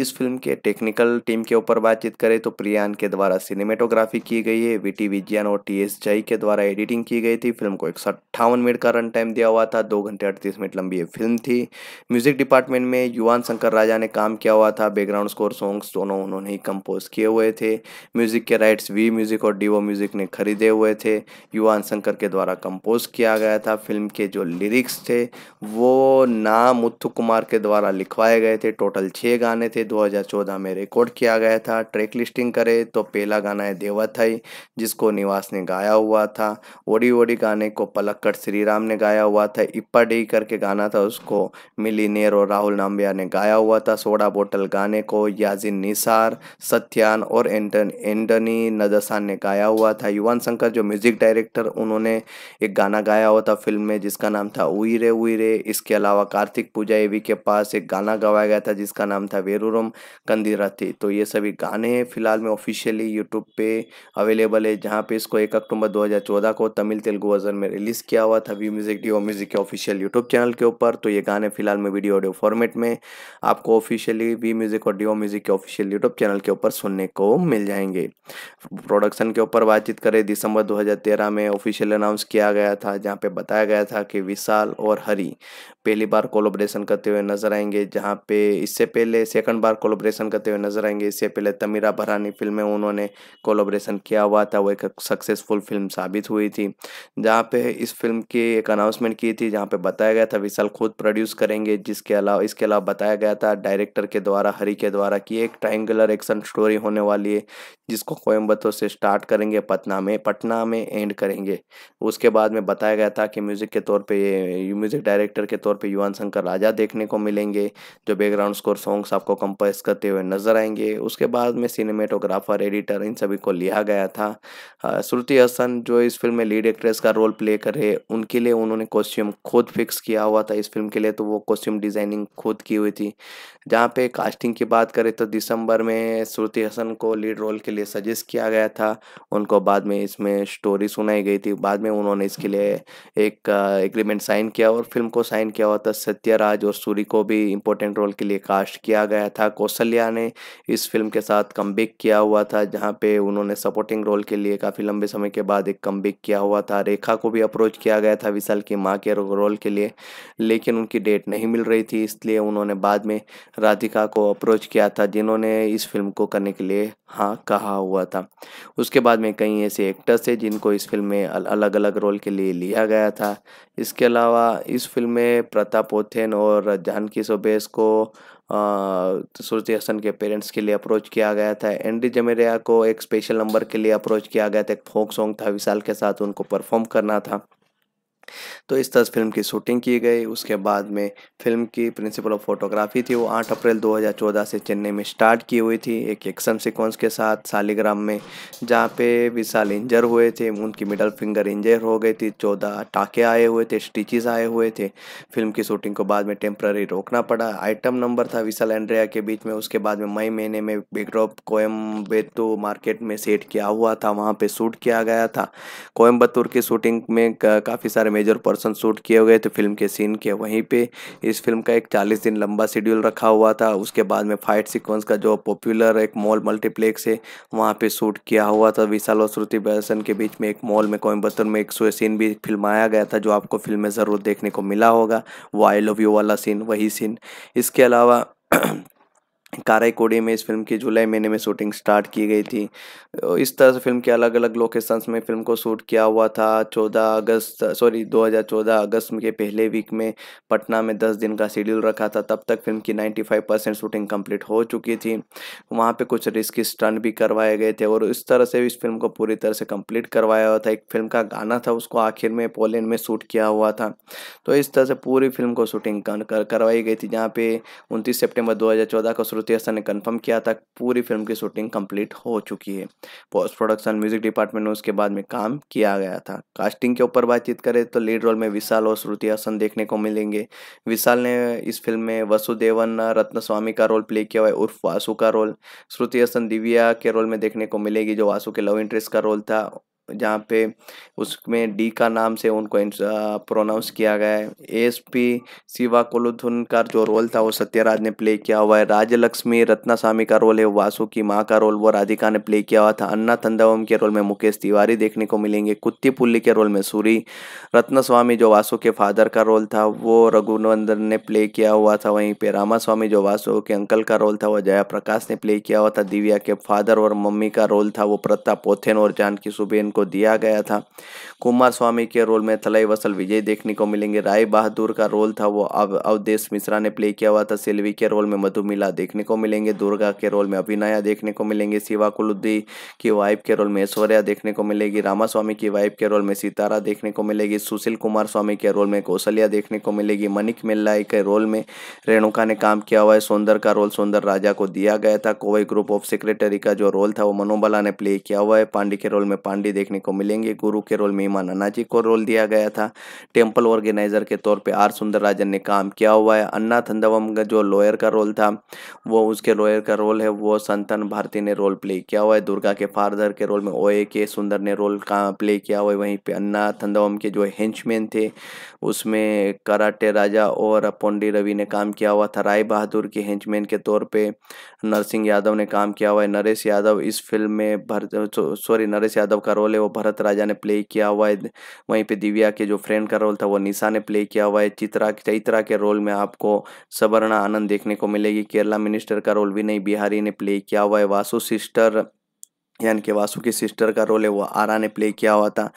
S1: इस फिल्म के टेक्निकल टीम के ऊपर बातचीत करें तो प्रियान के द्वारा सिनेमेटोग्राफी की गई है वीटी विज्ञान और टी एस जई के द्वारा एडिटिंग की गई थी फिल्म को एक मिनट का रन टाइम दिया हुआ था दो घंटे अड़तीस मिनट लंबी ये फिल्म थी म्यूजिक डिपार्टमेंट में युवान शंकर राजा ने काम किया हुआ था बैकग्राउंड स्कोर सॉन्ग्स दोनों उन्होंने ही कंपोज किए हुए थे म्यूजिक के राइट्स वी म्यूजिक और डीवो म्यूजिक ने खरीदे हुए थे युवान शंकर के द्वारा कंपोज किया गया था फिल्म के जो लिरिक्स थे थे वो ना मुत्थु कुमार के द्वारा लिखवाए गए थे टोटल छः गाने थे 2014 में रिकॉर्ड किया गया था ट्रैक लिस्टिंग करें तो पहला गाना है देवाथई जिसको निवास ने गाया हुआ था ओडी ओडी गाने को पलक्कड़ श्री राम ने गाया हुआ था इप्पा डी करके गाना था उसको मिली नेर और राहुल नाम्बिया ने गाया हुआ था सोडा बोटल गाने को याजिन निसार सत्यान और एंटन एंटनी नदसान ने गाया हुआ था युवान शंकर जो म्यूजिक डायरेक्टर उन्होंने एक गाना गाया हुआ था फिल्म में जिसका नाम था उइर उइरे रे इसके अलावा कार्तिक पूजा एवी के पास एक गाना गवाया गया था जिसका नाम था वेरूरम कंदिराती तो ये सभी गाने फिलहाल में ऑफिशियली यूट्यूब पे अवेलेबल है जहाँ पे इसको एक अक्टूबर 2014 को तमिल तेलुगु वर्जन में रिलीज़ किया हुआ था वी म्यूजिक डी म्यूजिक के ऑफिशियल यूट्यूब चैनल के ऊपर तो ये गाने फिलहाल में वीडियो ऑडियो फॉर्मेट में आपको ऑफिशियली वी म्यूजिक और डीओ म्यूजिक के ऑफिशियल यूट्यूब चैनल के ऊपर सुनने को मिल जाएंगे प्रोडक्शन के ऊपर बातचीत करें दिसंबर 2013 में ऑफिशियल अनाउंस किया गया था जहाँ पे बताया गया था कि विशाल और और हरी पहली बार कोलोब्रेशन करते हुए नजर आएंगे जहाँ पे इससे पहले सेकंड बार कोलोब्रेशन करते हुए नजर आएंगे इससे पहले तमीरा भरानी फिल्म में उन्होंने कोलोब्रेशन किया हुआ था वो एक सक्सेसफुल फिल्म साबित हुई थी जहाँ पे इस फिल्म की एक अनाउंसमेंट की थी जहाँ पे बताया गया था विशाल खुद प्रोड्यूस करेंगे जिसके अलावा इसके अलावा बताया गया था डायरेक्टर के द्वारा हरी के द्वारा कि एक ट्राइंगुलर एक्शन स्टोरी होने वाली है जिसको कोयम्बतूर से स्टार्ट करेंगे पटना में पटना में एंड करेंगे उसके बाद में बताया गया था कि म्यूज़िक के तौर पर म्यूज़िक डायरेक्टर के तौर पे युवान शंकर राजा देखने को मिलेंगे जो बैकग्राउंड स्कोर सॉन्ग्स आपको कंपोज करते हुए नजर आएंगे उसके बाद में सिनेमेटोग्राफर एडिटर इन सभी को लिया गया था श्रुति हसन जो इस फिल्म में लीड एक्ट्रेस का रोल प्ले कर रहे उनके लिए उन्होंने कॉस्ट्यूम खुद फिक्स किया हुआ था इस फिल्म के लिए तो वो कॉस्ट्यूम डिज़ाइनिंग खुद की हुई थी जहाँ पे कास्टिंग की बात करें तो दिसंबर में श्रुति हसन को लीड रोल के लिए सजेस्ट किया गया था उनको बाद में इसमें स्टोरी सुनाई गई थी बाद में उन्होंने इसके लिए एक एग्रीमेंट साइन किया किया और फिल्म को साइन किया हुआ था सत्यराज और सूरी को भी इम्पोर्टेंट रोल के लिए कास्ट किया गया था कौशल्या ने इस फिल्म के साथ कम किया हुआ था जहाँ पे उन्होंने सपोर्टिंग रोल के लिए काफ़ी लंबे समय के बाद एक कम किया हुआ था रेखा को भी अप्रोच किया गया था विशाल की माँ के रोल के लिए लेकिन उनकी डेट नहीं मिल रही थी इसलिए उन्होंने बाद में राधिका को अप्रोच किया था जिन्होंने इस फिल्म को करने के लिए हाँ कहा हुआ था उसके बाद में कई ऐसे एक्टर्स थे जिनको इस फिल्म में अलग अलग रोल के लिए लिया गया था इसके अलावा इस फिल्म में प्रताप ओथेन और जानकी सोबेस को सूर्य हसन के पेरेंट्स के लिए अप्रोच किया गया था एंडी जमेरिया को एक स्पेशल नंबर के लिए अप्रोच किया गया था एक फोक सॉन्ग था विशाल के साथ उनको परफॉर्म करना था तो इस तरह फिल्म की शूटिंग की गई उसके बाद में फिल्म की प्रिंसिपल ऑफ फोटोग्राफी थी वो 8 अप्रैल 2014 से चेन्नई में स्टार्ट की हुई थी एक एक्शन सीक्वेंस के साथ शालीग्राम में जहाँ पे विशाल इंजर हुए थे उनकी मिडल फिंगर इंजर हो गई थी चौदह टाके आए हुए थे स्टिचेस आए हुए थे फिल्म की शूटिंग को बाद में टेम्प्ररी रोकना पड़ा आइटम नंबर था विशाल एंड्रिया के बीच में उसके बाद में मई महीने में बिगड्रॉप कोयम्बेतु मार्केट में सेट किया हुआ था वहाँ पर शूट किया गया था कोयम्बतूर की शूटिंग में काफ़ी सारे मेजर और पर्सन शूट किए गए तो फिल्म के सीन के वहीं पे इस फिल्म का एक चालीस दिन लंबा शेड्यूल रखा हुआ था उसके बाद में फाइट सीक्वेंस का जो पॉपुलर एक मॉल मल्टीप्लेक्स है वहाँ पे शूट किया हुआ था विशाल और श्रुति बैसन के बीच में एक मॉल में कोयम्बतर में एक सो सीन भी फिल्माया गया था जो आपको फिल्म में ज़रूर देखने को मिला होगा वो आई लव यू वाला सीन वही सीन इसके अलावा काराईकोड़ी में इस फिल्म की जुलाई महीने में शूटिंग स्टार्ट की गई थी इस तरह से फिल्म के अलग अलग लोकेशंस में फिल्म को शूट किया हुआ था 14 अगस्त सॉरी 2014 अगस्त के पहले वीक में पटना में 10 दिन का शेड्यूल रखा था तब तक फिल्म की 95 परसेंट शूटिंग कंप्लीट हो चुकी थी वहाँ पे कुछ रिस्की स्टंट भी करवाए गए थे और इस तरह से इस फिल्म को पूरी तरह से कम्प्लीट करवाया हुआ था एक फिल्म का गाना था उसको आखिर में पोलैंड में शूट किया हुआ था तो इस तरह से पूरी फिल्म को शूटिंग करवाई गई थी जहाँ पे उनतीस सेप्टेम्बर दो का शुरू तृतीयसा ने कंफर्म किया था पूरी फिल्म की शूटिंग कंप्लीट हो चुकी है पोस्ट प्रोडक्शन म्यूजिक डिपार्टमेंट में उसके बाद में काम किया गया था कास्टिंग के ऊपर बातचीत करें तो लीड रोल में विशाल और श्रुति हसन देखने को मिलेंगे विशाल ने इस फिल्म में वसुदेवन रत्न स्वामी का रोल प्ले किया हुआ है उर्फ वासु का रोल श्रुति हसन दिव्या के रोल में देखने को मिलेगी जो वासु के लव इंटरेस्ट का रोल था जहाँ पे उसमें डी का नाम से उनको प्रोनाउंस किया गया है एस पी शिवा कुलुथुन का जो रोल था वो सत्यराज ने प्ले किया हुआ है राजलक्ष्मी रत्नास्वामी का रोल है वासु की माँ का रोल वो राधिका ने प्ले किया हुआ था अन्ना थंदावम के रोल में मुकेश तिवारी देखने को मिलेंगे कुत्ती पुल्ली के रोल में सूरी रत्नस्वामी जो वासु के फादर का रोल था वो रघुनंदन ने प्ले किया हुआ था वहीं पर रामास्वामी जो वासु के अंकल का रोल था वो जया प्रकाश ने प्ले किया हुआ था दिव्या के फादर और मम्मी का रोल था वो प्रताप पोथेन और जानकी सुबेन उनको दिया गया था कुमार स्वामी के रोल में थलाई वसल विजय देखने को मिलेंगे राय बहादुर का रोल था वो अब अवधेश मिश्रा ने प्ले किया हुआ था सेल्वी के रोल में मधुमिला देखने को मिलेंगे दुर्गा के रोल में अभिनया देखने को मिलेंगे शिवा कुलुद्दी की वाइफ के रोल में ऐश्वर्या देखने को मिलेगी रामास्वामी की वाइफ के रोल में सितारा देखने को मिलेगी सुशील कुमार स्वामी के रोल में कौशल्या देखने को मिलेगी मनिक मिल्लाई के रोल में रेणुका ने काम किया हुआ है सौंदर का रोल सौंदर राजा को दिया गया था कोवई ग्रुप ऑफ सेक्रेटरी का जो रोल था वो मनोबला ने प्ले किया हुआ है पांडे के रोल में पांडे देखने को मिलेंगे गुरु के रोल में ईमान अन्ना जी को रोल दिया गया था टेम्पल ऑर्गेनाइजर के तौर पर आर सुंदर राजन ने काम किया हुआ है अन्ना थंदवम का जो लॉयर का रोल था वो उसके लॉयर का रोल है वो संतन भारती ने रोल प्ले किया हुआ है दुर्गा के फादर के रोल में ओ के सुंदर ने रोल का प्ले किया हुआ है वहीं पर अन्ना थंदवम के जो हेंचमैन थे उसमें कराटे राजा और पोंडी रवि ने काम किया हुआ था राय बहादुर के हेंचमैन के तौर पे नरसिंह यादव ने काम किया हुआ है नरेश यादव इस फिल्म में भर सॉरी नरेश यादव का रोल रोल है वो भरत राजा ने प्ले किया हुआ है वहीं पे दिव्या के जो फ्रेंड का रोल था वो निशा ने प्ले किया हुआ है चित्रा चैत्रा के रोल में आपको सवर्णा आनंद देखने को मिलेगी केरला मिनिस्टर का रोल भी नहीं बिहारी ने प्ले किया हुआ है वासु सिस्टर यानी कि वासु की सिस्टर का रोल है वो आरा ने प्ले किया हुआ था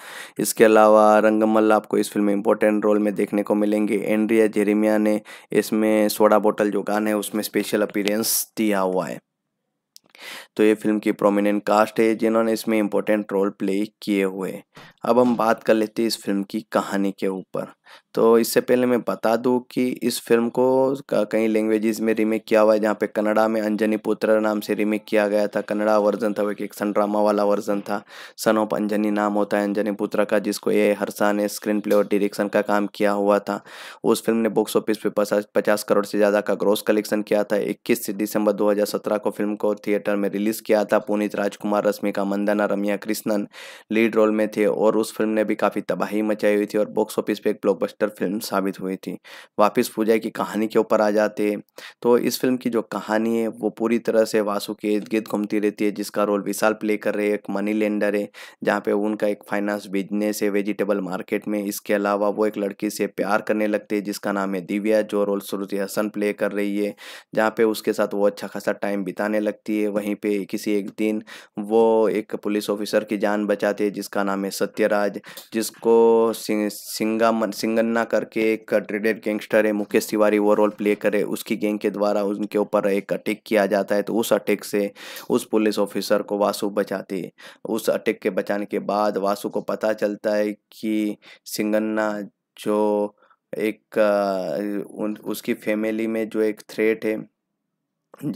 S1: इसके अलावा रंगमल आपको इस फिल्म में इंपॉर्टेंट रोल में देखने को मिलेंगे एंड्रिया जेरिमिया ने इसमें सोडा बोतल जो गान है उसमें स्पेशल अपीरेंस दिया हुआ है तो ये फिल्म की प्रोमिनेंट कास्ट है जिन्होंने इसमें इम्पोर्टेंट रोल प्ले किए हुए अब हम बात कर लेते हैं इस फिल्म की कहानी के ऊपर तो इससे पहले मैं बता दूं कि इस फिल्म को कई लैंग्वेजेस में रीमेक किया हुआ है जहाँ पे कनाडा में अंजनी पुत्र नाम से रीमेक किया गया था कनाडा वर्जन था वो एक सन ड्रामा वाला वर्जन था सन ऑफ अंजनी नाम होता है अंजनी पुत्र का जिसको ए हरसा ने स्क्रीन प्ले और डिरेक्शन का काम किया हुआ था उस फिल्म ने बॉक्स ऑफिस पर पचास करोड़ से ज़्यादा का ग्रोस कलेक्शन किया था इक्कीस दिसंबर दो को फिल्म को थिएटर में रिलीज़ किया था पुनीत राजकुमार रश्मिका मंदाना रमिया कृष्णन लीड रोल में थे और उस फिल्म ने भी काफ़ी तबाही मचाई हुई थी और बॉक्स ऑफिस पर एक ब्लॉकबस्टर बेहतर फिल्म साबित हुई थी वापस पूजा की कहानी के ऊपर आ जाते तो इस फिल्म की जो कहानी है वो पूरी तरह से वासु के इर्द गिर्द घूमती रहती है जिसका रोल विशाल प्ले कर रहे एक मनी लेंडर है जहाँ पे उनका एक फाइनेंस बिजनेस है वेजिटेबल मार्केट में इसके अलावा वो एक लड़की से प्यार करने लगते हैं जिसका नाम है दिव्या जो रोल श्रुति हसन प्ले कर रही है जहाँ पे उसके साथ वो अच्छा खासा टाइम बिताने लगती है वहीं पे किसी एक दिन वो एक पुलिस ऑफिसर की जान बचाते हैं जिसका नाम है सत्यराज जिसको सिंगाम सिंगन खन्ना करके एक ट्रेडेड गैंगस्टर है मुकेश तिवारी वो रोल प्ले करे उसकी गैंग के द्वारा उनके ऊपर एक अटैक किया जाता है तो उस अटैक से उस पुलिस ऑफिसर को वासु बचाती है उस अटैक के बचाने के बाद वासु को पता चलता है कि सिंगन्ना जो एक उन उसकी फैमिली में जो एक थ्रेट है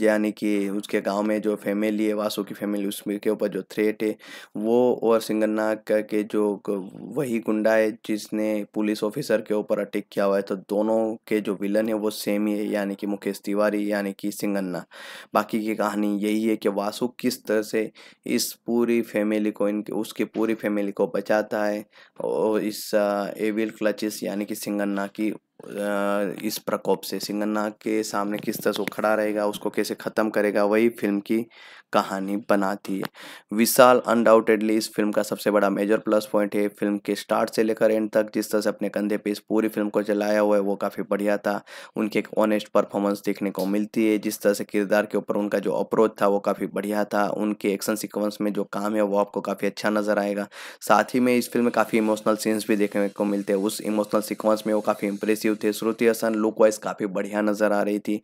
S1: यानी कि उसके गांव में जो फैमिली है वासु की फैमिली उसमें के ऊपर जो थ्रेट है वो और सिंगन्ना के जो वही गुंडा है जिसने पुलिस ऑफिसर के ऊपर अटैक किया हुआ है तो दोनों के जो विलन है वो सेम ही है यानी कि मुकेश तिवारी यानी कि सिंगन्ना बाकी की कहानी यही है कि वासु किस तरह से इस पूरी फैमिली को इनके उसकी पूरी फैमिली को बचाता है और इस एविल क्लचिस यानी कि सिंगन्ना की इस प्रकोप से सिंगन्ना के सामने किस तरह से खड़ा रहेगा उसको कैसे ख़त्म करेगा वही फिल्म की कहानी बनाती है विशाल अनडाउटेडली इस फिल्म का सबसे बड़ा मेजर प्लस पॉइंट है फिल्म के स्टार्ट से लेकर एंड तक जिस तरह से अपने कंधे पे इस पूरी फिल्म को चलाया हुआ है वो काफ़ी बढ़िया था उनके एक ऑनेस्ट परफॉर्मेंस देखने को मिलती है जिस तरह से किरदार के ऊपर उनका जो अप्रोच था वो काफ़ी बढ़िया था उनके एक्शन सिक्वेंस में जो काम है वो आपको काफ़ी अच्छा नज़र आएगा साथ ही में इस फिल्म में काफ़ी इमोशनल सीन्स भी देखने को मिलते हैं उस इमोशनल सिक्वेंस में वो काफ़ी इंप्रेसिव थे श्रुति हसन लुक वाइज काफ़ी बढ़िया नज़र आ रही थी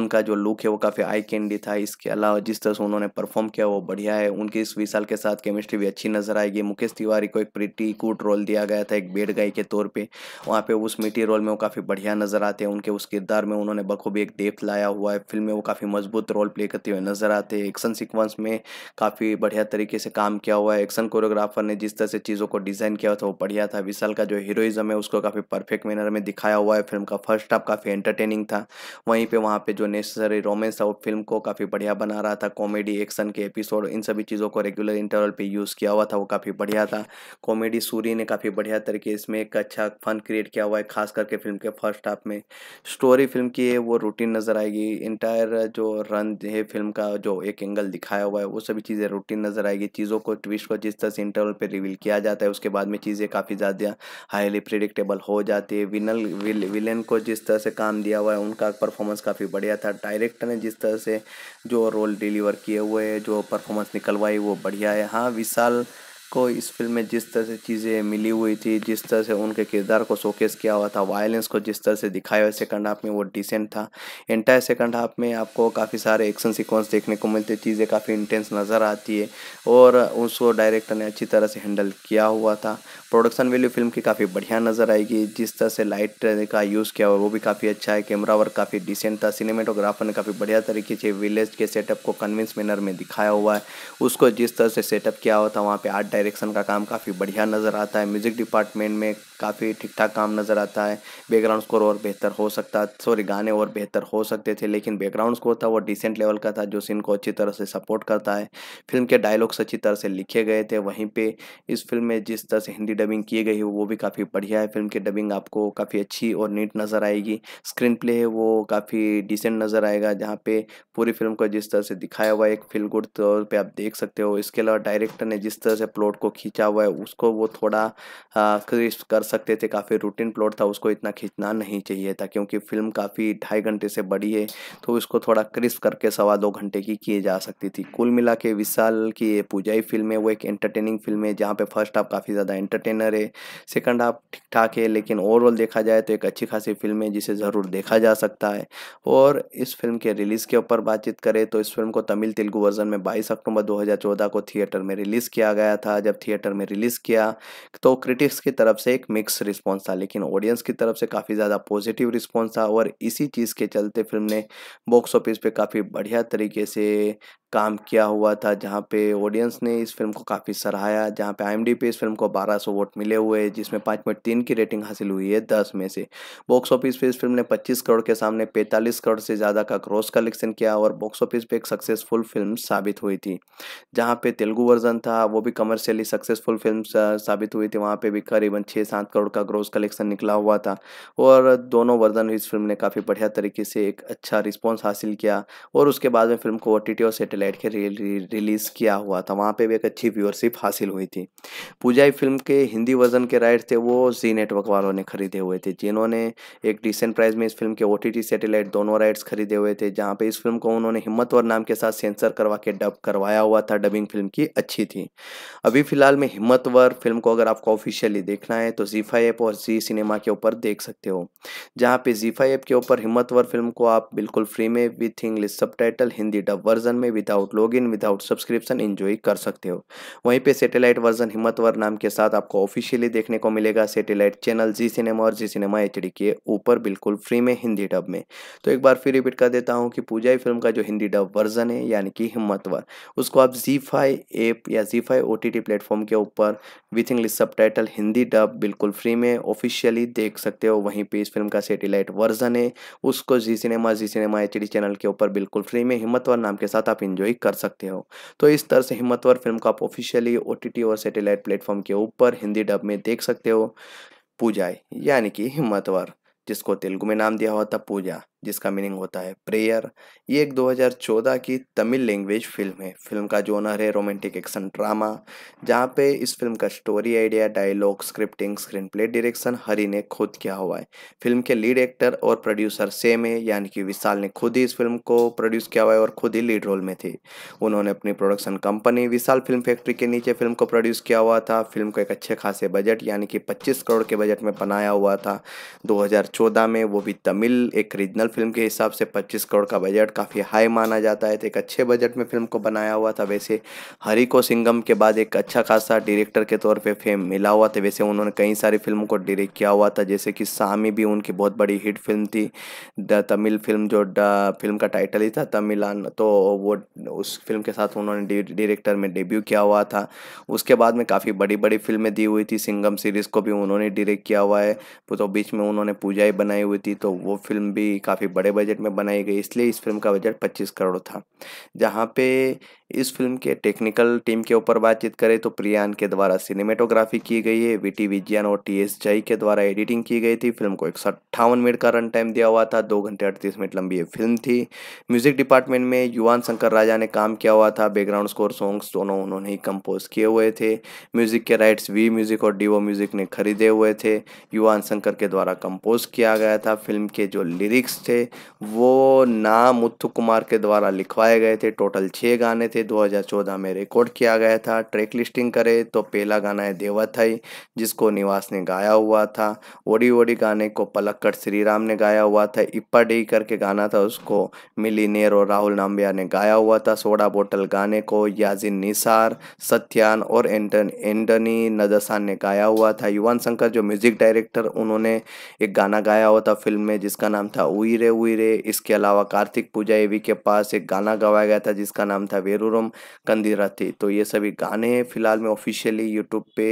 S1: उनका जो लुक है वो काफ़ी आई कैंडी था इसके अलावा जिस तरह से उन्होंने परफॉर्म किया वो बढ़िया है उनकी इस विशाल के साथ केमिस्ट्री भी अच्छी नजर आएगी मुकेश तिवारी को एक प्रीटी कूट रोल दिया गया था एक बेड गाई के तौर पर वहाँ पे उस मिट्टी रोल में वो काफ़ी बढ़िया नजर आते हैं उनके उस किरदार में उन्होंने बखूबी एक डेप्थ लाया हुआ है फिल्म में वो काफ़ी मजबूत रोल प्ले करते हुए नजर आते हैं एक्शन सिक्वेंस में काफ़ी बढ़िया तरीके से काम किया हुआ है एक्शन कोरियोग्राफर ने जिस तरह से चीज़ों को डिज़ाइन किया था वो बढ़िया था विशाल का जो हीरोइज़म है उसको काफ़ी परफेक्ट मैनर में दिखाया हुआ है फिल्म का फर्स्ट हाफ काफ़ी एंटरटेनिंग था वहीं पर वहाँ पर जो नेसेसरी रोमेंस था वो फिल्म को काफ़ी बढ़िया बना रहा था कॉमेडी रिएक्शन के एपिसोड इन सभी चीज़ों को रेगुलर इंटरवल पे यूज़ किया हुआ था वो काफ़ी बढ़िया था कॉमेडी सूरी ने काफ़ी बढ़िया तरीके इसमें एक अच्छा फन क्रिएट किया हुआ है खास करके फिल्म के फर्स्ट हाफ में स्टोरी फिल्म की है वो रूटीन नज़र आएगी इंटायर जो रन है फिल्म का जो एक एंगल दिखाया हुआ है वो सभी चीज़ें रूटीन नज़र आएगी चीज़ों को ट्विस्ट को जिस तरह से इंटरवल पर रिवील किया जाता है उसके बाद में चीज़ें काफ़ी ज़्यादा हाईली प्रिडिक्टेबल हो जाती है विनल विलेन को जिस तरह से काम दिया हुआ है उनका परफॉर्मेंस काफ़ी बढ़िया था डायरेक्टर ने जिस तरह से जो रोल डिलीवर किए हुए जो परफॉर्मेंस निकलवाई वो बढ़िया है हाँ विशाल को इस फिल्म में जिस तरह से चीज़ें मिली हुई थी जिस तरह से उनके किरदार को शोकेस किया हुआ था वायलेंस को जिस तरह से दिखाया हुआ सेकंड हाफ में वो डिसेंट था एंटायर सेकंड हाफ में आपको काफ़ी सारे एक्शन सीक्वेंस देखने को मिलते चीज़ें काफ़ी इंटेंस नज़र आती है और उसको डायरेक्टर ने अच्छी तरह से हैंडल किया हुआ था प्रोडक्शन वैल्यू फिल्म की काफ़ी बढ़िया नज़र आएगी जिस तरह से लाइट का यूज़ किया हुआ वो भी काफ़ी अच्छा है कैमरा वर्क काफ़ी डिसेंट था सिनेमेटोग्राफर ने काफ़ी बढ़िया तरीके से विलेज के सेटअप को कन्विंस मैनर में दिखाया हुआ है उसको जिस तरह से सेटअप किया हुआ था वहाँ पर आर्ट डायरेक्शन का काम काफ़ी बढ़िया नज़र आता है म्यूज़िक डिपार्टमेंट में काफ़ी ठीक ठाक काम नज़र आता है बैकग्राउंड स्कोर और बेहतर हो सकता सॉरी गाने और बेहतर हो सकते थे लेकिन बैकग्राउंड स्कोर था वो डिसेंट लेवल का था जो सीन को अच्छी तरह से सपोर्ट करता है फिल्म के डायलॉग्स अच्छी तरह से लिखे गए थे वहीं पर इस फिल्म में जिस तरह से हिंदी डबिंग की गई वो भी काफ़ी बढ़िया है फिल्म की डबिंग आपको काफ़ी अच्छी और नीट नज़र आएगी स्क्रीन प्ले है वो काफ़ी डिसेंट नज़र आएगा जहाँ पे पूरी फिल्म को जिस तरह से दिखाया हुआ है एक फील गुड तौर पर आप देख सकते हो इसके अलावा डायरेक्टर ने जिस तरह से प्लॉट प्लॉट को खींचा हुआ है उसको वो थोड़ा क्रिस्प कर सकते थे काफ़ी रूटीन प्लॉट था उसको इतना खींचना नहीं चाहिए था क्योंकि फिल्म काफ़ी ढाई घंटे से बड़ी है तो उसको थोड़ा क्रिस्प करके सवा दो घंटे की किए जा सकती थी कुल मिला के विशाल की पूजाई फिल्म है वो एक एंटरटेनिंग फिल्म है जहाँ पर फर्स्ट हाफ काफ़ी ज़्यादा एंटरटेनर है सेकेंड हाफ ठीक ठाक है लेकिन ओवरऑल देखा जाए तो एक अच्छी खासी फिल्म है जिसे ज़रूर देखा जा सकता है और इस फिल्म के रिलीज़ के ऊपर बातचीत करें तो इस फिल्म को तमिल तेलुगु वर्जन में बाईस अक्टूबर 2014 को थिएटर में रिलीज़ किया गया था जब थिएटर में रिलीज़ किया तो क्रिटिक्स की तरफ से एक मिक्स रिस्पॉन्स था लेकिन ऑडियंस की तरफ से काफ़ी ज़्यादा पॉजिटिव रिस्पॉन्स था और इसी चीज़ के चलते फिल्म ने बॉक्स ऑफिस पे काफ़ी बढ़िया तरीके से काम किया हुआ था जहाँ पे ऑडियंस ने इस फिल्म को काफ़ी सराहाया जहाँ पे आई पे इस फिल्म को 1200 वोट मिले हुए जिसमें पाँच पॉइंट तीन की रेटिंग हासिल हुई है दस में से बॉक्स ऑफिस पे इस फिल्म ने 25 करोड़ के सामने 45 करोड़ से ज़्यादा का क्रॉस कलेक्शन किया और बॉक्स ऑफिस पे एक सक्सेसफुल फिल्म साबित हुई थी जहाँ पे तेलुगु वर्जन था वो भी कमर्शियली सक्सेसफुल फिल्म साबित हुई थी वहाँ पर भी करीबन छः सात करोड़ का ग्रोस कलेक्शन निकला हुआ था और दोनों वर्जन इस फिल्म ने काफ़ी बढ़िया तरीके से एक अच्छा रिस्पॉन्स हासिल किया और उसके बाद में फिल्म को ओ टी और लाइट के रिलीज़ किया हुआ था वहाँ पे भी एक अच्छी व्यूअरशिप हासिल हुई थी पूजाई फिल्म के हिंदी वर्जन के राइट थे वो जी नेटवर्क वालों ने खरीदे हुए थे जिन्होंने एक डिसेंट प्राइस में इस फिल्म के ओ टी दोनों राइट्स खरीदे हुए थे जहाँ पर इस फिल्म को उन्होंने हिम्मतवर नाम के साथ सेंसर करवा के डब करवाया हुआ था डबिंग फिल्म की अच्छी थी अभी फिलहाल में हिम्मतवर फिल्म को अगर आपको ऑफिशियली देखना है तो जीफा ऐप और जी सिनेमा के ऊपर देख सकते हो जहाँ पे जीफा ऐप के ऊपर हिम्मतवर फिल्म को आप बिल्कुल फ्री में with English sub Hindi dub version में with without log in without subscription enjoy कर सकते हो वहीं पे सैटेलाइट वर्जन हिम्मतवर नाम के साथ आपको ऑफिशियली देखने को मिलेगा सैटेलाइट चैनल जी सिनेमा और जी सिनेमा एच के ऊपर बिल्कुल फ्री में हिंदी डब में तो एक बार फिर रिपीट कर देता हूँ कि पूजा फिल्म का जो हिंदी डब वर्जन है यानी कि हिम्मतवर उसको आप जी ऐप या जी फाई ओ प्लेटफॉर्म के ऊपर with English sub Hindi dub बिल्कुल फ्री में ऑफिशियली देख सकते हो वहीं पे इस फिल्म का सेटेलाइट वर्जन है उसको Zee cinema Zee cinema H channel के ऊपर बिल्कुल फ्री में हिम्मतवर नाम के साथ आप इंजॉय एंजॉय कर सकते हो तो इस तरह से हिम्मतवर फिल्म को आप ऑफिशियली ओ और सैटेलाइट प्लेटफॉर्म के ऊपर हिंदी डब में देख सकते हो पूजा यानी कि हिम्मतवर जिसको तेलुगु में नाम दिया हुआ था पूजा जिसका मीनिंग होता है प्रेयर ये एक 2014 की तमिल लैंग्वेज फिल्म है फिल्म का जोनर है रोमांटिक एक्शन ड्रामा जहाँ पे इस फिल्म का story idea dialogue scripting screen play direction Hari ने खुद किया हुआ है फिल्म के लीड एक्टर और प्रोड्यूसर सेम है यानी कि विशाल ने खुद ही इस फिल्म को प्रोड्यूस किया हुआ है और खुद ही लीड रोल में थे उन्होंने अपनी production company Vishal film factory के नीचे फिल्म को प्रोड्यूस किया हुआ था फिल्म को एक अच्छे खासे बजट यानी कि पच्चीस करोड़ के बजट में बनाया हुआ था दो में वो भी तमिल एक रीजनल फिल्म के हिसाब से 25 करोड़ का बजट काफ़ी हाई माना जाता है तो एक अच्छे बजट में फिल्म को बनाया हुआ था वैसे हरी को सिंगम के बाद एक अच्छा खासा डायरेक्टर के तौर पे फेम मिला हुआ था वैसे उन्होंने कई सारी फिल्मों को डायरेक्ट किया हुआ था जैसे कि सामी भी उनकी बहुत बड़ी हिट फिल्म थी द तमिल फिल्म जो फिल्म का टाइटल ही था तमिलान तो वो उस फिल्म के साथ उन्होंने डायरेक्टर में डेब्यू किया हुआ था उसके बाद में काफ़ी बड़ी बड़ी फिल्में दी हुई थी सिंगम सीरीज़ को भी उन्होंने डायरेक्ट किया हुआ है तो बीच में उन्होंने पूजा ही बनाई हुई थी तो वो फिल्म भी काफ़ी काफ़ी बड़े बजट में बनाई गई इसलिए इस फिल्म का बजट 25 करोड़ था जहाँ पे इस फिल्म के टेक्निकल टीम के ऊपर बातचीत करें तो प्रियान के द्वारा सिनेमेटोग्राफी की गई है वी टी विजयन और टी एस जय के द्वारा एडिटिंग की गई थी फिल्म को एक मिनट का रन टाइम दिया हुआ था दो घंटे अड़तीस मिनट लंबी ये फिल्म थी म्यूजिक डिपार्टमेंट में युवान शंकर राजा ने काम किया हुआ था बैकग्राउंड स्कोर सॉन्ग्स दोनों उन्होंने ही कंपोज किए हुए थे म्यूजिक के राइट्स वी म्यूजिक और डीओ म्यूजिक ने खरीदे हुए थे युवान शंकर के द्वारा कंपोज किया गया था फिल्म के जो लिरिक्स थे वो ना मुथु कुमार के द्वारा लिखवाए गए थे टोटल छः गाने थे इसे 2014 में रिकॉर्ड किया गया था ट्रैक लिस्टिंग करें तो पहला गाना है देवाथई जिसको निवास ने गाया हुआ था ओडी ओडी गाने को पलक्कड़ श्रीराम ने गाया हुआ था इप्पा डी करके गाना था उसको मिली नेर और राहुल नाम्बिया ने गाया हुआ था सोडा बोटल गाने को याजिन निसार सत्यान और एंटन एंटनी नदसान ने गाया हुआ था युवान शंकर जो म्यूजिक डायरेक्टर उन्होंने एक गाना गाया हुआ था फिल्म में जिसका नाम था उइरे उइरे इसके अलावा कार्तिक पूजा एवी के पास एक गाना गवाया गया था जिसका नाम था वेरू मनोरम कंदी रहती तो ये सभी गाने फिलहाल में ऑफिशियली यूट्यूब पे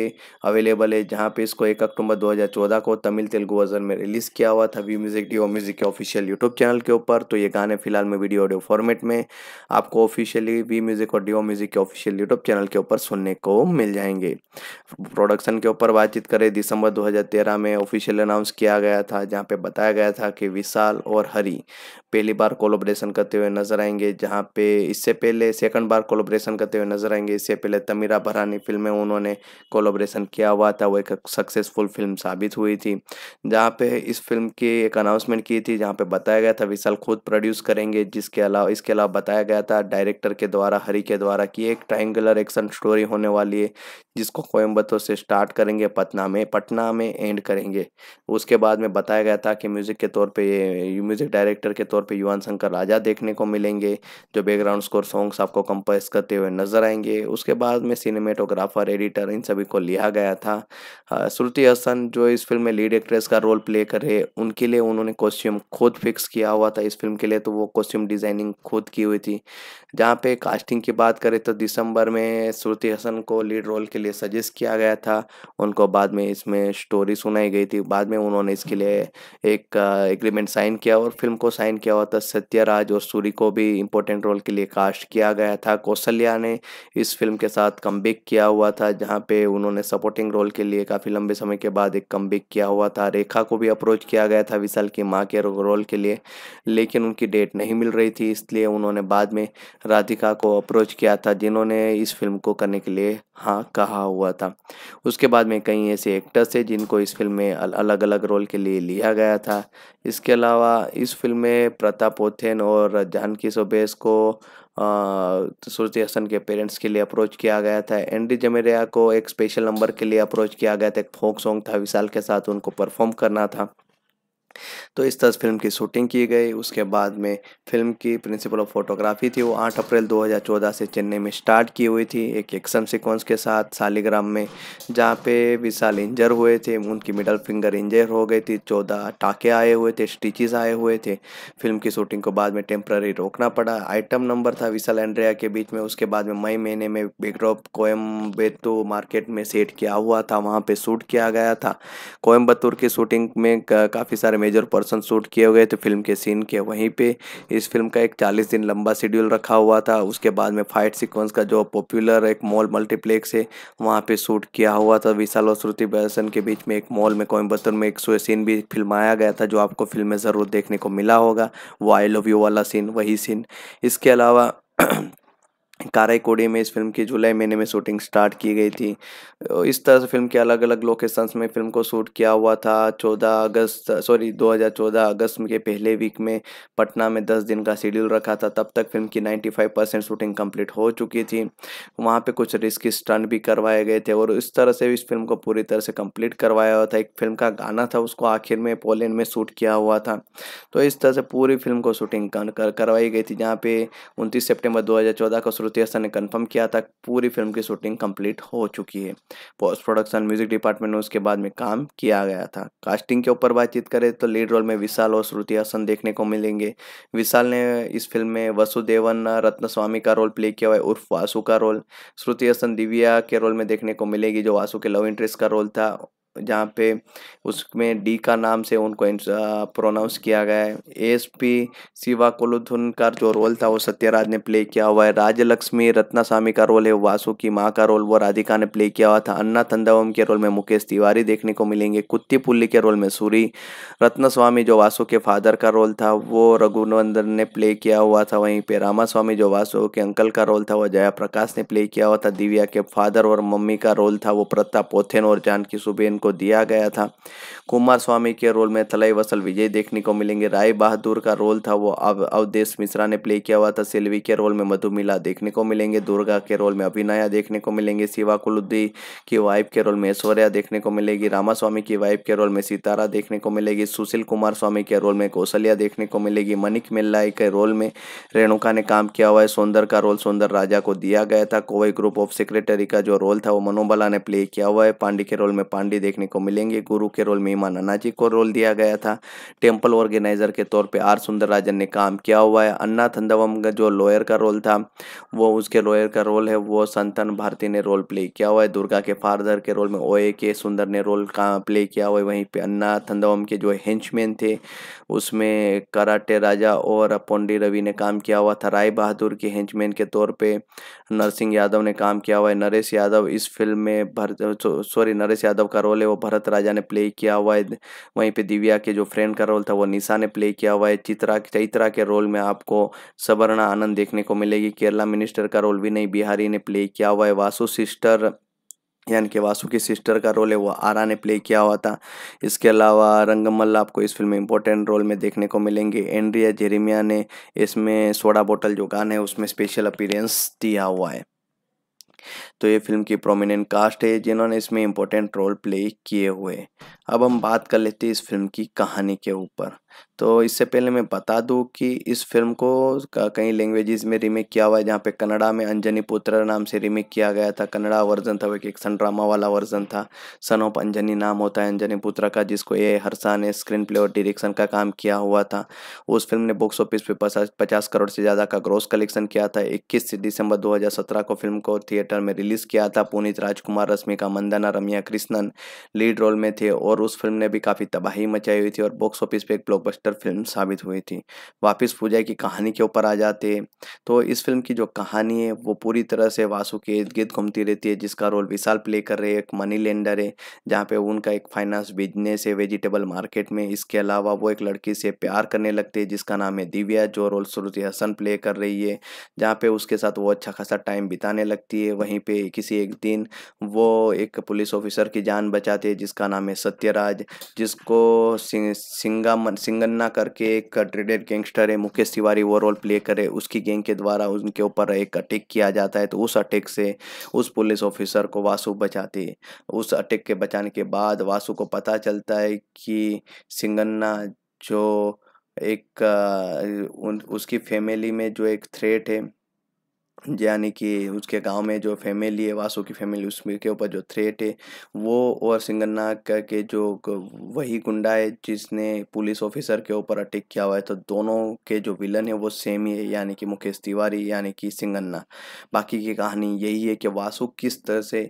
S1: अवेलेबल है जहाँ पे इसको एक अक्टूबर 2014 को तमिल तेलुगु वर्जन में रिलीज़ किया हुआ था वी म्यूज़िक डी म्यूज़िक के ऑफिशियल यूट्यूब चैनल के ऊपर तो ये गाने फिलहाल में वीडियो ऑडियो फॉर्मेट में आपको ऑफिशियली वी म्यूज़िक और डी म्यूज़िक के ऑफिशियल यूट्यूब चैनल के ऊपर सुनने को मिल जाएंगे प्रोडक्शन के ऊपर बातचीत करें दिसंबर दो में ऑफिशियल अनाउंस किया गया था जहाँ पे बताया गया था कि विशाल और हरी पहली बार कोलोब्रेशन करते हुए नजर आएंगे जहाँ पे इससे पहले सेकंड बार कोलोब्रेशन करते हुए नजर आएंगे इससे पहले तमीरा भरानी फिल्म में उन्होंने कोलोब्रेशन किया हुआ था वो एक सक्सेसफुल फिल्म साबित हुई थी जहाँ पे इस फिल्म की एक अनाउंसमेंट की थी जहाँ पे बताया गया था विशाल खुद प्रोड्यूस करेंगे जिसके अलावा इसके अलावा बताया गया था डायरेक्टर के द्वारा हरी के द्वारा कि एक ट्राइंगुलर एक्शन स्टोरी होने वाली है जिसको कोयम्बतों से स्टार्ट करेंगे पटना में पटना में एंड करेंगे उसके बाद में बताया गया था कि म्यूज़िक के तौर पर म्यूज़िक डायरेक्टर के तौर पर युवान शंकर राजा देखने को मिलेंगे जो बैकग्राउंड स्कोर सॉन्ग्स आपको कंपोज करते हुए नजर आएंगे उसके बाद में सिनेमेटोग्राफर एडिटर इन सभी को लिया गया था श्रुति हसन जो इस फिल्म में लीड एक्ट्रेस का रोल प्ले कर रहे उनके लिए उन्होंने कॉस्ट्यूम खुद फिक्स किया हुआ था इस फिल्म के लिए तो वो कॉस्ट्यूम डिज़ाइनिंग खुद की हुई थी जहाँ पे कास्टिंग की बात करें तो दिसंबर में श्रुति हसन को लीड रोल के लिए सजेस्ट किया गया था उनको बाद में इसमें स्टोरी सुनाई गई थी बाद में उन्होंने इसके लिए एक एग्रीमेंट साइन किया और फिल्म को साइन किया हुआ था सत्यराज और सूरी को भी इम्पोर्टेंट रोल के लिए कास्ट किया गया था कौशल्या ने इस फिल्म के साथ कम किया हुआ था जहाँ पे उन्होंने सपोर्टिंग रोल के लिए काफ़ी लंबे समय के बाद एक कम किया हुआ था रेखा को भी अप्रोच किया गया था विशाल की माँ के रोल के लिए लेकिन उनकी डेट नहीं मिल रही थी इसलिए उन्होंने बाद में राधिका को अप्रोच किया था जिन्होंने इस फिल्म को करने के लिए हाँ कहा हुआ था उसके बाद में कई ऐसे एक्टर्स थे जिनको इस फिल्म में अलग अलग रोल के लिए लिया गया था इसके अलावा इस फिल्म में प्रताप ओथेन और जानकी सोबेस को सूर्य हसन के पेरेंट्स के लिए अप्रोच किया गया था एंडी जमेरिया को एक स्पेशल नंबर के लिए अप्रोच किया गया था एक फोक सॉन्ग था विशाल के साथ उनको परफॉर्म करना था तो इस तरह फिल्म की शूटिंग की गई उसके बाद में फिल्म की प्रिंसिपल ऑफ फोटोग्राफी थी वो 8 अप्रैल 2014 से चेन्नई में स्टार्ट की हुई थी एक एक्शन सिक्वेंस के साथ सालीग्राम में जहाँ पे विशाल इंजर हुए थे उनकी मिडल फिंगर इंजर हो गई थी चौदह टाके आए हुए थे स्टिचेस आए हुए थे फिल्म की शूटिंग को बाद में टेम्प्ररी रोकना पड़ा आइटम नंबर था विशाल एंड्रिया के बीच में उसके बाद में मई महीने में बेग्रॉप कोयम्बेतु मार्केट में सेट किया हुआ था वहाँ पे शूट किया गया था कोयम्बतूर की शूटिंग में काफ़ी सारे मेजर पर्सन शूट किए गए थे फिल्म के सीन के वहीं पे इस फिल्म का एक चालीस दिन लंबा शेड्यूल रखा हुआ था उसके बाद में फाइट सीक्वेंस का जो पॉपुलर एक मॉल मल्टीप्लेक्स है वहाँ पे शूट किया हुआ था विशाल और श्रुति बैसन के बीच में एक मॉल में कोयम्बतर में एक सीन भी फिल्माया गया था जो आपको फिल्म में ज़रूर देखने को मिला होगा वो आई लव यू वाला सीन वही सीन इसके अलावा काराईकोडी में इस फिल्म की जुलाई महीने में शूटिंग स्टार्ट की गई थी इस तरह से फिल्म के अलग अलग लोकेशंस में फिल्म को शूट किया हुआ था 14 अगस्त सॉरी 2014 अगस्त के पहले वीक में पटना में 10 दिन का शेड्यूल रखा था तब तक फिल्म की 95 परसेंट शूटिंग कंप्लीट हो चुकी थी वहाँ पे कुछ रिस्की स्टंट भी करवाए गए थे और इस तरह से इस फिल्म को पूरी तरह से कम्प्लीट करवाया हुआ था एक फिल्म का गाना था उसको आखिर में पोलैंड में शूट किया हुआ था तो इस तरह से पूरी फिल्म को शूटिंग करवाई गई थी जहाँ पे उनतीस सेप्टेम्बर दो को तृतीयस्था ने कंफर्म किया था पूरी फिल्म की शूटिंग कंप्लीट हो चुकी है पोस्ट प्रोडक्शन म्यूजिक डिपार्टमेंट में उसके बाद में काम किया गया था कास्टिंग के ऊपर बातचीत करें तो लीड रोल में विशाल और श्रुति हसन देखने को मिलेंगे विशाल ने इस फिल्म में वसुदेवन रत्न स्वामी का रोल प्ले किया हुआ है उर्फ वासु का रोल श्रुति हसन दिव्या के रोल में देखने को मिलेगी जो वासु के लव इंटरेस्ट का रोल था जहाँ पे उसमें डी का नाम से उनको प्रोनाउंस किया गया है एस पी शिवा कुलुधुन का जो रोल था वो सत्यराज ने प्ले किया हुआ है राजलक्ष्मी रत्नास्वामी का रोल है वासु की माँ का रोल वो राधिका ने प्ले किया हुआ था अन्ना तंदावम के रोल में मुकेश तिवारी देखने को मिलेंगे कुत्ती पुल्ली के रोल में सूरी स्वामी जो वासु के फादर का रोल था वो रघुनंदन ने प्ले किया हुआ था वहीं पर रामास्वामी जो वासु के अंकल का रोल था वो जया प्रकाश ने प्ले किया हुआ था दिव्या के फादर और मम्मी का रोल था वो प्रताप पोथेन और जानकी सुबेन को को दिया गया था कुमार स्वामी के रोल में तलई वसल विजय देखने को मिलेंगे राय बहादुर का रोल था वो अब अवधेश मिश्रा ने प्ले किया हुआ था सेल्वी के रोल में मधुमिला देखने को मिलेंगे दुर्गा के रोल में अभिनया देखने को मिलेंगे शिवा कुलुद्दी की वाइफ के रोल में ऐश्वर्या देखने को मिलेगी रामास्वामी की वाइफ के रोल में सितारा देखने को मिलेगी सुशील कुमार स्वामी के रोल में कौशल्या देखने को मिलेगी मनिक मिल्लाई के रोल में रेणुका ने काम किया हुआ है सौंदर का रोल सौंदर राजा को दिया गया था कोवई ग्रुप ऑफ सेक्रेटरी का जो रोल था वो मनोबला ने प्ले किया हुआ है पांडे के रोल में पांडे देखने को मिलेंगे गुरु के रोल में ईमान अन्ना जी को रोल दिया गया था टेम्पल ऑर्गेनाइजर के तौर पर आर सुंदर राजन ने काम किया हुआ है अन्ना थंदवम का जो लॉयर का रोल था वो उसके लॉयर का रोल है वो संतन भारती ने रोल प्ले किया हुआ है दुर्गा के फादर के रोल में ओ के सुंदर ने रोल का प्ले किया हुआ है वहीं पे अन्ना थंदवम के जो हेंचमैन थे उसमें कराटे राजा और पोंडी रवि ने काम किया हुआ था राय बहादुर के हेंचमैन के तौर पे नरसिंह यादव ने काम किया हुआ है नरेश यादव इस फिल्म में भर सॉरी नरेश यादव का रोल रोल है वो भरत राजा ने प्ले किया हुआ है वहीं पे दिव्या के जो फ्रेंड का रोल था वो निशा ने प्ले किया हुआ है चित्रा चैत्रा के रोल में आपको सवर्णा आनंद देखने को मिलेगी केरला मिनिस्टर का रोल विनय बिहारी ने प्ले किया हुआ है वासु सिस्टर यानी कि वासु की सिस्टर का रोल है वो आरा ने प्ले किया हुआ था इसके अलावा रंगमल आपको इस फिल्म में इंपॉर्टेंट रोल में देखने को मिलेंगे एंड्रिया जेरिमिया ने इसमें सोडा बोटल जो गान है उसमें स्पेशल अपीरेंस दिया हुआ है तो ये फिल्म की प्रोमिनेंट कास्ट है जिन्होंने इसमें इम्पोर्टेंट रोल प्ले किए हुए अब हम बात कर लेते हैं इस फिल्म की कहानी के ऊपर तो इससे पहले मैं बता दूं कि इस फिल्म को कई लैंग्वेजेस में रीमेक किया हुआ है जहाँ पे कन्नड़ा में अंजनी पुत्र नाम से रीमेक किया गया था कन्नड़ा वर्जन था वो एक एक्शन ड्रामा वाला वर्जन था सन ऑफ अंजनी नाम होता है अंजनी पुत्र का जिसको ए हर्षा ने स्क्रीन प्ले और डिरेक्शन का काम किया हुआ था उस फिल्म ने बॉक्स ऑफिस पे पचास करोड़ से ज़्यादा का ग्रोस कलेक्शन किया था इक्कीस दिसंबर दो को फिल्म को थिएटर में रिलीज़ किया था पुनीत राजकुमार रश्मिका मंदाना रमिया कृष्णन लीड रोल में थे और उस फिल्म ने भी काफ़ी तबाही मचाई हुई थी और बॉक्स ऑफिस पे एक ब्लॉकबस्टर फिल्म साबित हुई थी वापिस पूजा की कहानी के ऊपर आ जाते तो इस फिल्म की जो कहानी है वो पूरी तरह से वासु के इर्द गिर्द घूमती रहती है जिसका रोल विशाल प्ले कर रहे एक मनी लेंडर है जहाँ पे उनका एक फाइनेंस बिजनेस है वेजिटेबल मार्केट में इसके अलावा वो एक लड़की से प्यार करने लगते हैं जिसका नाम है दिव्या जो रोल श्रुति हसन प्ले कर रही है जहाँ पे उसके साथ वो अच्छा खासा टाइम बिताने लगती है वहीं पे हुई किसी एक दिन वो एक पुलिस ऑफिसर की जान बचाते जिसका नाम है सत्यराज जिसको सिंगा सिंगन्ना करके एक ट्रेडेड गैंगस्टर है मुकेश तिवारी वो रोल प्ले करे उसकी गैंग के द्वारा उनके ऊपर एक अटैक किया जाता है तो उस अटैक से उस पुलिस ऑफिसर को वासु बचाते उस अटैक के बचाने के बाद वासु को पता चलता है कि सिंगन्ना जो एक उन उसकी फैमिली में जो एक थ्रेट है यानी कि उसके गांव में जो फैमिली है वासु की फैमिली उसमें के ऊपर जो थ्रेट है वो और सिंगन्ना के जो वही गुंडा है जिसने पुलिस ऑफिसर के ऊपर अटैक किया हुआ है तो दोनों के जो विलन है वो सेम ही है यानी कि मुकेश तिवारी यानी कि सिंगन्ना बाकी की कहानी यही है कि वासु किस तरह से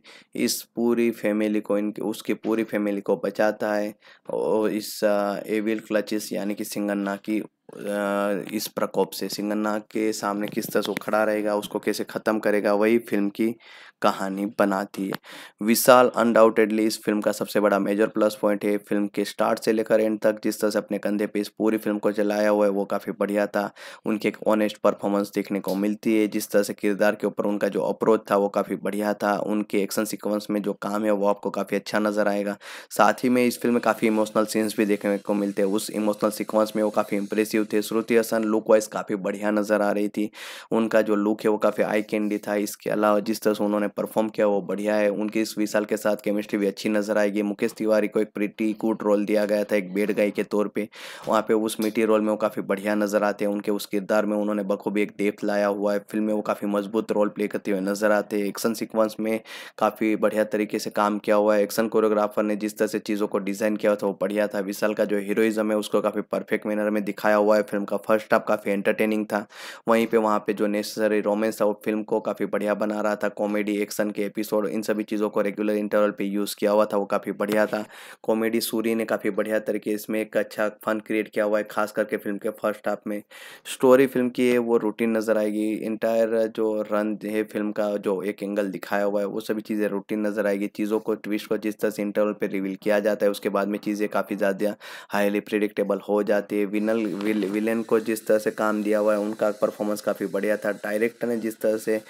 S1: इस पूरी फैमिली को इनके उसकी पूरी फैमिली को बचाता है और इस एविल क्लचिस यानी कि सिंगन्ना की इस प्रकोप से सिंगन्ना के सामने किस तरह से खड़ा रहेगा उसको कैसे ख़त्म करेगा वही फिल्म की कहानी बनाती है विशाल अनडाउटेडली इस फिल्म का सबसे बड़ा मेजर प्लस पॉइंट है फिल्म के स्टार्ट से लेकर एंड तक जिस तरह से अपने कंधे पे इस पूरी फिल्म को चलाया हुआ है वो काफ़ी बढ़िया था उनकी एक ऑनेस्ट परफॉर्मेंस देखने को मिलती है जिस तरह से किरदार के ऊपर उनका जो अप्रोच था वो काफ़ी बढ़िया था उनके एक्शन सिक्वेंस में जो काम है वो आपको काफ़ी अच्छा नज़र आएगा साथ ही में इस फिल्म में काफ़ी इमोशनल सीन्स भी देखने को मिलते हैं उस इमोशनल सिक्वेंस में वो काफ़ी इंप्रेसिव थे श्रुति हसन लुक वाइज काफ़ी बढ़िया नज़र आ रही थी उनका जो लुक है वो काफ़ी आई कैंडी था इसके अलावा जिस तरह से उन्होंने उन्होंने परफॉर्म किया वो बढ़िया है उनकी इस विशाल के साथ केमिस्ट्री भी अच्छी नजर आएगी मुकेश तिवारी को एक प्रिटी कूट रोल दिया गया था एक बेड गाई के तौर पर वहाँ पे उस मिट्टी रोल में वो काफ़ी बढ़िया नजर आते हैं उनके उस किरदार में उन्होंने बखूबी एक डेप्थ लाया हुआ है फिल्म में वो काफ़ी मजबूत रोल प्ले करते हुए नजर आते हैं एक्शन सिक्वेंस में काफ़ी बढ़िया तरीके से काम किया हुआ है एक्शन कोरियोग्राफर ने जिस तरह से चीज़ों को डिज़ाइन किया था वो बढ़िया था विशाल का जो हीरोइज्म है उसको काफ़ी परफेक्ट मैनर में दिखाया हुआ है फिल्म का फर्स्ट हाफ काफ़ी एंटरटेनिंग था वहीं पर वहाँ पर जो नेसेसरी रोमेंस था वो फिल्म को काफ़ी बढ़िया बना रहा था कॉमेडी रिएक्शन के एपिसोड इन सभी चीज़ों को रेगुलर इंटरवल पे यूज़ किया हुआ था वो काफ़ी बढ़िया था कॉमेडी सूरी ने काफ़ी बढ़िया तरीके इसमें एक अच्छा फन क्रिएट किया हुआ है खास करके फिल्म के फर्स्ट हाफ में स्टोरी फिल्म की है वो रूटीन नज़र आएगी इंटायर जो रन है फिल्म का जो एक एंगल दिखाया हुआ है वो सभी चीज़ें रूटीन नज़र आएगी चीज़ों को ट्विस्ट को जिस तरह से इंटरवल पर रिवील किया जाता है उसके बाद में चीज़ें काफ़ी ज़्यादा हाईली प्रिडिक्टेबल हो जाती है विनल विलेन को जिस तरह से काम दिया हुआ है उनका परफॉर्मेंस काफ़ी बढ़िया था डायरेक्टर ने जिस तरह से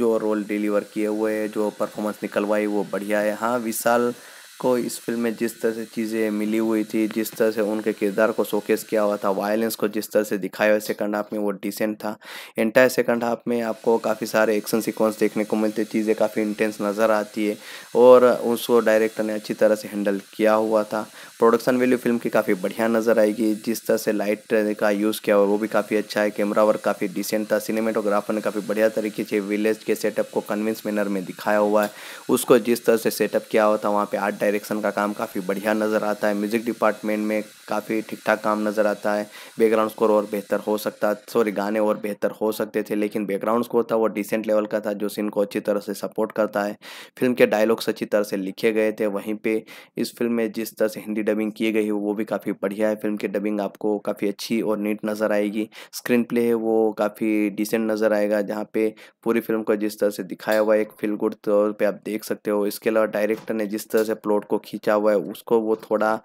S1: जो रोल डिलीवर किए हुए जो परफॉर्मेंस निकलवाई वो बढ़िया है हाँ विशाल को इस फिल्म में जिस तरह से चीज़ें मिली हुई थी जिस तरह से उनके किरदार को शोकेस किया हुआ था वायलेंस को जिस तरह से दिखाया हुआ सेकंड हाफ में वो डिसेंट था एंटायर सेकंड हाफ में आपको काफ़ी सारे एक्शन सीक्वेंस देखने को मिलते चीज़ें काफ़ी इंटेंस नज़र आती है और उसको डायरेक्टर ने अच्छी तरह से हैंडल किया हुआ था प्रोडक्शन वैल्यू फिल्म की काफ़ी बढ़िया नज़र आएगी जिस तरह से लाइट का यूज़ किया हुआ वो भी काफ़ी अच्छा है कैमरा वर्क काफ़ी डिसेंट था सिनेमेटोग्राफर ने काफ़ी बढ़िया तरीके से विलेज के सेटअप को कन्विंस मैनर में दिखाया हुआ है उसको जिस तरह से सेटअप किया हुआ था वहाँ पर आर्ट डायरेक्शन का काम काफ़ी बढ़िया नज़र आता है म्यूज़िक डिपार्टमेंट में काफ़ी ठीक ठाक काम नज़र आता है बैकग्राउंड स्कोर और बेहतर हो सकता सॉरी गाने और बेहतर हो सकते थे लेकिन बैकग्राउंड स्कोर था वो डिसेंट लेवल का था जो सीन को अच्छी तरह से सपोर्ट करता है फिल्म के डायलॉग्स अच्छी तरह से लिखे गए थे वहीं पर इस फिल्म में जिस तरह से हिंदी डबिंग की गई है वो भी काफ़ी बढ़िया है फिल्म की डबिंग आपको काफ़ी अच्छी और नीट नज़र आएगी स्क्रीन प्ले है वो काफ़ी डिसेंट नज़र आएगा जहाँ पे पूरी फिल्म को जिस तरह से दिखाया हुआ एक फील गुड तौर पर आप देख सकते हो इसके अलावा डायरेक्टर ने जिस तरह से प्लॉट प्लॉट को खींचा हुआ है उसको वो थोड़ा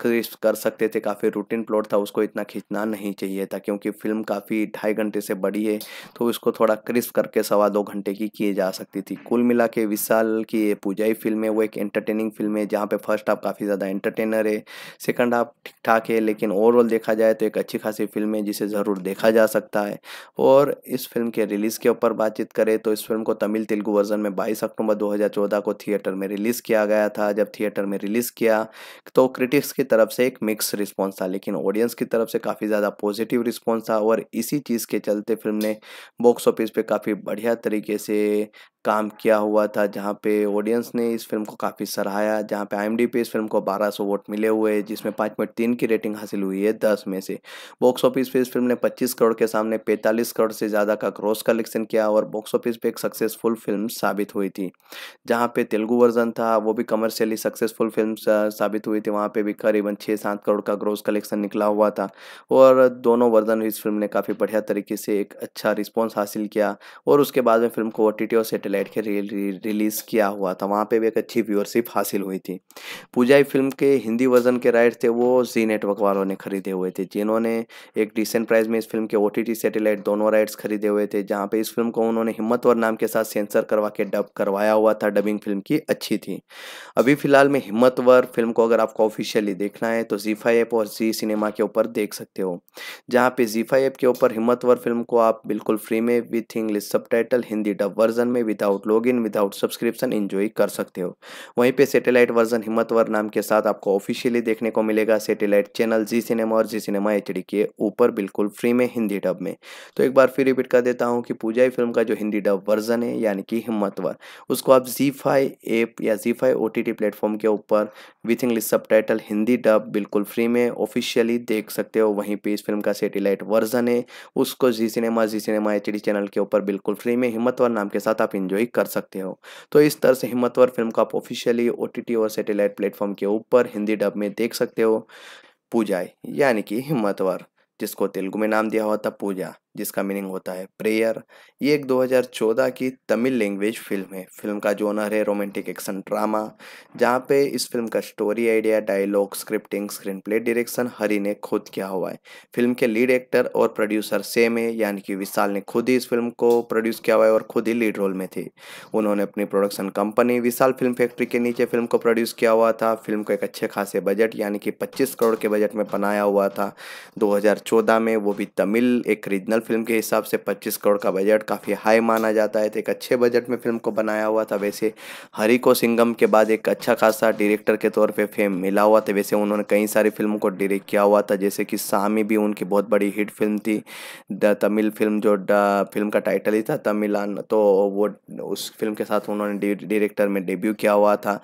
S1: क्रिस्प कर सकते थे काफ़ी रूटीन प्लॉट था उसको इतना खींचना नहीं चाहिए था क्योंकि फिल्म काफ़ी ढाई घंटे से बड़ी है तो उसको थोड़ा क्रिस्प करके सवा दो घंटे की किए जा सकती थी कुल मिला के विशाल की ये पूजाई फिल्म है वो एक एंटरटेनिंग फिल्म है जहाँ पर फर्स्ट हाफ काफ़ी ज़्यादा एंटरटेनर है सेकेंड हाफ ठीक ठाक है लेकिन ओवरऑल देखा जाए तो एक अच्छी खासी फिल्म है जिसे ज़रूर देखा जा सकता है और इस फिल्म के रिलीज़ के ऊपर बातचीत करें तो इस फिल्म को तमिल तेलुगु वर्जन में बाईस अक्टूबर दो को थिएटर में रिलीज़ किया गया था था जब थिएटर में रिलीज़ किया तो क्रिटिक्स की तरफ से एक मिक्स रिस्पॉन्स था लेकिन ऑडियंस की तरफ से काफ़ी ज़्यादा पॉजिटिव रिस्पॉन्स था और इसी चीज़ के चलते फिल्म ने बॉक्स ऑफिस पे काफ़ी बढ़िया तरीके से काम किया हुआ था जहाँ पे ऑडियंस ने इस फिल्म को काफ़ी सराहाया जहाँ पे आई पे इस फिल्म को 1200 वोट मिले हुए जिसमें पाँच पॉइंट तीन की रेटिंग हासिल हुई है दस में से बॉक्स ऑफिस पे इस फिल्म ने 25 करोड़ के सामने 45 करोड़ से ज़्यादा का क्रॉस कलेक्शन किया और बॉक्स ऑफिस पे एक सक्सेसफुल फिल्म साबित हुई थी जहाँ पे तेलुगु वर्जन था वो भी कमर्शियली सक्सेसफुल फिल्म साबित हुई थी वहाँ पर भी करीबन छः सात करोड़ का ग्रोस कलेक्शन निकला हुआ था और दोनों वर्जन इस फिल्म ने काफ़ी बढ़िया तरीके से एक अच्छा रिस्पॉन्स हासिल किया और उसके बाद में फिल्म को ओ टी और सैटेलाइट के रिलीज़ किया हुआ था वहाँ पे भी एक अच्छी व्यूअरशिप हासिल हुई थी पूजाई फिल्म के हिंदी वर्जन के राइट थे वो जी नेटवर्क वालों ने खरीदे हुए थे जिन्होंने एक डिसेंट प्राइस में इस फिल्म के ओ टी दोनों राइट्स खरीदे हुए थे जहाँ पे इस फिल्म को उन्होंने हिम्मतवर नाम के साथ सेंसर करवा के डब करवाया हुआ था डबिंग फिल्म की अच्छी थी अभी फिलहाल में हिम्मतवर फिल्म को अगर आपको ऑफिशियली देखना है तो जीफा ऐप और जी सिनेमा के ऊपर देख सकते हो जहाँ पे जीफा ऐप के ऊपर हिम्मतवर फिल्म को आप बिल्कुल फ्री में with English sub Hindi dub version में with without in without subscription enjoy कर सकते हो वहीं पे सैटेलाइट वर्जन हिम्मतवर नाम के साथ आपको ऑफिशियली देखने को मिलेगा सैटेलाइट चैनल जी सिनेमा और जी सिनेमा एच के ऊपर बिल्कुल फ्री में हिंदी डब में तो एक बार फिर रिपीट कर देता हूँ कि पूजा फिल्म का जो हिंदी डब वर्जन है यानी कि हिम्मतवर उसको आप जी फाई ऐप या जी फाई ओ प्लेटफॉर्म के ऊपर with English sub Hindi dub बिल्कुल फ्री में ऑफिशियली देख सकते हो वहीं पे इस फिल्म का सेटेलाइट वर्जन है उसको Zee cinema Zee cinema H channel के ऊपर बिल्कुल फ्री में हिम्मतवर नाम के साथ आप इंजॉय एंजॉय कर सकते हो तो इस तरह से हिम्मतवर फिल्म को आप ऑफिशियली ओ और सैटेलाइट प्लेटफॉर्म के ऊपर हिंदी डब में देख सकते हो पूजा यानी कि हिम्मतवर जिसको तेलुगु में नाम दिया हुआ था पूजा जिसका मीनिंग होता है प्रेयर ये एक 2014 की तमिल लैंग्वेज फिल्म है फिल्म का जोनर है रोमांटिक एक्शन ड्रामा जहाँ पे इस फिल्म का story idea dialogue scripting screen play direction Hari ने खुद किया हुआ है फिल्म के लीड एक्टर और प्रोड्यूसर सेम है यानी कि विशाल ने खुद ही इस फिल्म को प्रोड्यूस किया हुआ है और खुद ही लीड रोल में थे उन्होंने अपनी production company Vishal film factory के नीचे फिल्म को प्रोड्यूस किया हुआ था फिल्म को एक अच्छे खासे बजट यानी कि पच्चीस करोड़ के बजट में बनाया हुआ था दो में वो भी तमिल एक रीजनल फिल्म के हिसाब से 25 करोड़ का बजट काफ़ी हाई माना जाता है तो एक अच्छे बजट में फिल्म को बनाया हुआ था वैसे हरी को सिंगम के बाद एक अच्छा खासा डायरेक्टर के तौर पर फेम मिला हुआ था वैसे उन्होंने कई सारी फिल्मों को डायरेक्ट किया हुआ था जैसे कि सामी भी उनकी बहुत बड़ी हिट फिल्म थी द तमिल फिल्म जो फिल्म का टाइटल ही था तमिलान तो वो उस फिल्म के साथ उन्होंने डायरेक्टर में डेब्यू किया हुआ था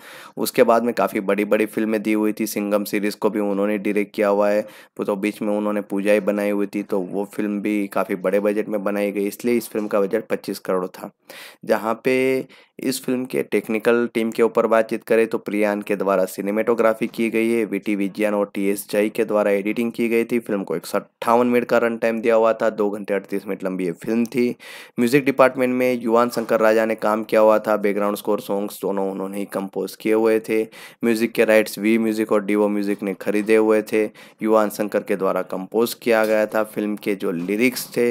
S1: उसके बाद में काफ़ी बड़ी बड़ी फिल्में दी हुई थी सिंगम सीरीज़ को भी उन्होंने डायरेक्ट किया हुआ है तो बीच में उन्होंने पूजा ही बनाई हुई थी तो वो फिल्म भी काफ़ी काफ़ी बड़े बजट में बनाई गई इसलिए इस फिल्म का बजट 25 करोड़ था जहाँ पे इस फिल्म के टेक्निकल टीम के ऊपर बातचीत करें तो प्रियान के द्वारा सिनेमेटोग्राफी की गई है वी टी विज्ञान और टी एस जय के द्वारा एडिटिंग की गई थी फिल्म को एक मिनट का रन टाइम दिया हुआ था दो घंटे अड़तीस मिनट लंबी ये फिल्म थी म्यूजिक डिपार्टमेंट में युवान शंकर राजा ने काम किया हुआ था बैकग्राउंड स्कोर सॉन्ग्स दोनों उन्होंने ही कंपोज किए हुए थे म्यूजिक के राइट्स वी म्यूजिक और डीओ म्यूजिक ने खरीदे हुए थे युवान शंकर के द्वारा कंपोज किया गया था फिल्म के जो लिरिक्स थे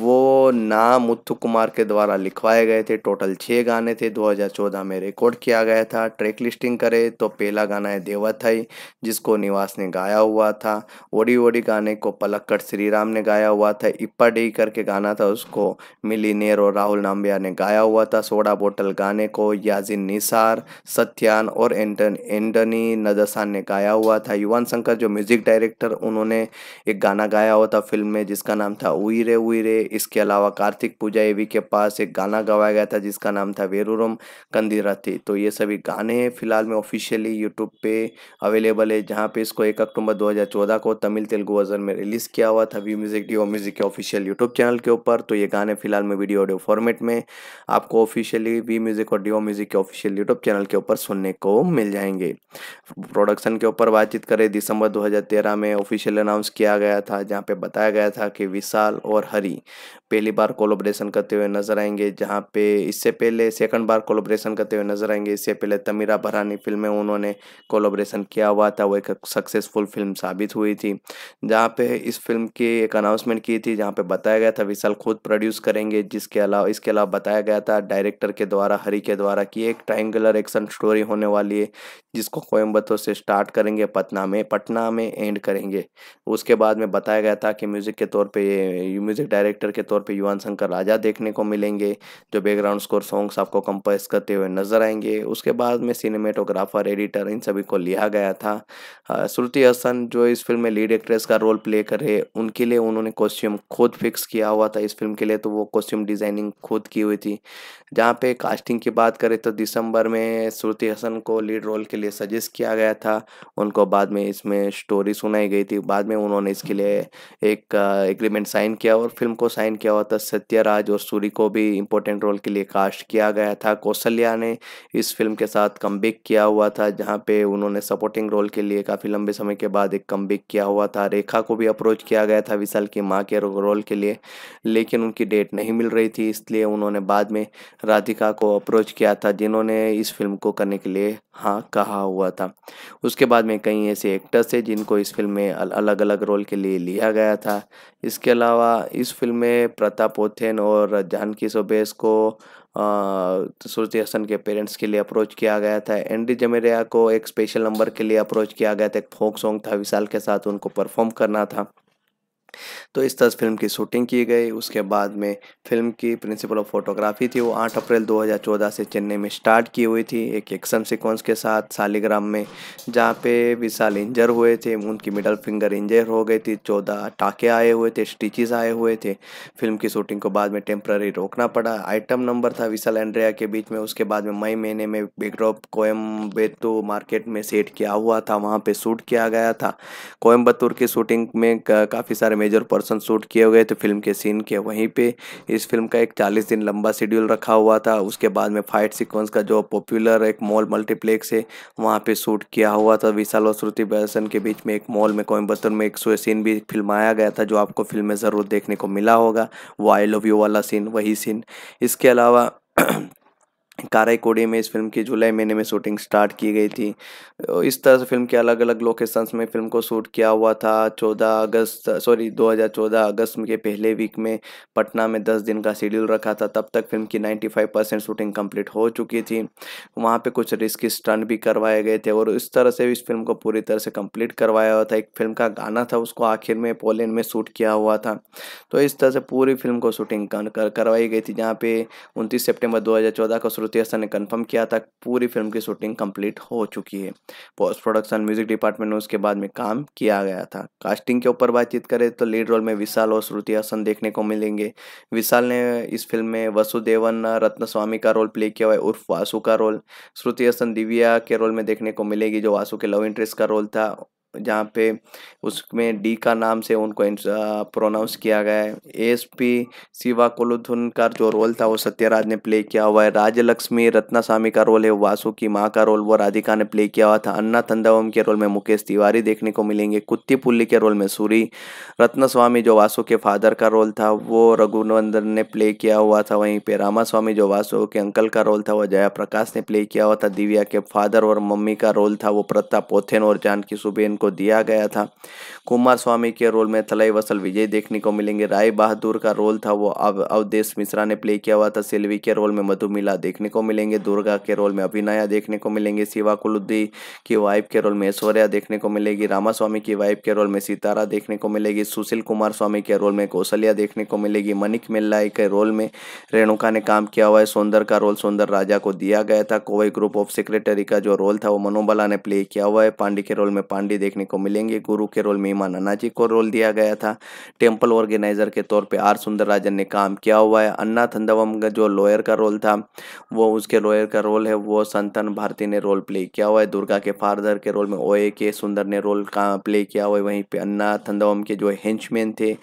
S1: वो ना मुथु कुमार के द्वारा लिखवाए गए थे टोटल छः गाने थे थे 2014 में रिकॉर्ड किया गया था ट्रैक लिस्टिंग करें तो पहला गाना है देवाथाई जिसको निवास ने गाया हुआ था ओडी ओडी गाने को पलक्कड़ श्रीराम ने गाया हुआ था इप्पा डे करके गाना था उसको मिली नेर और राहुल नाम्बिया ने गाया हुआ था सोडा बोटल गाने को याजिन निसार सत्यान और एंटन एंटनी नदसान ने गाया हुआ था युवान शंकर जो म्यूजिक डायरेक्टर उन्होंने एक गाना गाया हुआ था फिल्म में जिसका नाम था उइरे उइरे इसके अलावा कार्तिक पूजा एवी के पास एक गाना गवाया गया था जिसका नाम था वेरू ज़रूर कंदी रहती तो ये सभी गाने फ़िलहाल में ऑफिशियली यूट्यूब पे अवेलेबल है जहाँ पे इसको एक अक्टूबर 2014 को तमिल तेलुगु वर्जन में रिलीज़ किया हुआ था व्यू म्यूज़िक डी म्यूज़िक के ऑफिशियल यूट्यूब चैनल के ऊपर तो ये गाने फिलहाल में वीडियो ऑडियो फॉर्मेट में आपको ऑफिशियली वी म्यूज़िक और डी म्यूज़िक के ऑफिशियल यूट्यूब चैनल के ऊपर सुनने को मिल जाएंगे प्रोडक्शन के ऊपर बातचीत करें दिसंबर दो में ऑफिशियल अनाउंस किया गया था जहाँ पे बताया गया था कि विशाल और हरी पहली बार कोलोब्रेशन करते हुए नजर आएंगे जहाँ पे इससे पहले सेकंड सेकंड बार कोलोब्रेशन करते हुए नजर आएंगे इससे पहले तमीरा भरानी फिल्म में उन्होंने कोलोब्रेशन किया हुआ था वो एक सक्सेसफुल फिल्म साबित हुई थी जहाँ पे इस फिल्म की एक अनाउंसमेंट की थी जहाँ पे बताया गया था विशाल खुद प्रोड्यूस करेंगे जिसके अलावा इसके अलावा बताया गया था डायरेक्टर के द्वारा हरी के द्वारा कि एक ट्राइंगुलर एक्शन स्टोरी होने वाली है जिसको कोयम्बतों से स्टार्ट करेंगे पटना में पटना में एंड करेंगे उसके बाद में बताया गया था कि म्यूज़िक के तौर पर म्यूज़िक डायरेक्टर के तौर पर युवान शंकर राजा देखने को मिलेंगे जो बैकग्राउंड स्कोर सॉन्ग्स आपको कंपोज करते हुए नजर आएंगे उसके बाद में सिनेमेटोग्राफर एडिटर इन सभी को लिया गया था श्रुति हसन जो इस फिल्म में लीड एक्ट्रेस का रोल प्ले कर रहे उनके लिए उन्होंने कॉस्ट्यूम खुद फिक्स किया हुआ था इस फिल्म के लिए तो वो कॉस्ट्यूम डिजाइनिंग खुद की हुई थी जहाँ पे कास्टिंग की बात करें तो दिसंबर में श्रुति हसन को लीड रोल के लिए सजेस्ट किया गया था उनको बाद में इसमें स्टोरी सुनाई गई थी बाद में उन्होंने इसके लिए एक एग्रीमेंट साइन किया और फिल्म को साइन किया हुआ था सत्यराज और सूरी को भी इम्पोर्टेंट रोल के लिए कास्ट किया गया था था कौशल्या ने इस फिल्म के साथ कम किया हुआ था जहाँ पे उन्होंने सपोर्टिंग रोल के लिए काफ़ी लंबे समय के बाद एक कम किया हुआ था रेखा को भी अप्रोच किया गया था विशाल की माँ के रोल के लिए लेकिन उनकी डेट नहीं मिल रही थी इसलिए उन्होंने बाद में राधिका को अप्रोच किया था जिन्होंने इस फिल्म को करने के लिए हाँ कहा हुआ था उसके बाद में कई ऐसे एक्टर्स हैं जिनको इस फिल्म में अलग अलग रोल के लिए लिया गया था इसके अलावा इस फिल्म में प्रताप ओथेन और जानकी सोबेस को श्रुति हसन के पेरेंट्स के लिए अप्रोच किया गया था एंडी जमेरिया को एक स्पेशल नंबर के लिए अप्रोच किया गया था एक फोक सॉन्ग था विशाल के साथ उनको परफॉर्म करना था तो इस तरह फिल्म की शूटिंग की गई उसके बाद में फिल्म की प्रिंसिपल ऑफ फोटोग्राफी थी वो 8 अप्रैल 2014 से चेन्नई में स्टार्ट की हुई थी एक एक्शन सीक्वेंस के साथ शालीग्राम में जहाँ पे विशाल इंजर हुए थे उनकी मिडल फिंगर इंजर हो गई थी चौदह टाके आए हुए थे स्टिचेस आए हुए थे फिल्म की शूटिंग को बाद में टेम्प्ररी रोकना पड़ा आइटम नंबर था विशाल एंड्रिया के बीच में उसके बाद में मई महीने में बिगड्रॉप कोयम्बेतु मार्केट में सेट किया हुआ था वहाँ पर शूट किया गया था कोयम्बतूर की शूटिंग में काफ़ी सारे मेजर पर्सन शूट किए गए थे फिल्म के सीन के वहीं पे इस फिल्म का एक चालीस दिन लंबा शेड्यूल रखा हुआ था उसके बाद में फाइट सीक्वेंस का जो पॉपुलर एक मॉल मल्टीप्लेक्स है वहाँ पे शूट किया हुआ था विशाल और श्रुति बसन के बीच में एक मॉल में कोयम्बतूर में एक सीन भी फिल्माया गया था जो आपको फिल्म में ज़रूर देखने को मिला होगा वो आई लव यू वाला सीन वही सीन इसके अलावा काराकोडी में इस फिल्म की जुलाई महीने में शूटिंग स्टार्ट की गई थी तो इस तरह से फिल्म के अलग अलग लोकेशंस में फिल्म को शूट किया हुआ था 14 अगस्त सॉरी 2014 अगस्त के पहले वीक में पटना में 10 दिन का शेड्यूल रखा था तब तक फिल्म की 95 परसेंट शूटिंग कंप्लीट हो चुकी थी वहाँ पे कुछ रिस्क स्टंट भी करवाए गए थे और इस तरह से इस फिल्म को पूरी तरह से कम्प्लीट करवाया हुआ था एक फिल्म का गाना था उसको आखिर में पोलैंड में शूट किया हुआ था तो इस तरह से पूरी फिल्म को शूटिंग करवाई गई थी जहाँ पे उनतीस सेप्टेम्बर दो को श्रुति हसन ने कंफर्म किया था पूरी फिल्म की शूटिंग कंप्लीट हो चुकी है पोस्ट प्रोडक्शन म्यूजिक डिपार्टमेंट में उसके बाद में काम किया गया था कास्टिंग के ऊपर बातचीत करें तो लीड रोल में विशाल और श्रुति हसन देखने को मिलेंगे विशाल ने इस फिल्म में वसुदेवन रत्न स्वामी का रोल प्ले किया हुआ है उर्फ वासु का रोल श्रुति हसन दिव्या के रोल में देखने को मिलेगी जो वासु के लव इंटरेस्ट का रोल था जहाँ पे उसमें डी का नाम से उनको प्रोनाउंस किया गया है एस पी शिवा कोलुथुन का जो रोल था वो सत्यराज ने प्ले किया हुआ है राजलक्ष्मी रत्नास्वामी का रोल है वासु की माँ का रोल वो राधिका ने प्ले किया हुआ था अन्ना थंदावम के रोल में मुकेश तिवारी देखने को मिलेंगे कुत्ती पुल्ली के रोल में सूरी रत्नास्वामी जो वासु के फादर का रोल था वो रघुनंदन ने प्ले किया हुआ था वहीं पर रामास्वामी जो वासु के अंकल का रोल था वो जया प्रकाश ने प्ले किया हुआ था दिव्या के फादर और मम्मी का रोल था वो प्रताप पोथेन और जानकी सुबेन को दिया गया था कुमार स्वामी के रोल में थलाई वसल विजय देखने को मिलेंगे राय बहादुर का रोल था वो अब अवधेश मिश्रा ने प्ले किया हुआ था सेल्वी के रोल में मधुमिला देखने को मिलेंगे दुर्गा के रोल में अभिनया देखने को मिलेंगे शिवा कुलुद्दी की वाइफ के रोल में ऐश्वर्या देखने को मिलेगी रामास्वामी की वाइफ के रोल में सितारा देखने को मिलेगी सुशील कुमार स्वामी के रोल में कौशल्या देखने को मिलेगी मनिक मिल्लाई के रोल में रेणुका ने काम किया हुआ है सौंदर का रोल सौंदर राजा को दिया गया था कोवई ग्रुप ऑफ सेक्रेटरी का जो रोल था वो मनोबला ने प्ले किया हुआ है पांडे के रोल में पांडे देखने को मिलेंगे गुरु के रोल में ईमान अन्ना जी को रोल दिया गया था टेम्पल ऑर्गेनाइजर के तौर पर आर सुंदर राजन ने काम किया हुआ है अन्ना थंदवम का जो लॉयर का रोल था वो उसके लॉयर का रोल है वो संतन भारती ने रोल प्ले किया हुआ है दुर्गा के फादर के रोल में ओ ए के सुंदर ने रोल का प्ले किया हुआ है वहीं पर अन्ना थंदवम के जो हेंचमैन थे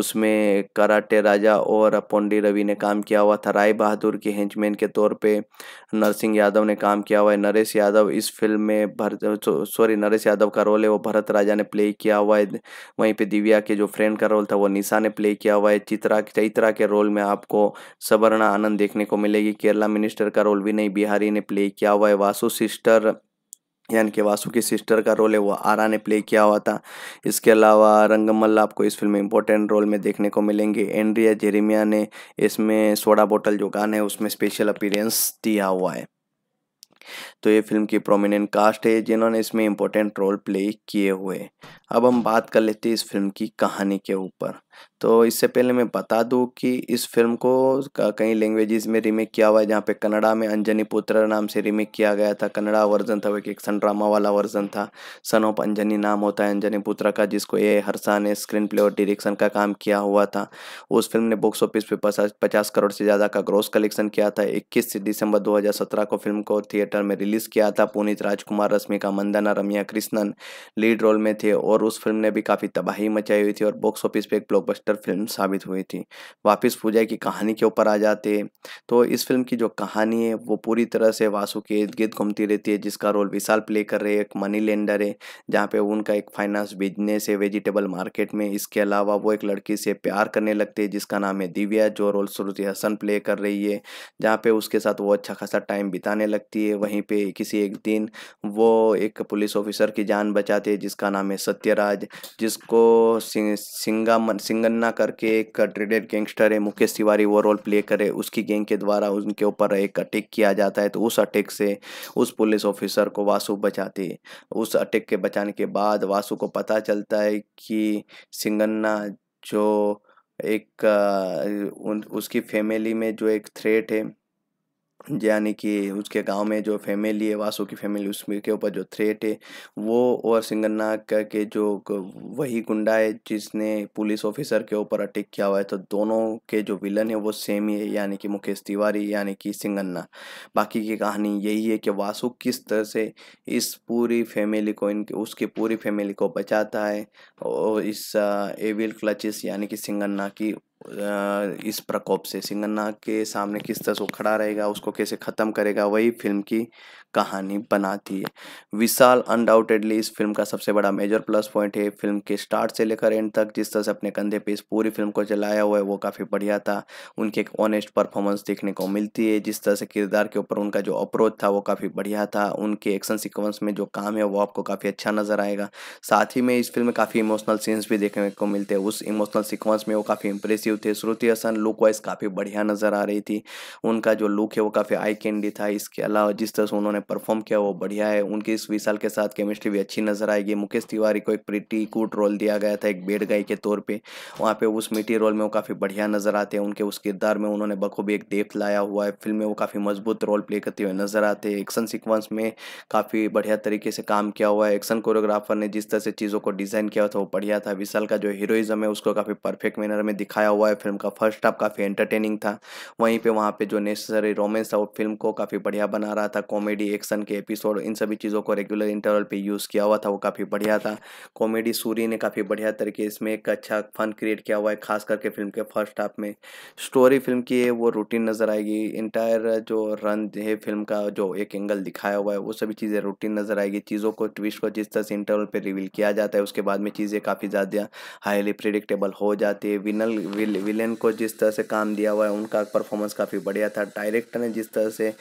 S1: उसमें कराटे राजा और पोंडी रवि ने काम किया हुआ था राय बहादुर के हेंचमैन के तौर पे नरसिंह यादव ने काम किया हुआ है नरेश यादव इस फिल्म में भर सॉरी नरेश यादव का रोल है वो भरत राजा ने प्ले किया हुआ है वहीं पे दिव्या के जो फ्रेंड का रोल था वो निशा ने प्ले किया हुआ है चित्रा चैत्रा के रोल में आपको सवर्णा आनंद देखने को मिलेगी केरला मिनिस्टर का रोल भी नहीं बिहारी ने प्ले किया हुआ है वासु सिस्टर यानी कि वासु की सिस्टर का रोल है वो आरा ने प्ले किया हुआ था इसके अलावा रंगमल आपको इस फिल्म में इंपॉर्टेंट रोल में देखने को मिलेंगे एंड्रिया जेरेमिया ने इसमें सोडा बोतल जो गाना है उसमें स्पेशल अपीरेंस दिया हुआ है तो ये फिल्म की प्रोमिनेंट कास्ट है जिन्होंने इसमें इम्पोर्टेंट रोल प्ले किए हुए अब हम बात कर लेते हैं इस फिल्म की कहानी के ऊपर तो इससे पहले मैं बता दूं कि इस फिल्म को कई लैंग्वेजेस में रीमेक किया हुआ है जहाँ पे कन्नड़ा में अंजनी पुत्र नाम से रीमेक किया गया था कन्नड़ा वर्जन था वो एक सन ड्रामा वाला वर्जन था सन ऑफ अंजनी नाम होता है अंजनी पुत्र का जिसको ए हरसा ने स्क्रीन प्ले और डिरेक्शन का काम किया हुआ था उस फिल्म ने बॉक्स ऑफिस पर पचास करोड़ से ज़्यादा का ग्रॉस कलेक्शन किया था इक्कीस दिसंबर दो को फिल्म को थिएटर में रिलीज़ किया था पुनीत राजकुमार रश्मिका मंदाना रमिया कृष्णन लीड रोल में थे और उस फिल्म ने भी काफ़ी तबाही मचाई हुई थी और बॉक्स ऑफिस पर एक ब्लॉकबस्टर एक्टर फिल्म साबित हुई थी वापस पूजा की कहानी के ऊपर आ जाते तो इस फिल्म की जो कहानी है वो पूरी तरह से वासु के इर्द गिर्द घूमती रहती है जिसका रोल विशाल प्ले कर रहे एक मनी लेंडर है जहाँ पे उनका एक फाइनेंस बिजनेस है वेजिटेबल मार्केट में इसके अलावा वो एक लड़की से प्यार करने लगते हैं जिसका नाम है दिव्या जो रोल श्रुति हसन प्ले कर रही है जहाँ पे उसके साथ वो अच्छा खासा टाइम बिताने लगती है वहीं पे किसी एक दिन वो एक पुलिस ऑफिसर की जान बचाते हैं जिसका नाम है सत्यराज जिसको सिंगा सिंगन खन्ना करके एक ट्रेडेड गैंगस्टर है मुकेश तिवारी वो रोल प्ले करे उसकी गैंग के द्वारा उनके ऊपर एक अटैक किया जाता है तो उस अटैक से उस पुलिस ऑफिसर को वासु बचाती है उस अटैक के बचाने के बाद वासु को पता चलता है कि सिंगन्ना जो एक उन उसकी फैमिली में जो एक थ्रेट है यानी कि उसके गांव में जो फैमिली है वासु की फैमिली उसमें के ऊपर जो थ्रेट है वो और सिंगन्ना के जो वही गुंडा है जिसने पुलिस ऑफिसर के ऊपर अटैक किया हुआ है तो दोनों के जो विलन है वो सेम ही है यानी कि मुकेश तिवारी यानी कि सिंगन्ना बाकी की कहानी यही है कि वासु किस तरह से इस पूरी फैमिली को इनके उसकी पूरी फैमिली को बचाता है और इस एविल क्लचिस यानी कि सिंगन्ना की इस प्रकोप से सिंगन्ना के सामने किस तरह से वो खड़ा रहेगा उसको कैसे ख़त्म करेगा वही फिल्म की कहानी बनाती है विशाल अनडाउटेडली इस फिल्म का सबसे बड़ा मेजर प्लस पॉइंट है फिल्म के स्टार्ट से लेकर एंड तक जिस तरह से अपने कंधे पे इस पूरी फिल्म को चलाया हुआ है वो काफ़ी बढ़िया था उनकी एक ऑनेस्ट परफॉर्मेंस देखने को मिलती है जिस तरह से किरदार के ऊपर उनका जो अप्रोच था वो काफ़ी बढ़िया था उनके एक्शन सिक्वेंस में जो काम है वो आपको काफ़ी अच्छा नज़र आएगा साथ ही में इस फिल्म में काफ़ी इमोशनल सीन्स भी देखने को मिलते हैं उस इमोशनल सिक्वेंस में वो काफ़ी इंप्रेसिव थे श्रुति हसन लुक वाइज काफ़ी बढ़िया नज़र आ रही थी उनका जो लुक है वो काफ़ी आई कैंडी था इसके अलावा जिस तरह से उन्होंने उन्होंने परफॉर्म किया वो बढ़िया है उनकी इस विशाल के साथ केमिस्ट्री भी अच्छी नजर आएगी मुकेश तिवारी को एक प्रिटी कूट रोल दिया गया था एक बेड गाय के तौर पर वहाँ पे उस मिट्टी रोल में वो काफ़ी बढ़िया नजर आते हैं उनके उस किरदार में उन्होंने बखूबी एक देव लाया हुआ है फिल्म में वो काफ़ी मजबूत रोल प्ले करते हुए नजर आते हैं एक्शन सिक्वेंस में काफ़ी बढ़िया तरीके से काम किया हुआ है एक्शन कोरियोग्राफर ने जिस तरह से चीज़ों को डिज़ाइन किया था वो बढ़िया था विशाल का जो हीरोइज़म है उसको काफ़ी परफेक्ट मैनर में दिखाया हुआ है फिल्म का फर्स्ट हाफ काफ़ी एंटरटेनिंग था वहीं पर वहाँ पर जो नेसेसरी रोमेंस था वो फिल्म को काफ़ी बढ़िया बना रहा था कॉमेडी रिएक्शन के एपिसोड इन सभी चीज़ों को रेगुलर इंटरवल पे यूज़ किया हुआ था वो काफ़ी बढ़िया था कॉमेडी सूर्य ने काफ़ी बढ़िया तरीके इसमें एक अच्छा फन क्रिएट किया हुआ है खास करके फिल्म के फर्स्ट हाफ में स्टोरी फिल्म की है वो रूटीन नज़र आएगी इंटायर जो रन है फिल्म का जो एक एंगल दिखाया हुआ है वो सभी चीज़ें रूटीन नज़र आएगी चीज़ों को ट्विस्ट को जिस तरह से इंटरवल पर रिवील किया जाता है उसके बाद में चीज़ें काफ़ी ज़्यादा हाईली प्रिडिक्टेबल हो जाती है विनल विलेन को जिस तरह से काम दिया हुआ है उनका परफॉर्मेंस काफ़ी बढ़िया था डायरेक्टर ने जिस तरह से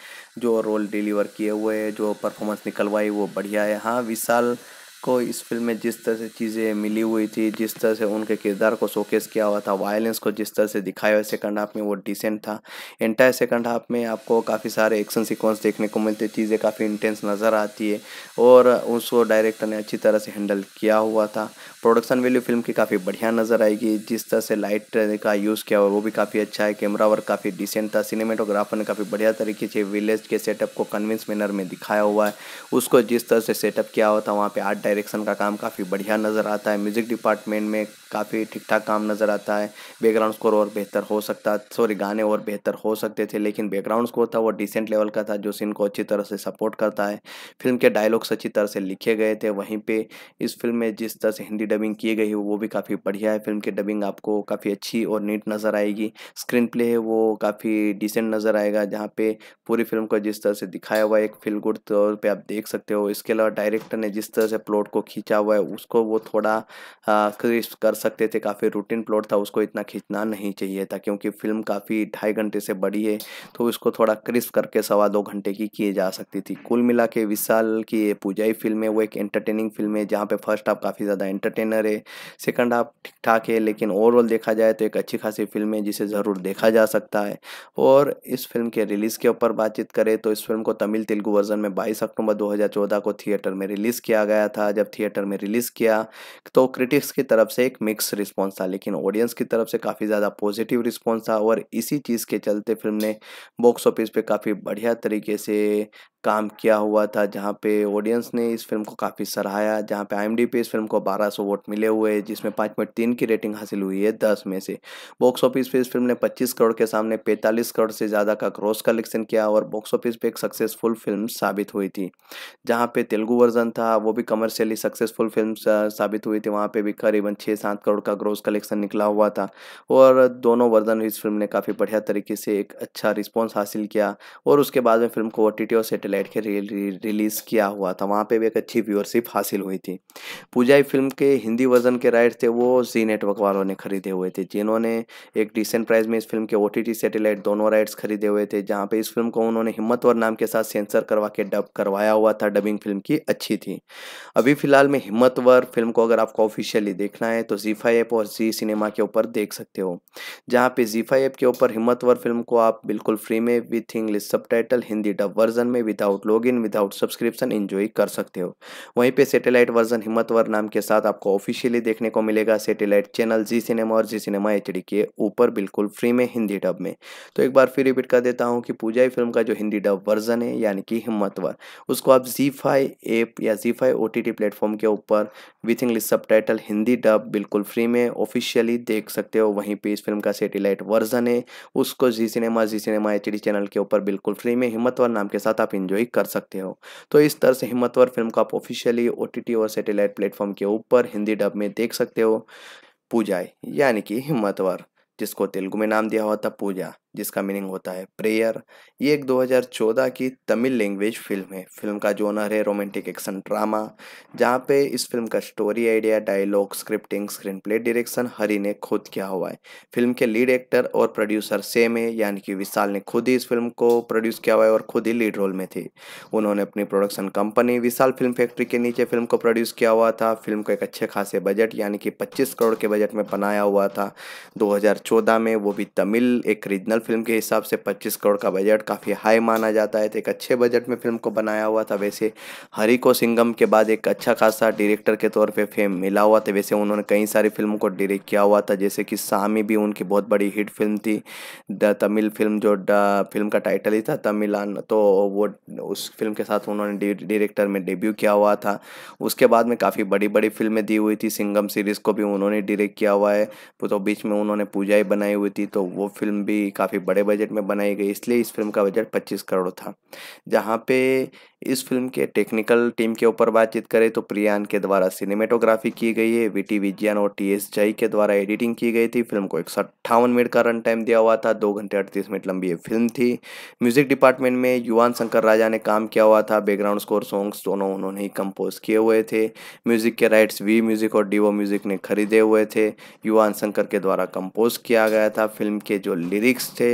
S1: जो रोल डिलीवर किए हुए जो परफॉर्मेंस निकलवाई वो बढ़िया है हाँ विशाल को इस फिल्म में जिस तरह से चीज़ें मिली हुई थी जिस तरह से उनके किरदार को शोकेस किया हुआ था वायलेंस को जिस तरह से दिखाया हुआ सेकंड हाफ में वो डिसेंट था एंटायर सेकंड हाफ में आपको काफ़ी सारे एक्शन सीक्वेंस देखने को मिलते चीज़ें काफ़ी इंटेंस नज़र आती है और उसको डायरेक्टर ने अच्छी तरह से हैंडल किया हुआ था प्रोडक्शन वैल्यू फिल्म की काफ़ी बढ़िया नज़र आएगी जिस तरह से लाइट का यूज़ किया हुआ वो भी काफ़ी अच्छा है कैमरा वर्क काफ़ी डिसेंट था सिनेमेटोग्राफर ने काफ़ी बढ़िया तरीके से विलेज के सेटअप को कन्विंस मैनर में दिखाया हुआ है उसको जिस तरह से सेटअप किया हुआ था वहाँ पर आर्ट डायरेक्शन का काम काफ़ी बढ़िया नज़र आता है म्यूज़िक डिपार्टमेंट में काफ़ी ठीक ठाक काम नज़र आता है बैकग्राउंड स्कोर और बेहतर हो सकता सॉरी गाने और बेहतर हो सकते थे लेकिन बैकग्राउंड स्कोर था वो डिसेंट लेवल का था जो सीन को अच्छी तरह से सपोर्ट करता है फिल्म के डायलॉग्स अच्छी तरह से लिखे गए थे वहीं पर इस फिल्म में जिस तरह से हिंदी डबिंग की गई वो भी काफ़ी बढ़िया है फिल्म की डबिंग आपको काफ़ी अच्छी और नीट नज़र आएगी स्क्रीन प्ले है वो काफ़ी डिसेंट नज़र आएगा जहाँ पे पूरी फिल्म को जिस तरह से दिखाया हुआ एक फील गुड तौर पर आप देख सकते हो इसके अलावा डायरेक्टर ने जिस तरह से प्लॉट प्लॉट को खींचा हुआ है उसको वो थोड़ा क्रिस्प कर सकते थे काफ़ी रूटीन प्लॉट था उसको इतना खींचना नहीं चाहिए था क्योंकि फिल्म काफ़ी ढाई घंटे से बड़ी है तो उसको थोड़ा क्रिस्प करके सवा दो घंटे की किए जा सकती थी कुल मिला के विशाल की ये पूजाई फिल्म है वो एक एंटरटेनिंग फिल्म है जहाँ पे फर्स्ट हाफ काफ़ी ज़्यादा एंटरटेनर है सेकंड हाफ ठीक ठाक है लेकिन ओवरऑल देखा जाए तो एक अच्छी खासी फिल्म है जिसे ज़रूर देखा जा सकता है और इस फिल्म के रिलीज़ के ऊपर बातचीत करें तो इस फिल्म को तमिल तेलुगु वर्जन में बाईस अक्टूबर दो को थिएटर में रिलीज़ किया गया था था जब थिएटर में रिलीज़ किया तो क्रिटिक्स की तरफ से एक मिक्स रिस्पॉन्स था लेकिन ऑडियंस की तरफ से काफ़ी ज़्यादा पॉजिटिव रिस्पॉन्स था और इसी चीज़ के चलते फिल्म ने बॉक्स ऑफिस पे काफ़ी बढ़िया तरीके से काम किया हुआ था जहाँ पे ऑडियंस ने इस फिल्म को काफ़ी सराहाया जहाँ पे आई पे इस फिल्म को 1200 वोट मिले हुए हैं जिसमें पाँच पॉइंट तीन की रेटिंग हासिल हुई है दस में से बॉक्स ऑफिस पे इस फिल्म ने 25 करोड़ के सामने 45 करोड़ से ज़्यादा का क्रॉस कलेक्शन किया और बॉक्स ऑफिस पे एक सक्सेसफुल फिल्म साबित हुई थी जहाँ पे तेलुगु वर्जन था वो भी कमर्शियली सक्सेसफुल फिल्म साबित हुई थी वहाँ पर भी करीबन छः सात करोड़ का ग्रोस कलेक्शन निकला हुआ था और दोनों वर्जन इस फिल्म ने काफ़ी बढ़िया तरीके से एक अच्छा रिस्पॉन्स हासिल किया और उसके बाद में फिल्म को ओ टी और सैटेलाइट के रिलीज़ किया हुआ था वहाँ पे भी एक अच्छी व्यूअरशिप हासिल हुई थी पूजा फिल्म के हिंदी वर्जन के राइट थे वो जी नेटवर्क वालों ने खरीदे हुए थे जिन्होंने एक डिसेंट प्राइस में इस फिल्म के ओ टी सैटेलाइट दोनों राइट्स खरीदे हुए थे जहाँ पे इस फिल्म को उन्होंने हिम्मतवर नाम के साथ सेंसर करवा के डब करवाया हुआ था डबिंग फिल्म की अच्छी थी अभी फिलहाल में हिम्मतवर फिल्म को अगर आपको ऑफिशियली देखना है तो जीफा ऐप और जी सिनेमा के ऊपर देख सकते हो जहाँ पे जीफा ऐप के ऊपर हिम्मतवर फिल्म को आप बिल्कुल फ्री में with English sub Hindi dub version में with without in without subscription enjoy कर सकते हो वहीं पे सैटेलाइट वर्जन हिम्मतवर नाम के साथ आपको ऑफिशियली देखने को मिलेगा सैटेलाइट चैनल जी सिनेमा और जी सिनेमा एच के ऊपर बिल्कुल फ्री में हिंदी डब में तो एक बार फिर रिपीट कर देता हूँ कि पूजाई फिल्म का जो हिंदी डब वर्जन है यानी कि हिम्मतवर उसको आप जी फाई ऐप या जी फाई ओ प्लेटफॉर्म के ऊपर with English sub Hindi dub बिल्कुल फ्री में ऑफिशियली देख सकते हो वहीं पे इस फिल्म का सेटेलाइट वर्जन है उसको Zee cinema Zee cinema H channel के ऊपर बिल्कुल फ्री में हिम्मतवर नाम के साथ आप एंजॉय कर सकते हो तो इस तरह से हिम्मतवर फिल्म को आप ऑफिशियली ओ और सैटेलाइट प्लेटफॉर्म के ऊपर हिंदी डब में देख सकते हो पूजा यानी कि हिम्मतवर जिसको तेलुगु में नाम दिया हुआ था पूजा जिसका मीनिंग होता है प्रेयर ये एक 2014 की तमिल लैंग्वेज फिल्म है फिल्म का जोनर है रोमांटिक एक्शन ड्रामा जहाँ पे इस फिल्म का story idea dialogue scripting screen play direction Hari ने खुद किया हुआ है फिल्म के लीड एक्टर और प्रोड्यूसर सेम है यानी कि विशाल ने खुद ही इस फिल्म को प्रोड्यूस किया हुआ है और खुद ही लीड रोल में थे उन्होंने अपनी production company Vishal film factory के नीचे फिल्म को प्रोड्यूस किया हुआ था फिल्म को एक अच्छे खासे बजट यानी कि पच्चीस करोड़ के बजट में बनाया हुआ था दो में वो भी तमिल एक रीजनल फिल्म के हिसाब से 25 करोड़ का बजट काफ़ी हाई माना जाता है तो एक अच्छे बजट में फिल्म को बनाया हुआ था वैसे हरी को सिंगम के बाद एक अच्छा खासा डायरेक्टर के तौर पे फेम मिला हुआ था वैसे उन्होंने कई सारी फिल्मों को डायरेक्ट किया हुआ था जैसे कि सामी भी उनकी बहुत बड़ी हिट फिल्म थी द तमिल फिल्म जो फिल्म का टाइटल ही था तमिलान तो वो उस फिल्म के साथ उन्होंने डायरेक्टर में डेब्यू किया हुआ था उसके बाद में काफ़ी बड़ी बड़ी फिल्में दी हुई थी सिंगम सीरीज़ को भी उन्होंने डायरेक्ट किया हुआ है तो बीच में उन्होंने पूजा ही बनाई हुई थी तो वो फिल्म भी काफ़ी काफ़ी बड़े बजट में बनाई गई इसलिए इस फिल्म का बजट 25 करोड़ था जहाँ पे इस फिल्म के टेक्निकल टीम के ऊपर बातचीत करें तो प्रियान के द्वारा सिनेमेटोग्राफी की गई है वीटी विज्ञान और टी एस जई के द्वारा एडिटिंग की गई थी फिल्म को एक सौ अट्ठावन मिनट का रन टाइम दिया हुआ था दो घंटे अड़तीस मिनट लंबी ये फिल्म थी म्यूजिक डिपार्टमेंट में युवान शंकर राजा ने काम किया हुआ था बैकग्राउंड स्कोर सॉन्ग्स दोनों उन्होंने ही कंपोज किए हुए थे म्यूजिक के राइट्स वी म्यूजिक और डीओ म्यूजिक ने खरीदे हुए थे युवान शंकर के द्वारा कंपोज किया गया था फिल्म के जो लिरिक्स थे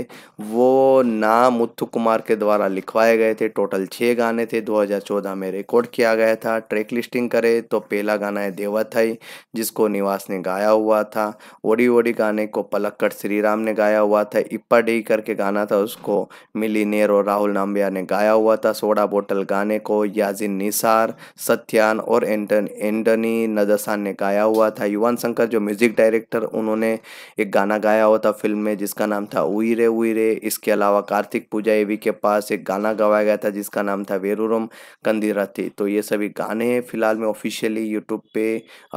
S1: वो ना मुथु कुमार के द्वारा लिखवाए गए थे टोटल छः गाने थे 2014 में रिकॉर्ड किया गया था ट्रैक लिस्टिंग करें तो पहला गाना है देवाथाई जिसको निवास ने गाया हुआ था ओडी ओडी गाने को पलक्कड़ श्रीराम ने गाया हुआ था इप्पा डी करके गाना था उसको मिली नेर और राहुल नाम्बिया ने गाया हुआ था सोडा बोटल गाने को याजिन निसार सत्यान और एंटन एंटनी नदसान ने गाया हुआ था युवान शंकर जो म्यूजिक डायरेक्टर उन्होंने एक गाना गाया हुआ था फिल्म में जिसका नाम था उई रे इसके अलावा कार्तिक पूजा एवी के पास एक गाना गवाया गया था जिसका नाम था वेरु ज़रूर हम कंदीराती तो ये सभी गाने फिलहाल में ऑफिशियली यूट्यूब पे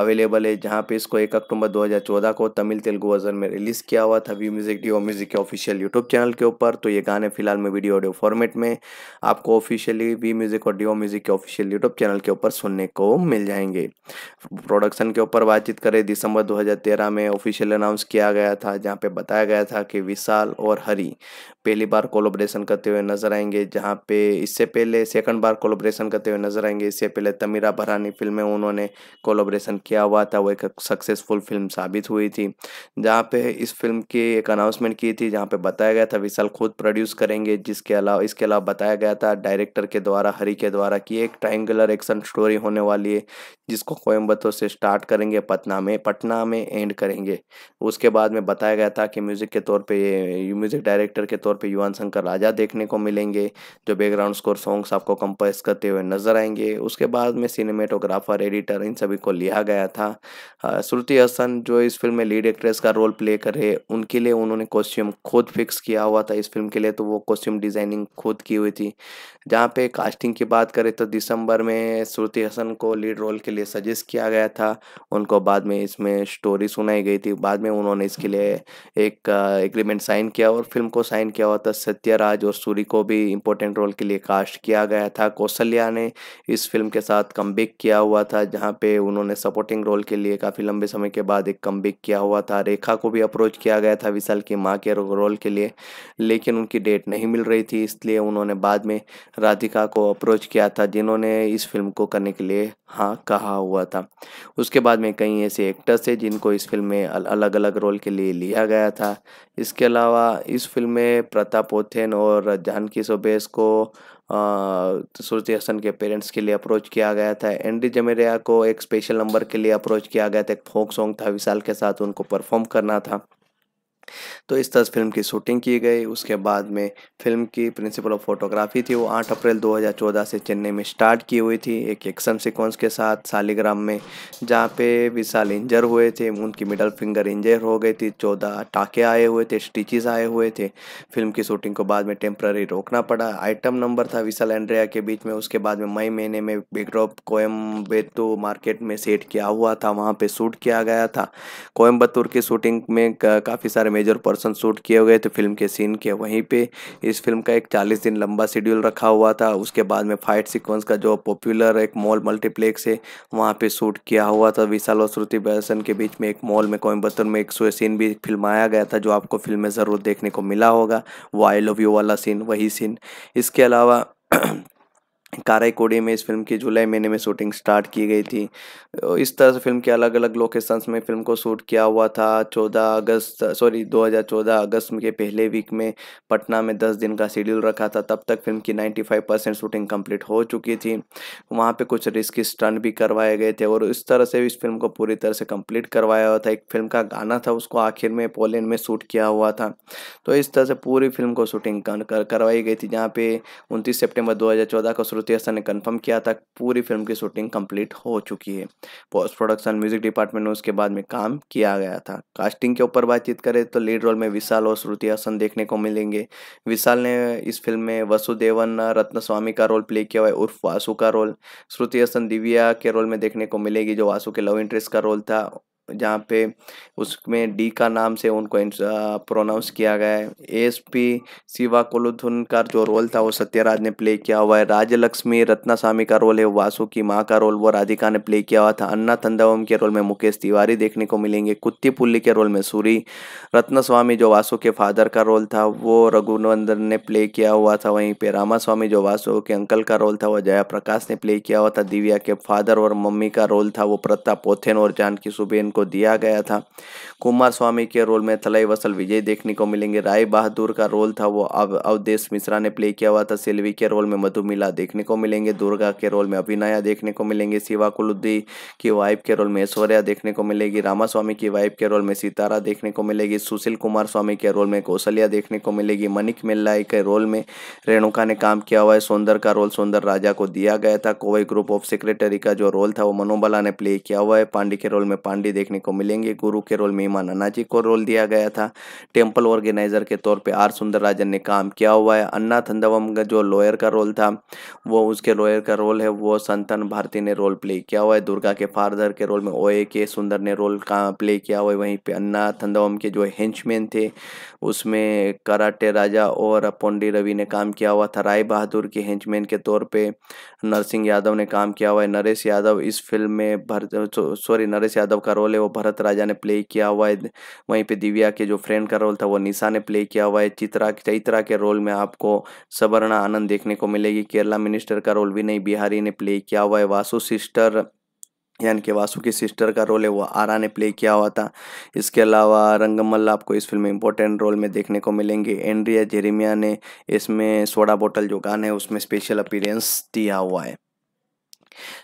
S1: अवेलेबल है जहाँ पे इसको एक अक्टूबर 2014 को तमिल तेलुगु वर्जन में रिलीज़ किया हुआ था वी म्यूज़िक डी म्यूज़िक के ऑफिशियल यूट्यूब चैनल के ऊपर तो ये गाने फिलहाल में वीडियो ऑडियो फॉर्मेट में आपको ऑफिशियली वी म्यूज़िक और डी म्यूज़िक के ऑफिशियल यूट्यूब चैनल के ऊपर सुनने को मिल जाएंगे प्रोडक्शन के ऊपर बातचीत करें दिसंबर दो में ऑफिशियल अनाउंस किया गया था जहाँ पे बताया गया था कि विशाल और हरी पहली बार कोलोब्रेशन करते हुए नजर आएंगे जहाँ पे इससे पहले सेकंड चंद बार कोलोब्रेशन करते हुए नजर आएंगे इससे पहले तमीरा भरानी फिल्म में उन्होंने कोलोब्रेशन किया हुआ था वो एक सक्सेसफुल फिल्म साबित हुई थी जहाँ पे इस फिल्म की एक अनाउंसमेंट की थी जहाँ पे बताया गया था विशाल खुद प्रोड्यूस करेंगे जिसके अलावा इसके अलावा बताया गया था डायरेक्टर के द्वारा हरी के द्वारा कि एक ट्राइंगुलर एक्शन स्टोरी होने वाली है जिसको कोयम्बतूर से स्टार्ट करेंगे पटना में पटना में एंड करेंगे उसके बाद में बताया गया था कि म्यूज़िक के तौर पर म्यूज़िक डायरेक्टर के तौर पर युवान शंकर राजा देखने को मिलेंगे जो बैकग्राउंड स्कोर सॉन्ग्स आपको कंपोज करते हुए नजर आएंगे उसके बाद में सिनेमेटोग्राफर एडिटर इन सभी को लिया गया था श्रुति हसन जो इस फिल्म में लीड एक्ट्रेस का रोल प्ले करे उनके लिए उन्होंने कॉस्ट्यूम खुद फिक्स किया हुआ था इस फिल्म के लिए तो वो कॉस्ट्यूम डिज़ाइनिंग खुद की हुई थी जहाँ पे कास्टिंग की बात करें तो दिसंबर में श्रुति हसन को लीड रोल के लिए सजेस्ट किया गया था उनको बाद में इसमें स्टोरी सुनाई गई थी बाद में उन्होंने इसके लिए एक एग्रीमेंट साइन किया और फिल्म को साइन किया हुआ था सत्यराज और सूरी को भी इम्पोर्टेंट रोल के लिए कास्ट किया गया था कौशल्या ने इस फिल्म के साथ कम किया हुआ था जहाँ पे उन्होंने सपोर्टिंग रोल के लिए काफ़ी लंबे समय के बाद एक कम किया हुआ था रेखा को भी अप्रोच किया गया था विशाल की माँ के रोल के लिए लेकिन उनकी डेट नहीं मिल रही थी इसलिए उन्होंने बाद में राधिका को अप्रोच किया था जिन्होंने इस फिल्म को करने के लिए हाँ कहा हुआ था उसके बाद में कई ऐसे एक्टर्स हैं जिनको इस फिल्म में अलग अलग रोल के लिए लिया गया था इसके अलावा इस फिल्म में प्रताप ओथेन और जानकी सोबेस को सूर्य हसन के पेरेंट्स के लिए अप्रोच किया गया था एंडी जमेरिया को एक स्पेशल नंबर के लिए अप्रोच किया गया था एक फोक सॉन्ग था विशाल के साथ उनको परफॉर्म करना था तो इस तरह फिल्म की शूटिंग की गई उसके बाद में फिल्म की प्रिंसिपल ऑफ फोटोग्राफी थी वो 8 अप्रैल 2014 से चेन्नई में स्टार्ट की हुई थी एक एक्शन सीक्वेंस के साथ सालीग्राम में जहाँ पे विशाल इंजर हुए थे उनकी मिडल फिंगर इंजर हो गई थी चौदह टाके आए हुए थे स्टिचेस आए हुए थे फिल्म की शूटिंग को बाद में टेम्प्ररी रोकना पड़ा आइटम नंबर था विशाल एंड्रिया के बीच में उसके बाद में मई महीने में बिग्रोप कोयम्बेतू मार्केट में सेट किया हुआ था वहाँ पर शूट किया गया था कोयम्बतूर की शूटिंग में काफ़ी सारे इमेज और पर्सन शूट किए गए तो फिल्म के सीन के वहीं पे इस फिल्म का एक चालीस दिन लंबा शेड्यूल रखा हुआ था उसके बाद में फाइट सीक्वेंस का जो पॉपुलर एक मॉल मल्टीप्लेक्स है वहाँ पर शूट किया हुआ था विशाल और श्रुति बैसन के बीच में एक मॉल में कोयम्बतूर में एक सीन भी फिल्माया गया था जो आपको फिल्म में ज़रूर देखने को मिला होगा वो आई लव यू वाला सीन वही सीन इसके अलावा काराईकोडी में इस फिल्म की जुलाई महीने में शूटिंग स्टार्ट की गई थी तो इस तरह से फिल्म के अलग अलग लोकेशंस में फिल्म को शूट किया हुआ था 14 अगस्त सॉरी 2014 अगस्त के पहले वीक में पटना में 10 दिन का शेड्यूल रखा था तब तक फिल्म की 95 परसेंट शूटिंग कंप्लीट हो चुकी थी वहाँ पे कुछ रिस्क स्टंट भी करवाए गए थे और इस तरह से इस फिल्म को पूरी तरह से कम्प्लीट करवाया हुआ था एक फिल्म का गाना था उसको आखिर में पोलैंड में शूट किया हुआ था तो इस तरह से पूरी फिल्म को शूटिंग करवाई गई थी जहाँ पे उनतीस सेप्टेम्बर दो का श्रुति हसन ने कंफर्म किया था पूरी फिल्म की शूटिंग कंप्लीट हो चुकी है पोस्ट प्रोडक्शन म्यूजिक डिपार्टमेंट में उसके बाद में काम किया गया था कास्टिंग के ऊपर बातचीत करें तो लीड रोल में विशाल और श्रुति हसन देखने को मिलेंगे विशाल ने इस फिल्म में वसुदेवन रत्न स्वामी का रोल प्ले किया हुआ है उर्फ वासु का रोल श्रुति हसन दिव्या के रोल में देखने को मिलेगी जो वासु के लव इंटरेस्ट का रोल था जहाँ पे उसमें डी का नाम से उनको प्रोनाउंस किया गया है एस पी शिवा कुलुधुन का जो रोल था वो सत्यराज ने प्ले किया हुआ है राजलक्ष्मी रत्नास्वामी का रोल है वासु की माँ का रोल वो राधिका ने प्ले किया हुआ था अन्ना तंदावम के रोल में मुकेश तिवारी देखने को मिलेंगे कुत्ती पुल्ली के रोल में सूरी रत्नास्वामी जो वासु के फादर का रोल था वो रघुनंदन ने प्ले किया हुआ था वहीं पर रामास्वामी जो वासु के अंकल का रोल था वो जया प्रकाश ने प्ले किया हुआ था दिव्या के फादर और मम्मी का रोल था वो प्रताप पोथेन और जानकी सुबेन उनको दिया गया था कुमार स्वामी के रोल में थलई वसल विजय देखने को मिलेंगे राय बहादुर का रोल था वो अब अवधेश मिश्रा ने प्ले किया हुआ था सिल्वी के रोल में मधुमिला देखने को मिलेंगे दुर्गा के रोल में अभिनया देखने को मिलेंगे शिवा कुलुद्दी की वाइफ के रोल में ऐश्वर्या देखने को मिलेगी रामास्वामी की वाइफ के रोल में सितारा देखने को मिलेगी सुशील कुमार स्वामी के रोल में कौशल्या देखने को मिलेगी मनिक मिल्लाई के रोल में रेणुका ने काम किया हुआ है सौंदर का रोल सौंदर राजा को दिया गया था कोवई ग्रुप ऑफ सेक्रेटरी का जो रोल था वो मनोबला ने प्ले किया हुआ है पांडे के रोल में पांडे देखने को मिलेंगे गुरु के रोल में ईमान अन्ना जी को रोल दिया गया था टेम्पल ऑर्गेनाइजर के तौर पर आर सुंदर राजन ने काम किया हुआ है अन्ना थंदवम जो लॉयर का रोल था वो उसके लॉयर का रोल है वो संतन भारती ने रोल प्ले किया हुआ है दुर्गा के फादर के रोल में ए के सुंदर ने रोल का प्ले किया हुआ है वहीं पर अन्ना थंदवम के जो हेंचमैन थे उसमें कराटे राजा और पोंडी रवि ने काम किया हुआ था राय बहादुर के हेंचमैन के तौर पे नरसिंह यादव ने काम किया हुआ है नरेश यादव इस फिल्म में भर सॉरी नरेश यादव का रोल है वो भरत राजा ने प्ले किया हुआ है वहीं पे दिव्या के जो फ्रेंड का रोल था वो निशा ने प्ले किया हुआ है चित्रा चैत्रा के रोल में आपको सवर्णा आनंद देखने को मिलेगी केरला मिनिस्टर का रोल विनय बिहारी ने प्ले किया हुआ है वासु सिस्टर यानी कि वासु की सिस्टर का रोल है वो आरा ने प्ले किया हुआ था इसके अलावा रंगमल आपको इस फिल्म में इंपॉर्टेंट रोल में देखने को मिलेंगे एंड्रिया जेरेमिया ने इसमें सोडा बोतल जो गाना है उसमें स्पेशल अपीरेंस दिया हुआ है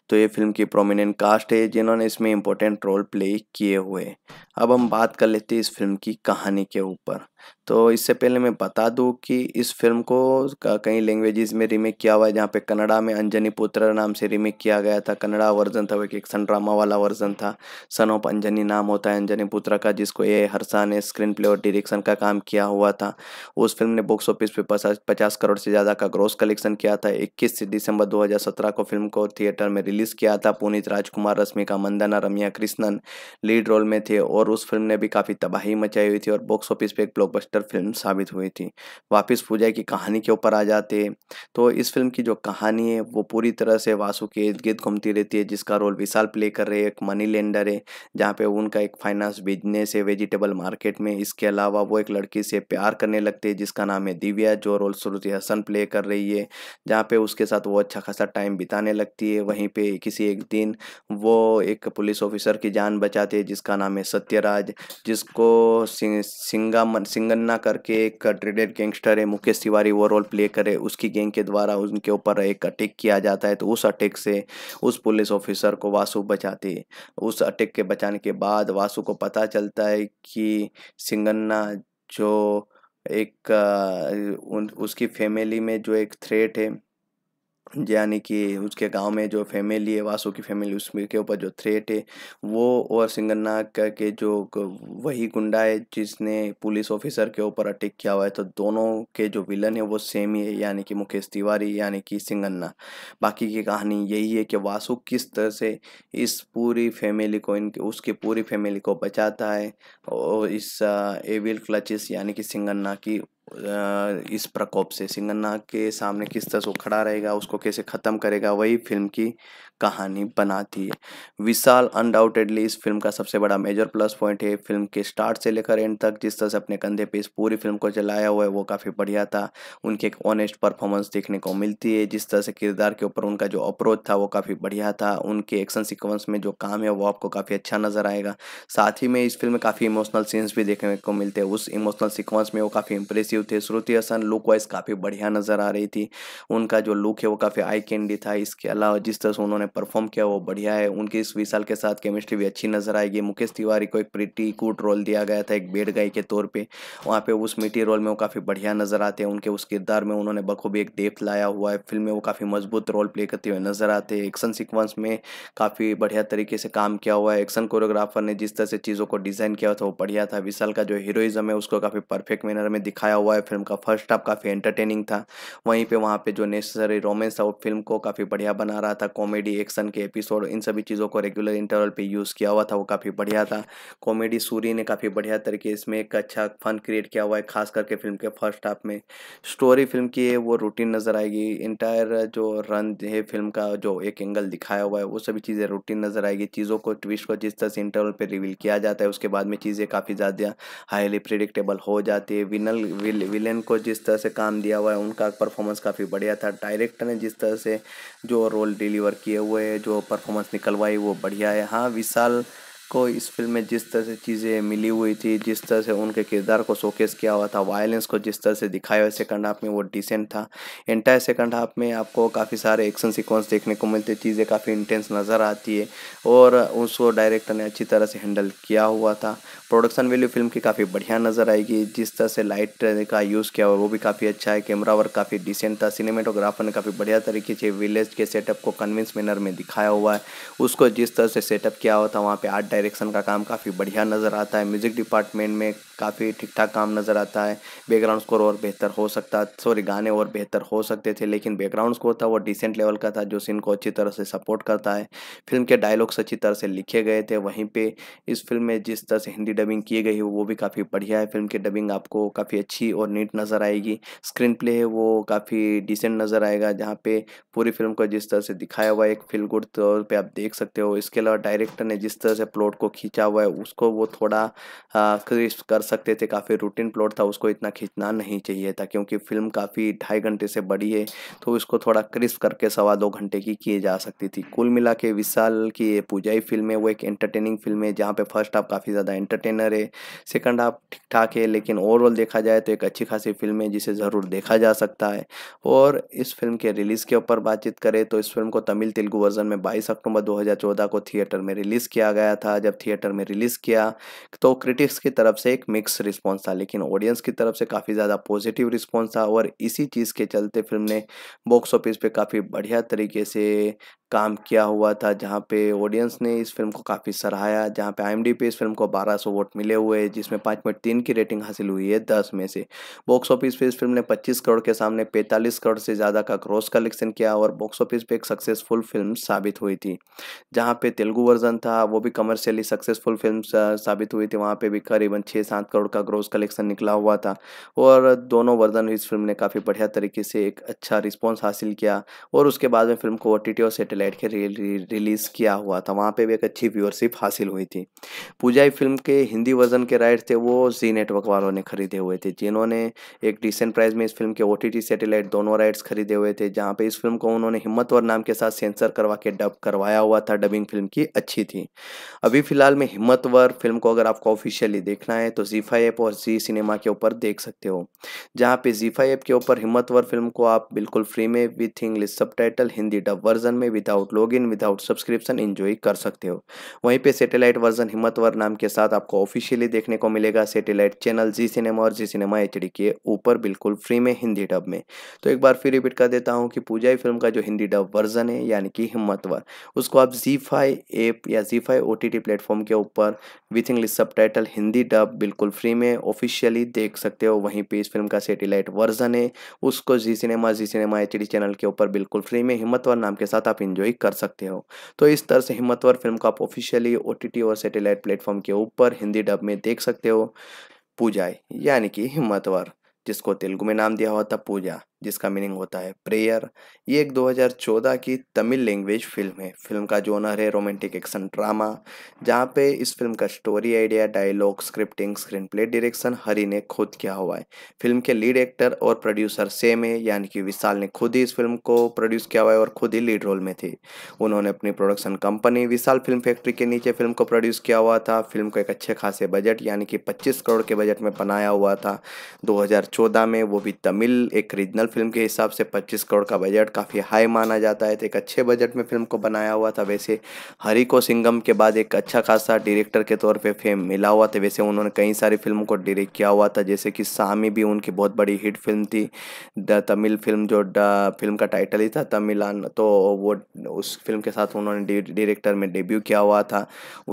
S1: तो ये फिल्म की प्रोमिनेंट कास्ट है जिन्होंने इसमें इम्पोर्टेंट रोल प्ले किए हुए अब हम बात कर लेते हैं इस फिल्म की कहानी के ऊपर तो इससे पहले मैं बता दूं कि इस फिल्म को कई लैंग्वेजेस में रीमेक किया हुआ है जहाँ पे कनाडा में अंजनी पुत्र नाम से रीमेक किया गया था कनाडा वर्जन था वो एक एक्शन ड्रामा वाला वर्जन था सन ऑफ अंजनी नाम होता है अंजनी पुत्र का जिसको ये हरसा ने स्क्रीन प्ले और डिरेक्शन का काम किया हुआ था उस फिल्म ने बॉक्स ऑफिस पर पचास करोड़ से ज़्यादा का ग्रोस कलेक्शन किया था इक्कीस दिसंबर दो को फिल्म को थिएटर में रिलीज़ किया था पुनीत राजकुमार रश्मिका मंदाना रमिया कृष्णन लीड रोल में थे और और उस फिल्म ने भी काफ़ी तबाही मचाई हुई थी और बॉक्स ऑफिस पे एक ब्लॉकबस्टर फिल्म साबित हुई थी वापस पूजा की कहानी के ऊपर आ जाते तो इस फिल्म की जो कहानी है वो पूरी तरह से वासु के इर्द गिर्द घूमती रहती है जिसका रोल विशाल प्ले कर रहे एक मनी लेंडर है जहाँ पे उनका एक फाइनेंस बिजनेस है वेजिटेबल मार्केट में इसके अलावा वो एक लड़की से प्यार करने लगते हैं जिसका नाम है दिव्या जो रोल श्रुति हसन प्ले कर रही है जहाँ पे उसके साथ वो अच्छा खासा टाइम बिताने लगती है वहीं पे किसी एक दिन वो एक पुलिस ऑफिसर की जान बचाते हैं जिसका नाम है सत्य सत्यराज जिसको सिंगा सिंगन्ना करके एक ट्रेडेड गैंगस्टर है मुकेश तिवारी वो रोल प्ले करे उसकी गैंग के द्वारा उनके ऊपर एक अटैक किया जाता है तो उस अटैक से उस पुलिस ऑफिसर को वासु बचाती है उस अटैक के बचाने के बाद वासु को पता चलता है कि सिंगन्ना जो एक उन उसकी फैमिली में जो एक थ्रेट है यानी कि उसके गांव में जो फैमिली है वासु की फैमिली उसमें के ऊपर जो थ्रेट है वो और सिंगन्ना के जो वही गुंडा है जिसने पुलिस ऑफिसर के ऊपर अटैक किया हुआ है तो दोनों के जो विलन है वो सेम ही है यानी कि मुकेश तिवारी यानी कि सिंगन्ना बाकी की कहानी यही है कि वासु किस तरह से इस पूरी फैमिली को इनके उसकी पूरी फैमिली को बचाता है और इस एविल क्लचिस यानी कि सिंगन्ना की इस प्रकोप से सिंगन्ना के सामने किस तरह से वो खड़ा रहेगा उसको कैसे ख़त्म करेगा वही फिल्म की कहानी बनाती है विशाल अनडाउटेडली इस फिल्म का सबसे बड़ा मेजर प्लस पॉइंट है फिल्म के स्टार्ट से लेकर एंड तक जिस तरह से अपने कंधे पे इस पूरी फिल्म को चलाया हुआ है वो काफ़ी बढ़िया था उनकी एक ऑनेस्ट परफॉर्मेंस देखने को मिलती है जिस तरह से किरदार के ऊपर उनका जो अप्रोच था वो काफ़ी बढ़िया था उनके एक्शन सिक्वेंस में जो काम है वो आपको काफ़ी अच्छा नज़र आएगा साथ ही में इस फिल्म में काफ़ी इमोशनल सीन्स भी देखने को मिलते हैं उस इमोशनल सिक्वेंस में वो काफ़ी इंप्रेसिव थे श्रुति हसन लुक वाइज काफ़ी बढ़िया नज़र आ रही थी उनका जो लुक है वो काफ़ी आई कैंडी था इसके अलावा जिस तरह से उन्होंने परफॉर्म किया वो बढ़िया है उनकी इस विशाल के साथ केमिस्ट्री भी अच्छी नजर आएगी मुकेश तिवारी को एक प्रिटी कूट रोल दिया गया था एक बेड गाय के तौर पर वहाँ पे उस मिट्टी रोल में वो काफ़ी बढ़िया नजर आते हैं उनके उस किरदार में उन्होंने बखूबी एक देव लाया हुआ है फिल्म में वो काफ़ी मजबूत रोल प्ले करते हुए नजर आते हैं एक्शन सिक्वेंस में काफ़ी बढ़िया तरीके से काम किया हुआ है एक्शन कोरियोग्राफर ने जिस तरह से चीज़ों को डिज़ाइन किया था वो बढ़िया था विशाल का जो हीरोइजम है उसको काफ़ी परफेक्ट मैनर में दिखाया हुआ है फिल्म का फर्स्ट हाफ काफ़ी एंटरटेनिंग था वहीं पर वहाँ पर जो नेसेसरी रोमेंस था वो फिल्म को काफ़ी बढ़िया बना रहा था कॉमेडी रिएक्शन के एपिसोड इन सभी चीज़ों को रेगुलर इंटरवल पे यूज़ किया हुआ था वो काफ़ी बढ़िया था कॉमेडी सूरी ने काफ़ी बढ़िया तरीके इसमें एक अच्छा फन क्रिएट किया हुआ है खास करके फिल्म के फर्स्ट हाफ में स्टोरी फिल्म की है वो रूटीन नज़र आएगी इंटायर जो रन है फिल्म का जो एक एंगल दिखाया हुआ है वो सभी चीज़ें रूटीन नज़र आएगी चीज़ों को ट्विस्ट को जिस तरह से इंटरवल पर रिवील किया जाता है उसके बाद में चीज़ें काफ़ी ज़्यादा हाईली प्रिडिक्टेबल हो जाती है विनल विलेन को जिस तरह से काम दिया हुआ है उनका परफॉर्मेंस काफ़ी बढ़िया था डायरेक्टर ने जिस तरह से जो रोल डिलीवर किए हुए जो परफॉर्मेंस निकलवाई वो बढ़िया है हाँ विशाल को इस फिल्म में जिस तरह से चीज़ें मिली हुई थी जिस तरह से उनके किरदार को शोकेस किया हुआ था वायलेंस को जिस तरह से दिखाया हुआ सेकंड हाफ में वो डिसेंट था एंटायर सेकंड हाफ में आपको काफ़ी सारे एक्शन सीक्वेंस देखने को मिलते चीज़ें काफ़ी इंटेंस नज़र आती है और उसको डायरेक्टर ने अच्छी तरह से हैंडल किया हुआ था प्रोडक्शन वैल्यू फिल्म की काफ़ी बढ़िया नज़र आएगी जिस तरह से लाइट का यूज़ किया हुआ वो भी काफ़ी अच्छा है कैमरा वर्क काफ़ी डिसेंट था सिनेमेटोग्राफर ने काफ़ी बढ़िया तरीके से विलेज के सेटअप को कन्विंस मैनर में दिखाया हुआ है उसको जिस तरह से सेटअप किया हुआ था वहाँ पर आर्ट डायरेक्शन का काम काफ़ी बढ़िया नज़र आता है म्यूज़िक डिपार्टमेंट में काफ़ी ठीक ठाक काम नज़र आता है बैकग्राउंड स्कोर और बेहतर हो सकता सॉरी गाने और बेहतर हो सकते थे लेकिन बैकग्राउंड स्कोर था वो डिसेंट लेवल का था जो सीन को अच्छी तरह से सपोर्ट करता है फिल्म के डायलॉग्स अच्छी तरह से लिखे गए थे वहीं पर इस फिल्म में जिस तरह से हिंदी डबिंग की गई वो भी काफ़ी बढ़िया है फिल्म की डबिंग आपको काफ़ी अच्छी और नीट नज़र आएगी स्क्रीन प्ले है वो काफ़ी डिसेंट नज़र आएगा जहाँ पे पूरी फिल्म को जिस तरह से दिखाया हुआ एक फील गुड तौर पर आप देख सकते हो इसके अलावा डायरेक्टर ने जिस तरह से प्लॉट को खींचा हुआ है उसको वो थोड़ा क्रिस्प कर सकते थे काफ़ी रूटीन प्लॉट था उसको इतना खींचना नहीं चाहिए था क्योंकि फिल्म काफ़ी ढाई घंटे से बड़ी है तो उसको थोड़ा क्रिस्प करके सवा दो घंटे की किए जा सकती थी कुल मिला के विशाल की ये पूजाई फिल्म है वो एक एंटरटेनिंग फिल्म है जहाँ पे फर्स्ट हाफ काफ़ी ज़्यादा एंटरटेनर है सेकंड हाफ ठीक ठाक है लेकिन ओवरऑल देखा जाए तो एक अच्छी खासी फिल्म है जिसे ज़रूर देखा जा सकता है और इस फिल्म के रिलीज़ के ऊपर बातचीत करें तो इस फिल्म को तमिल तेलुगु वर्जन में बाईस अक्टूबर दो को थिएटर में रिलीज़ किया गया था था जब थिएटर में रिलीज़ किया तो क्रिटिक्स की तरफ से एक मिक्स रिस्पॉन्स था लेकिन ऑडियंस की तरफ से काफ़ी ज़्यादा पॉजिटिव रिस्पॉन्स था और इसी चीज़ के चलते फिल्म ने बॉक्स ऑफिस पे काफ़ी बढ़िया तरीके से काम किया हुआ था जहाँ पे ऑडियंस ने इस फिल्म को काफ़ी सराहाया जहाँ पे आई पे इस फिल्म को 1200 वोट मिले हुए हैं जिसमें पाँच पॉइंट तीन की रेटिंग हासिल हुई है दस में से बॉक्स ऑफिस पे इस फिल्म ने 25 करोड़ के सामने 45 करोड़ से ज़्यादा का क्रॉस कलेक्शन किया और बॉक्स ऑफिस पे एक सक्सेसफुल फिल्म साबित हुई थी जहाँ पे तेलुगु वर्जन था वो भी कमर्शियली सक्सेसफुल फिल्म साबित हुई थी वहाँ पर भी करीबन छः सात करोड़ का ग्रोस कलेक्शन निकला हुआ था और दोनों वर्जन इस फिल्म ने काफ़ी बढ़िया तरीके से एक अच्छा रिस्पॉन्स हासिल किया और उसके बाद में फिल्म को ओ और सैटेलाइट लैड के रिलीज़ किया हुआ था वहाँ पे भी एक अच्छी व्यूअरशिप हासिल हुई थी पूजाई फिल्म के हिंदी वर्जन के राइट थे वो जी नेटवर्क वालों ने खरीदे हुए थे जिन्होंने एक डिसेंट प्राइस में इस फिल्म के ओ टी टी सेटेलाइट दोनों राइट्स खरीदे हुए थे जहाँ पे इस फिल्म को उन्होंने हिम्मतवर नाम के साथ सेंसर करवा के डब करवाया हुआ था डबिंग फिल्म की अच्छी थी अभी फिलहाल में हिम्मतवर फिल्म को अगर आपको ऑफिशियली देखना है तो जीफा ऐप और जी सिनेमा के ऊपर देख सकते हो जहाँ पे जीफा ऐप के ऊपर हिम्मतवर फिल्म को आप बिल्कुल फ्री में with English sub Hindi dub version में with without log in without subscription enjoy कर सकते हो वहीं पे सैटेलाइट वर्जन हिम्मतवर नाम के साथ आपको ऑफिशियली देखने को मिलेगा सैटेलाइट चैनल जी सिनेमा और जी सिनेमा एच के ऊपर बिल्कुल फ्री में हिंदी डब में तो एक बार फिर रिपीट कर देता हूँ कि पूजाई फिल्म का जो हिंदी डब वर्जन है यानी कि हिम्मतवर उसको आप जी फाई ऐप या जी फाई ओ प्लेटफॉर्म के ऊपर with English sub Hindi dub बिल्कुल फ्री में ऑफिशियली देख सकते हो वहीं पे इस फिल्म का सेटेलाइट वर्जन है उसको Zee cinema Zee cinema H channel के ऊपर बिल्कुल फ्री में हिम्मतवर नाम के साथ आप एंजॉय कर सकते हो तो इस तरह से हिम्मतवर फिल्म को आप ऑफिशियली ओ और सैटेलाइट प्लेटफॉर्म के ऊपर हिंदी डब में देख सकते हो पूजा यानी कि हिम्मतवर जिसको तेलुगु में नाम दिया हुआ था पूजा जिसका मीनिंग होता है प्रेयर ये एक 2014 की तमिल लैंग्वेज फिल्म है फिल्म का जोनर है रोमांटिक एक्शन ड्रामा जहाँ पे इस फिल्म का story idea dialogue scripting screen play direction Hari ने खुद किया हुआ है फिल्म के लीड एक्टर और प्रोड्यूसर सेम है यानी कि विशाल ने खुद ही इस फिल्म को प्रोड्यूस किया हुआ है और खुद ही लीड रोल में थे उन्होंने अपनी production company Vishal film factory के नीचे फिल्म को प्रोड्यूस किया हुआ था फिल्म को एक अच्छे खासे बजट यानी कि पच्चीस करोड़ के बजट में बनाया हुआ था दो में वो भी तमिल एक रीजनल फिल्म के हिसाब से 25 करोड़ का बजट काफ़ी हाई माना जाता है तो एक अच्छे बजट में फिल्म को बनाया हुआ था वैसे हरी को सिंगम के बाद एक अच्छा खासा डायरेक्टर के तौर पे फेम मिला हुआ था वैसे उन्होंने कई सारी फिल्मों को डायरेक्ट किया हुआ था जैसे कि सामी भी उनकी बहुत बड़ी हिट फिल्म थी द तमिल फिल्म जो फिल्म का टाइटल ही था तमिलान तो वो उस फिल्म के साथ उन्होंने डायरेक्टर में डेब्यू किया हुआ था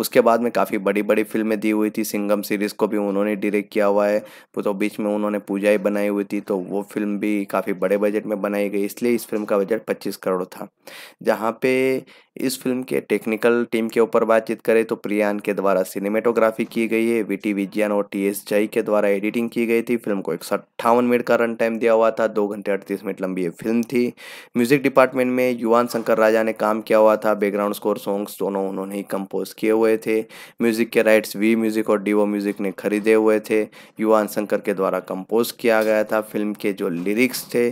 S1: उसके बाद में काफ़ी बड़ी बड़ी फिल्में दी हुई थी सिंगम सीरीज़ को भी उन्होंने डायरेक्ट किया हुआ है तो बीच में उन्होंने पूजा ही बनाई हुई थी तो वो फिल्म भी काफ़ी काफ़ी बड़े बजट में बनाई गई इसलिए इस फिल्म का बजट 25 करोड़ था जहाँ पे इस फिल्म के टेक्निकल टीम के ऊपर बातचीत करें तो प्रियान के द्वारा सिनेमेटोग्राफी की गई है वी टी और टी एस के द्वारा एडिटिंग की गई थी फिल्म को एक मिनट का रन टाइम दिया हुआ था दो घंटे अड़तीस मिनट लंबी ये फिल्म थी म्यूजिक डिपार्टमेंट में युवान शंकर राजा ने काम किया हुआ था बैकग्राउंड स्कोर सॉन्ग्स दोनों उन्होंने ही कंपोज किए हुए थे म्यूजिक के राइट्स वी म्यूजिक और डीवो म्यूजिक ने खरीदे हुए थे युवान शंकर के द्वारा कंपोज किया गया था फिल्म के जो लिरिक्स थे थे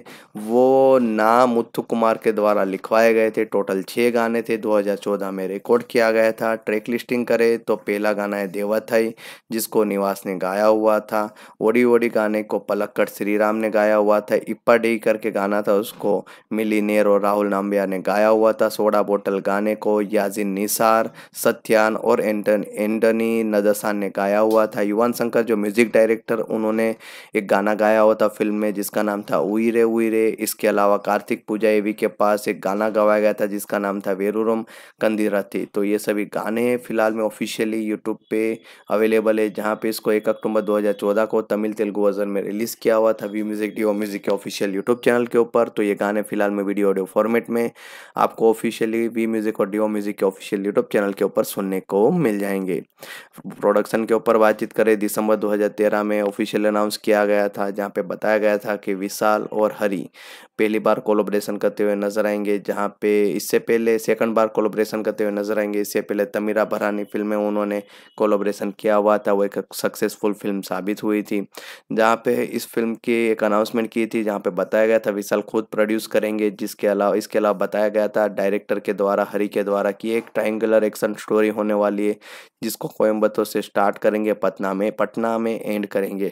S1: वो ना मुथु कुमार के द्वारा लिखवाए गए थे टोटल छः गाने थे 2014 में रिकॉर्ड किया गया था ट्रैक लिस्टिंग करें तो पहला गाना है देवाथई जिसको निवास ने गाया हुआ था ओडी ओडी गाने को पलक्कड़ श्री राम ने गाया हुआ था इप्पा डी करके गाना था उसको मिली नेर और राहुल नाम्बिया ने गाया हुआ था सोडा बोटल गाने को याजिन निसार सत्यान और एंटन एंटनी नदसान ने गाया हुआ था युवान शंकर जो म्यूजिक डायरेक्टर उन्होंने एक गाना गाया हुआ था फिल्म में जिसका नाम था उइर वीरे वीरे इसके अलावा कार्तिक पूजा एवी के पास एक गाना गवाया गया था जिसका नाम था वेरूरम कंदिरथी तो ये सभी गाने फिलहाल में ऑफिशियली यूट्यूब पे अवेलेबल है जहाँ पे इसको एक अक्टूबर 2014 को तमिल तेलुगु वर्जन में रिलीज़ किया हुआ था वी म्यूजिक डी म्यूजिक के ऑफिशियल यूट्यूब चैनल के ऊपर तो ये गाने फिलहाल में वीडियो ऑडियो फॉर्मेट में आपको ऑफिशियली वी म्यूजिक और डी म्यूजिक के ऑफिशियल यूट्यूब चैनल के ऊपर सुनने को मिल जाएंगे प्रोडक्शन के ऊपर बातचीत करें दिसंबर 2013 में ऑफिशियल अनाउंस किया गया था जहाँ पे बताया गया था कि विशाल और और हरी पहली बार कोलोब्रेशन करते हुए नजर आएंगे जहाँ पे इससे पहले सेकंड बार कोलोब्रेशन करते हुए नजर आएंगे इससे पहले तमीरा भरानी फिल्म में उन्होंने कोलोब्रेशन किया हुआ था वो एक सक्सेसफुल फिल्म साबित हुई थी जहाँ पे इस फिल्म की एक अनाउंसमेंट की थी जहाँ पे बताया गया था विशाल खुद प्रोड्यूस करेंगे जिसके अलावा इसके अलावा बताया गया था डायरेक्टर के द्वारा हरी के द्वारा कि एक ट्राइंगुलर एक्शन स्टोरी होने वाली है जिसको कोयम्बतों से स्टार्ट करेंगे पटना में पटना में एंड करेंगे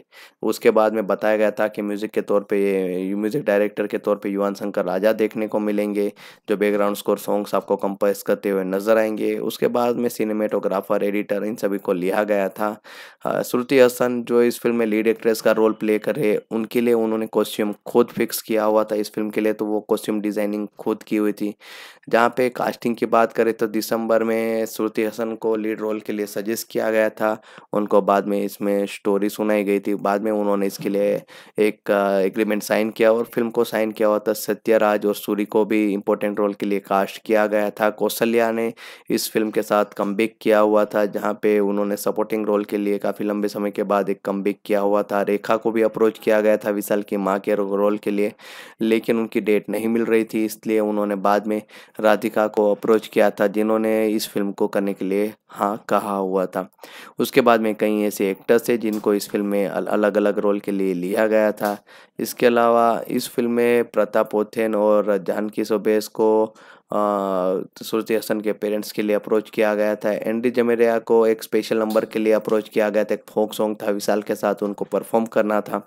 S1: उसके बाद में बताया गया था कि म्यूज़िक के तौर पर ये म्यूज़िक डायरेक्टर के तौर पे युवान शंकर राजा देखने को मिलेंगे जो बैकग्राउंड स्कोर सॉन्ग्स आपको कंपोज करते हुए नजर आएंगे उसके बाद में सिनेमेटोग्राफर एडिटर इन सभी को लिया गया था श्रुति हसन जो इस फिल्म में लीड एक्ट्रेस का रोल प्ले कर रहे उनके लिए उन्होंने कॉस्ट्यूम खुद फिक्स किया हुआ था इस फिल्म के लिए तो वो कॉस्ट्यूम डिज़ाइनिंग खुद की हुई थी जहाँ पे कास्टिंग की बात करें तो दिसंबर में श्रुति हसन को लीड रोल के लिए सजेस्ट किया गया था उनको बाद में इसमें स्टोरी सुनाई गई थी बाद में उन्होंने इसके लिए एक एग्रीमेंट साइन किया किया और फिल्म को साइन किया हुआ था सत्यराज और सूरी को भी इम्पोर्टेंट रोल के लिए कास्ट किया गया था कौशल्या ने इस फिल्म के साथ कम किया हुआ था जहाँ पे उन्होंने सपोर्टिंग रोल के लिए काफ़ी लंबे समय के बाद एक कम किया हुआ था रेखा को भी अप्रोच किया गया था विशाल की माँ के रोल के लिए लेकिन उनकी डेट नहीं मिल रही थी इसलिए उन्होंने बाद में राधिका को अप्रोच किया था जिन्होंने इस फिल्म को करने के लिए हाँ कहा हुआ था उसके बाद में कई ऐसे एक्टर्स थे जिनको इस फिल्म में अलग अलग रोल के लिए लिया गया था इसके अलावा इस फिल्म में प्रताप ओथेन और जानकी सोबेस को सूर्य हसन के पेरेंट्स के लिए अप्रोच किया गया था एंडी जमेरिया को एक स्पेशल नंबर के लिए अप्रोच किया गया था एक फोक सॉन्ग था विशाल के साथ उनको परफॉर्म करना था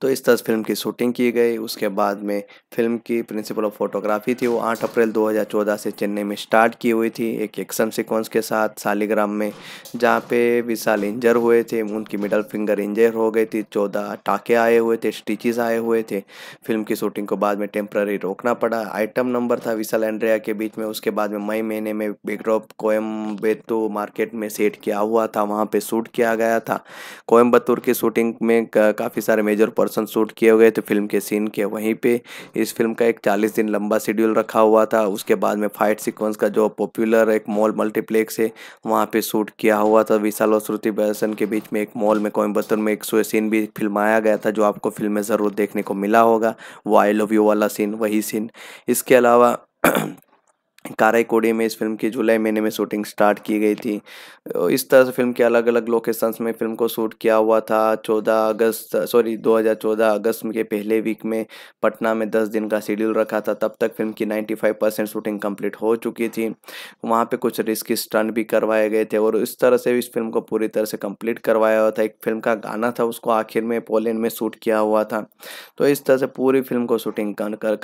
S1: तो इस तरह फिल्म की शूटिंग की गई उसके बाद में फिल्म की प्रिंसिपल ऑफ फोटोग्राफी थी वो 8 अप्रैल 2014 से चेन्नई में स्टार्ट की हुई थी एक एक्शन सीक्वेंस के साथ सालीग्राम में जहाँ पे विशाल इंजर हुए थे उनकी मिडल फिंगर इंजर हो गई थी चौदह टाके आए हुए थे स्टिचेस आए हुए थे फिल्म की शूटिंग को बाद में टेम्प्ररी रोकना पड़ा आइटम नंबर था विशाल एंड्रिया के बीच में उसके बाद में मई महीने में बिग्रोप कोयम्बेतु मार्केट में सेट किया हुआ था वहाँ पर शूट किया गया था कोयम्बतूर की शूटिंग में काफ़ी सारे इमेज और पर्सन शूट किए गए थे फिल्म के सीन के वहीं पे इस फिल्म का एक चालीस दिन लंबा शेड्यूल रखा हुआ था उसके बाद में फाइट सीक्वेंस का जो पॉपुलर एक मॉल मल्टीप्लेक्स है वहाँ पे शूट किया हुआ था विशाल और श्रुति बर्सन के बीच में एक मॉल में कोयम्बतर में एक सोए सीन भी फिल्माया गया था जो आपको फिल्म में ज़रूर देखने को मिला होगा वो आई लव यू वाला सीन वही सीन इसके अलावा काराईकोड़ी में इस फिल्म की जुलाई महीने में शूटिंग स्टार्ट की गई थी इस तरह से फिल्म के अलग अलग लोकेशंस में फिल्म को शूट किया हुआ था 14 अगस्त सॉरी 2014 अगस्त के पहले वीक में पटना में 10 दिन का शेड्यूल रखा था तब तक फिल्म की 95 परसेंट शूटिंग कंप्लीट हो चुकी थी वहाँ पे कुछ रिस्की स्टंट भी करवाए गए थे और इस तरह से इस फिल्म को पूरी तरह से कम्प्लीट करवाया हुआ था एक फिल्म का गाना था उसको आखिर में पोलैंड में शूट किया हुआ था तो इस तरह से पूरी फिल्म को शूटिंग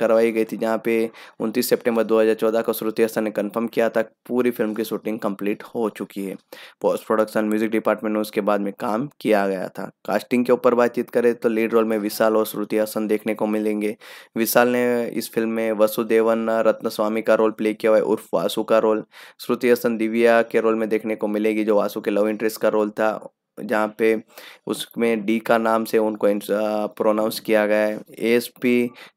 S1: करवाई गई थी जहाँ पे उनतीस सेप्टेम्बर दो का शुरू जयोतियासा ने कंफर्म किया था पूरी फिल्म की शूटिंग कंप्लीट हो चुकी है पोस्ट प्रोडक्शन म्यूजिक डिपार्टमेंट में उसके बाद में काम किया गया था कास्टिंग के ऊपर बातचीत करें तो लीड रोल में विशाल और श्रुति हसन देखने को मिलेंगे विशाल ने इस फिल्म में वसुदेवन रत्न स्वामी का रोल प्ले किया हुआ है उर्फ वासु का रोल श्रुति हसन दिव्या के रोल में देखने को मिलेगी जो वासु के लव इंटरेस्ट का रोल था जहाँ पे उसमें डी का नाम से उनको प्रोनाउंस किया गया है एस पी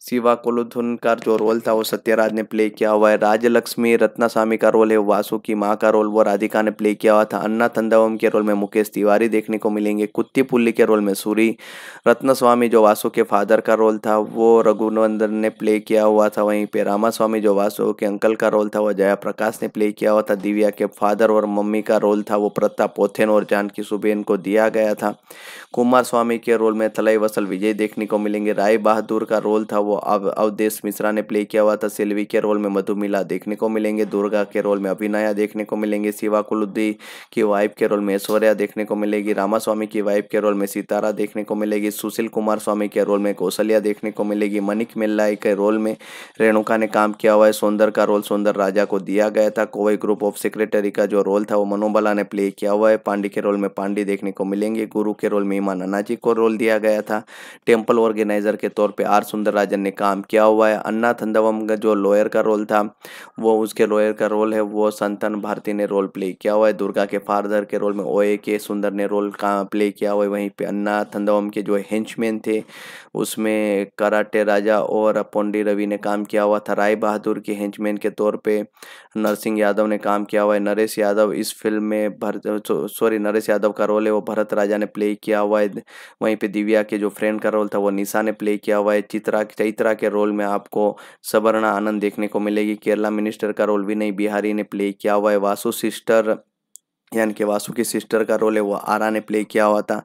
S1: शिवा कोलुथुन का जो रोल था वो सत्यराज ने प्ले किया हुआ है राजलक्ष्मी रत्नास्वामी का रोल है वासु की माँ का रोल वो राधिका ने प्ले किया हुआ था अन्ना थंदावम के रोल में मुकेश तिवारी देखने को मिलेंगे कुत्ती पुल्ली के रोल में सूरी रत्नस्वामी जो वासु के फादर का रोल था वो रघुनंदन ने प्ले किया हुआ था वहीं पर रामास्वामी जो वासु के अंकल का रोल था वो जयाप्रकाश ने प्ले किया हुआ था दिव्या के फादर और मम्मी का रोल था वो प्रताप पोथेन और जानकी सुबेन उनको दिया गया था कुमार स्वामी के रोल में थलई वसल विजय देखने को मिलेंगे राय बहादुर का रोल था वो अब अवधेश मिश्रा ने प्ले किया हुआ था सिल्वी के रोल में मधुमिला देखने को मिलेंगे दुर्गा के रोल में अभिनया देखने को मिलेंगे शिवा कुलुद्दी की वाइफ के रोल में ऐश्वर्या देखने को मिलेगी रामास्वामी की वाइफ के रोल में सितारा देखने को मिलेगी सुशील कुमार स्वामी के रोल में कौशल्या देखने को मिलेगी मनिक मिल्लाई के रोल में रेणुका ने काम किया हुआ है सौंदर का रोल सौंदर राजा को दिया गया था कोवई ग्रुप ऑफ सेक्रेटरी का जो रोल था वो मनोबला ने प्ले किया हुआ है पांडे के रोल में पांडे देखने को मिलेंगे गुरु के रोल में ईमान अन्ना जी को रोल दिया गया था टेम्पल ऑर्गेनाइजर के तौर पर आर सुंदर राजन ने काम किया हुआ है अन्ना थंदवम का जो लॉयर का रोल था वो उसके लॉयर का रोल है वो संतन भारती ने रोल प्ले किया हुआ है दुर्गा के फादर के रोल में ओ के सुंदर ने रोल का प्ले किया हुआ है वहीं पर अन्ना थंदवम के जो हेंचमैन थे उसमें कराटे राजा और पोंडी रवि ने काम किया हुआ था राय बहादुर के हेंचमैन के तौर पे नरसिंह यादव ने काम किया हुआ है नरेश यादव इस फिल्म में भरत सॉरी नरेश यादव का रोल है वो भरत राजा ने प्ले किया हुआ है वहीं पे दिव्या के जो फ्रेंड का रोल था वो निशा ने प्ले किया हुआ है चित्रा चैत्रा के रोल में आपको सवर्णा आनंद देखने को मिलेगी केरला मिनिस्टर का रोल नहीं बिहारी ने प्ले किया हुआ है वासु सिस्टर यानी कि वासु की सिस्टर का रोल है वो आरा ने प्ले किया हुआ था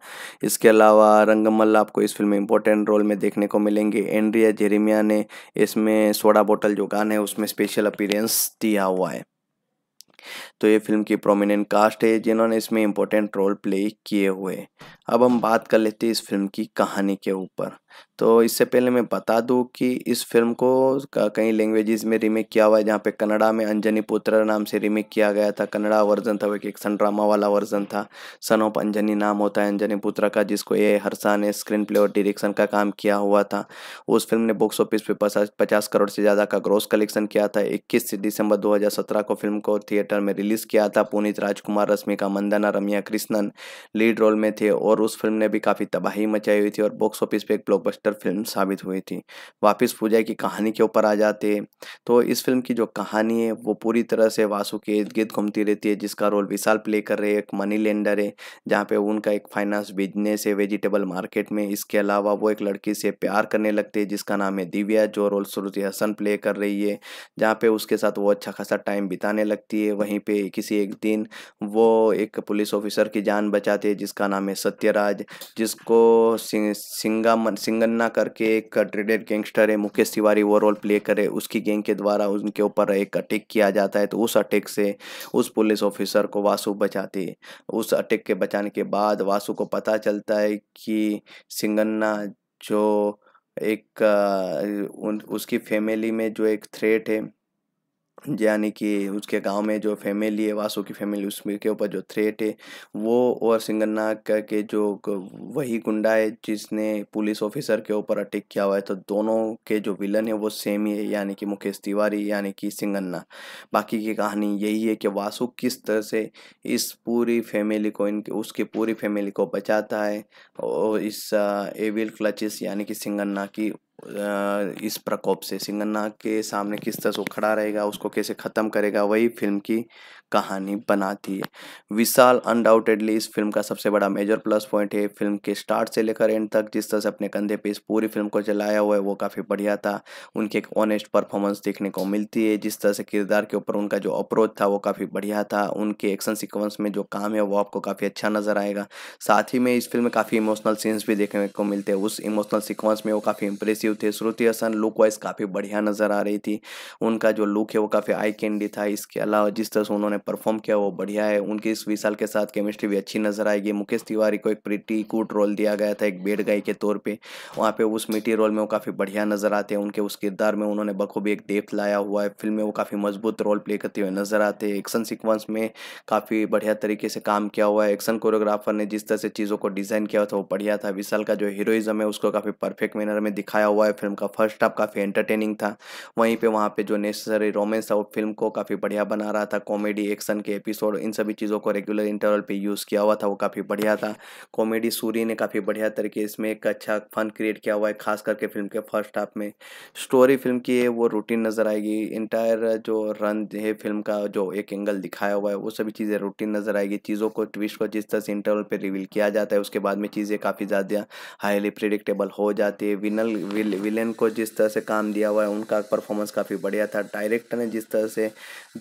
S1: इसके अलावा रंगमल्ला आपको इस फिल्म में इंपॉर्टेंट रोल में देखने को मिलेंगे एंड्रिया जेरेमिया ने इसमें सोडा बोतल जो गान है उसमें स्पेशल अपीरेंस दिया हुआ है तो ये फिल्म की प्रोमिनेंट कास्ट है जिन्होंने इसमें इम्पोर्टेंट रोल प्ले किए हुए अब हम बात कर लेते हैं इस फिल्म की कहानी के ऊपर तो इससे पहले मैं बता दूं कि इस फिल्म को कई लैंग्वेजेस में रीमेक किया हुआ है जहाँ पे कन्नड़ा में अंजनी पुत्र नाम से रीमेक किया गया था कन्नड़ा वर्जन था वो एक एक्शन ड्रामा वाला वर्जन था सन ऑफ अंजनी नाम होता है अंजनी पुत्र का जिसको ए हर्षा ने स्क्रीन प्ले और डिरेक्शन का काम किया हुआ था उस फिल्म ने बॉक्स ऑफिस पे पचास करोड़ से ज़्यादा का ग्रोस कलेक्शन किया था इक्कीस दिसंबर दो को फिल्म को थिएटर में रिलीज रिलीज़ किया था पुनीत राजकुमार रश्मिका मंदाना रमिया कृष्णन लीड रोल में थे और उस फिल्म ने भी काफ़ी तबाही मचाई हुई थी और बॉक्स ऑफिस पर एक ब्लॉकबस्टर फिल्म साबित हुई थी वापिस पूजा की कहानी के ऊपर आ जाते तो इस फिल्म की जो कहानी है वो पूरी तरह से वासु के इर्द गिर्द घूमती रहती है जिसका रोल विशाल प्ले कर रहे एक मनी लेंडर है जहाँ पे उनका एक फाइनेंस बिजनेस है वेजिटेबल मार्केट में इसके अलावा वो एक लड़की से प्यार करने लगते हैं जिसका नाम है दिव्या जो रोल श्रुति हसन प्ले कर रही है जहाँ पे उसके साथ वो अच्छा खासा टाइम बिताने लगती है वहीं पे किसी एक दिन वो एक पुलिस ऑफिसर की जान बचाते जिसका नाम है सत्यराज जिसको सिंगा सिंगन्ना करके एक ट्रेडेड गैंगस्टर है मुकेश तिवारी वो रोल प्ले करे उसकी गैंग के द्वारा उनके ऊपर एक अटैक किया जाता है तो उस अटैक से उस पुलिस ऑफिसर को वासु बचाते उस अटैक के बचाने के बाद वासु को पता चलता है कि सिंगन्ना जो एक उन उसकी फैमिली में जो एक थ्रेट है यानी कि उसके गांव में जो फैमिली है वासु की फैमिली उसमें के ऊपर जो थ्रेट है वो और सिंगन्ना के जो वही गुंडा है जिसने पुलिस ऑफिसर के ऊपर अटैक किया हुआ है तो दोनों के जो विलन है वो सेम ही है यानी कि मुकेश तिवारी यानी कि सिंगन्ना बाकी की कहानी यही है कि वासु किस तरह से इस पूरी फैमिली को इनके उसकी पूरी फैमिली को बचाता है और इस एविल क्लचिस यानी कि सिंगन्ना की इस प्रकोप से सिंगन्ना के सामने किस तरह से खड़ा रहेगा उसको कैसे ख़त्म करेगा वही फिल्म की कहानी बनाती है विशाल अनडाउटेडली इस फिल्म का सबसे बड़ा मेजर प्लस पॉइंट है फिल्म के स्टार्ट से लेकर एंड तक जिस तरह से अपने कंधे पे इस पूरी फिल्म को चलाया हुआ है वो काफ़ी बढ़िया था उनकी एक ऑनेस्ट परफॉर्मेंस देखने को मिलती है जिस तरह से किरदार के ऊपर उनका जो अप्रोच था वो काफ़ी बढ़िया था उनके एक्शन सिक्वेंस में जो काम है वो आपको काफ़ी अच्छा नज़र आएगा साथ ही में इस फिल्म में काफ़ी इमोशनल सीन्स भी देखने को मिलते हैं उस इमोशनल सिक्वेंस में वो काफ़ी इंप्रेसिव थे श्रुति हसन लुक वाइज काफ़ी बढ़िया नज़र आ रही थी उनका जो लुक है वो काफ़ी आई कैंडी था इसके अलावा जिस तरह से उन्होंने परफॉर्म किया वो बढ़िया है उनकी इस विशाल के साथ केमिस्ट्री भी अच्छी नजर आएगी मुकेश तिवारी को एक प्रिटी कूट रोल दिया गया था एक बेड गाई के तौर पर वहाँ पर उस मिट्टी रोल में वो काफ़ी बढ़िया नजर आते हैं उनके उस किरदार में उन्होंने बखूबी एक डेप्थ लाया हुआ है फिल्म में वो काफ़ी मजबूत रोल प्ले करते हुए नजर आते हैं एक्शन सिक्वेंस में काफ़ी बढ़िया तरीके से काम किया हुआ है एक्शन कोरियोग्राफर ने जिस तरह से चीज़ों को डिज़ाइन किया था वो बढ़िया था विशाल का जो हीरोइजम है उसको काफ़ी परफेक्ट मैनर में दिखाया हुआ है फिल्म का फर्स्ट हाफ काफ़ी एंटरटेनिंग था वहीं पर वहाँ पर जो नेसेसरी रोमेंस था वो फिल्म को काफ़ी बढ़िया बना रहा था कॉमेडी रिएक्शन के एपिसोड इन सभी चीज़ों को रेगुलर इंटरवल पे यूज़ किया हुआ था वो काफ़ी बढ़िया था कॉमेडी सूरी ने काफ़ी बढ़िया तरीके इसमें एक अच्छा फन क्रिएट किया हुआ है खास करके फिल्म के फर्स्ट हाफ में स्टोरी फिल्म की है वो रूटीन नज़र आएगी इंटायर जो रन है फिल्म का जो एक एंगल दिखाया हुआ है वो सभी चीज़ें रूटीन नज़र आएगी चीज़ों को ट्विस्ट को जिस तरह से इंटरवल पर रिवील किया जाता है उसके बाद में चीज़ें काफ़ी ज़्यादा हाईली प्रिडिक्टेबल हो जाती है विनल विलेन को जिस तरह से काम दिया हुआ है उनका परफॉर्मेंस काफ़ी बढ़िया था डायरेक्टर ने जिस तरह से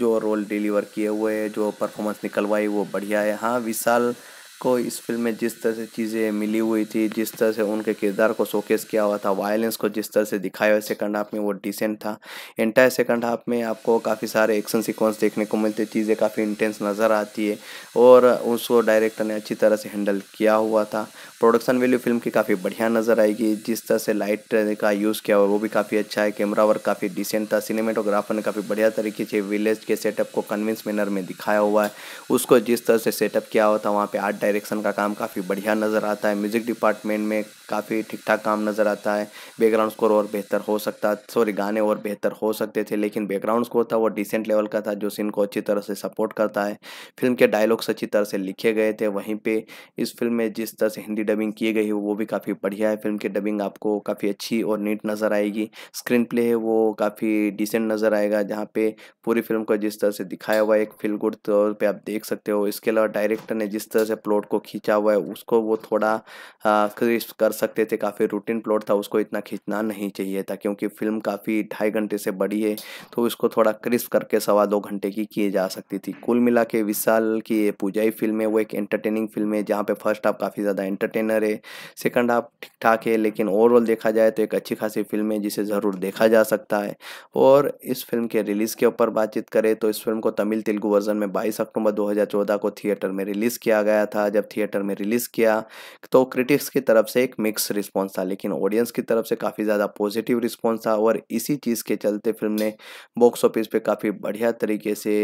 S1: जो रोल डिलीवर किए हुए जो परफॉर्मेंस निकलवाई वो बढ़िया है हाँ विशाल को इस फिल्म में जिस तरह से चीज़ें मिली हुई थी जिस तरह से उनके किरदार को शोकेस किया हुआ था वायलेंस को जिस तरह से दिखाया हुआ सेकंड हाफ में वो डिसेंट था एंटायर सेकंड हाफ में आपको काफ़ी सारे एक्शन सिक्वेंस देखने को मिलते चीज़ें काफ़ी इंटेंस नज़र आती है और उसको डायरेक्टर ने अच्छी तरह से हैंडल किया हुआ था प्रोडक्शन वैल्यू फिल्म की काफ़ी बढ़िया नज़र आएगी जिस तरह से लाइट का यूज़ किया हुआ वो भी काफ़ी अच्छा है कैमरा वर्क काफ़ी डिसेंट था सिनेमेटोग्राफर ने काफ़ी बढ़िया तरीके से विलेज के सेटअप को कन्विंस मैनर में दिखाया हुआ है उसको जिस तरह से सेटअप किया हुआ था वहाँ पर आर्ट डायरेक्शन का काम काफ़ी बढ़िया नज़र आता है म्यूज़िक डिपार्टमेंट में काफ़ी ठीक ठाक काम नज़र आता है बैकग्राउंड स्कोर और बेहतर हो सकता सॉरी गाने और बेहतर हो सकते थे लेकिन बैकग्राउंड स्कोर था वो डिसेंट लेवल का था जो सीन को अच्छी तरह से सपोर्ट करता है फिल्म के डायलॉग्स अच्छी तरह से लिखे गए थे वहीं पर इस फिल्म में जिस तरह से हिंदी डबिंग की गई है वो भी काफ़ी बढ़िया है फिल्म की डबिंग आपको काफ़ी अच्छी और नीट नज़र आएगी स्क्रीन प्ले है वो काफ़ी डिसेंट नज़र आएगा जहाँ पे पूरी फिल्म को जिस तरह से दिखाया हुआ है एक फील गुड तौर पे आप देख सकते हो इसके अलावा डायरेक्टर ने जिस तरह से प्लॉट को खींचा हुआ है उसको वो थोड़ा क्रिस्प हाँ, कर सकते थे काफ़ी रूटीन प्लॉट था उसको इतना खींचना नहीं चाहिए था क्योंकि फिल्म काफ़ी ढाई घंटे से बड़ी है तो उसको थोड़ा क्रिस्प करके सवा दो घंटे की किए जा सकती थी कुल मिला के विशाल की ये पूजाई फिल्म है वो एक एंटरटेनिंग फिल्म है जहाँ पर फर्स्ट हाफ काफ़ी ज़्यादा एंटरटेनर है सेकंड हाफ ठीक ठाक है लेकिन ओवरऑल देखा जाए तो एक अच्छी खासी फिल्म है जिसे ज़रूर देखा जा सकता है और इस फिल्म के रिलीज़ के ऊपर बातचीत करें तो इस फिल्म को तमिल तेलुगु वर्जन में बाईस अक्टूबर 2014 को थिएटर में रिलीज़ किया गया था जब थिएटर में रिलीज़ किया तो क्रिटिक्स की तरफ से एक मिक्स रिस्पॉन्स था लेकिन ऑडियंस की तरफ से काफ़ी ज़्यादा पॉजिटिव रिस्पॉन्स था और इसी चीज़ के चलते फिल्म ने बॉक्स ऑफिस पे काफ़ी बढ़िया तरीके से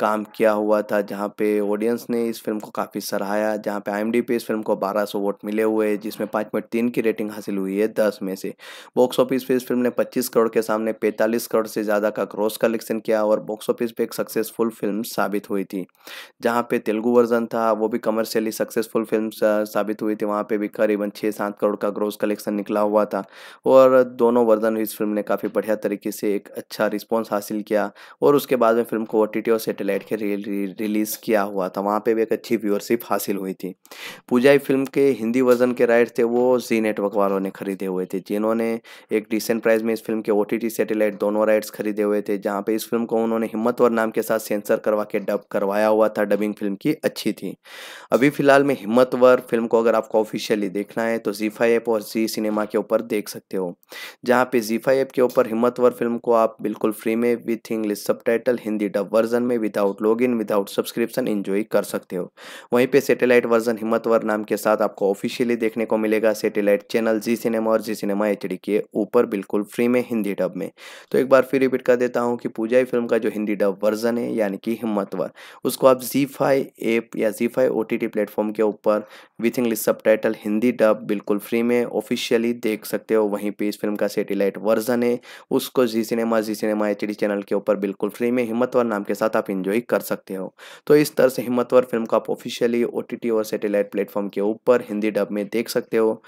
S1: काम किया हुआ था जहाँ पे ऑडियंस ने इस फिल्म को काफ़ी सराहाया जहाँ पे आई पे इस फिल्म को 1200 वोट मिले हुए जिसमें पाँच पॉइंट तीन की रेटिंग हासिल हुई है दस में से बॉक्स ऑफिस पे इस फिल्म ने 25 करोड़ के सामने 45 करोड़ से ज़्यादा का क्रॉस कलेक्शन किया और बॉक्स ऑफिस पे एक सक्सेसफुल फिल्म साबित हुई थी जहाँ पे तेलुगु वर्जन था वो भी कमर्शियली सक्सेसफुल फिल्म साबित हुई थी वहाँ पर भी करीबन छः सात करोड़ का ग्रोस कलेक्शन निकला हुआ था और दोनों वर्जन इस फिल्म ने काफ़ी बढ़िया तरीके से एक अच्छा रिस्पॉन्स हासिल किया और उसके बाद में फिल्म को ओ और सैटेलाइट के रिल, रिलीज़ किया हुआ था वहाँ पे भी एक अच्छी व्यूअरशिप हासिल हुई थी पूजा फिल्म के हिंदी वर्जन के राइट थे वो जी नेटवर्क वालों ने खरीदे हुए थे जिन्होंने एक डिसेंट प्राइस में इस फिल्म के ओ टी दोनों राइट्स खरीदे हुए थे जहाँ पर इस फिल्म को उन्होंने हिम्मतवर नाम के साथ सेंसर करवा के डब करवाया हुआ था डबिंग फिल्म की अच्छी थी अभी फिलहाल में हिम्मतवर फिल्म को अगर आपको ऑफिशियली देखना है तो जीफा ऐप और जी सिनेमा के ऊपर देख सकते हो जहाँ पे जीफा ऐप के ऊपर हिम्मतवर फिल्म को आप बिल्कुल फ्री में with English sub Hindi dub version में with without log in without subscription enjoy कर सकते हो वहीं पे सैटेलाइट वर्जन हिम्मतवर नाम के साथ आपको ऑफिशियली देखने को मिलेगा सैटेलाइट चैनल जी सिनेमा और जी सिनेमा एच के ऊपर बिल्कुल फ्री में हिंदी डब में तो एक बार फिर रिपीट कर देता हूँ कि पूजाई फिल्म का जो हिंदी डब वर्जन है यानी कि हिम्मतवर उसको आप जी फाई ऐप या जी फाई ओ प्लेटफॉर्म के ऊपर with English sub Hindi dub बिल्कुल फ्री में ऑफिशियली देख सकते हो वहीं पे इस फिल्म का सेटेलाइट वर्जन है उसको Zee cinema Zee cinema H channel के ऊपर बिल्कुल फ्री में हिम्मतवर नाम के साथ आप इंजॉय एंजॉय कर सकते हो तो इस तरह से हिम्मतवर फिल्म को आप ऑफिशियली ओ और सैटेलाइट प्लेटफॉर्म के ऊपर हिंदी डब में देख सकते हो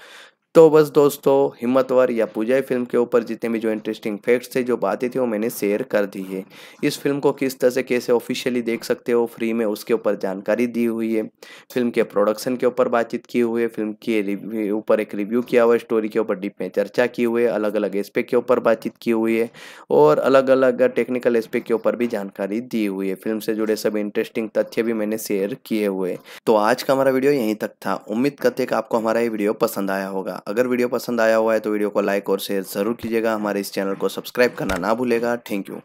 S1: तो बस दोस्तों हिम्मतवर या पूजा फिल्म के ऊपर जितने भी जो इंटरेस्टिंग फैक्ट्स थे जो बातें थी वो मैंने शेयर कर दी है इस फिल्म को किस तरह से कैसे ऑफिशियली देख सकते हो फ्री में उसके ऊपर जानकारी दी हुई है फिल्म के प्रोडक्शन के ऊपर बातचीत की हुई है फिल्म के ऊपर एक रिव्यू किया हुआ है स्टोरी के ऊपर डीप में चर्चा की हुई है अलग अलग एस्पेक्ट के ऊपर बातचीत की हुई है और अलग अलग टेक्निकल एस्पेक्ट के ऊपर भी जानकारी दी हुई है फिल्म से जुड़े सब इंटरेस्टिंग तथ्य भी मैंने शेयर किए हुए तो आज का हमारा वीडियो यहीं तक था उम्मीद करते कि आपको हमारा ये वीडियो पसंद आया होगा अगर वीडियो पसंद आया हुआ है तो वीडियो को लाइक और शेयर ज़रूर कीजिएगा हमारे इस चैनल को सब्सक्राइब करना ना भूलेगा थैंक यू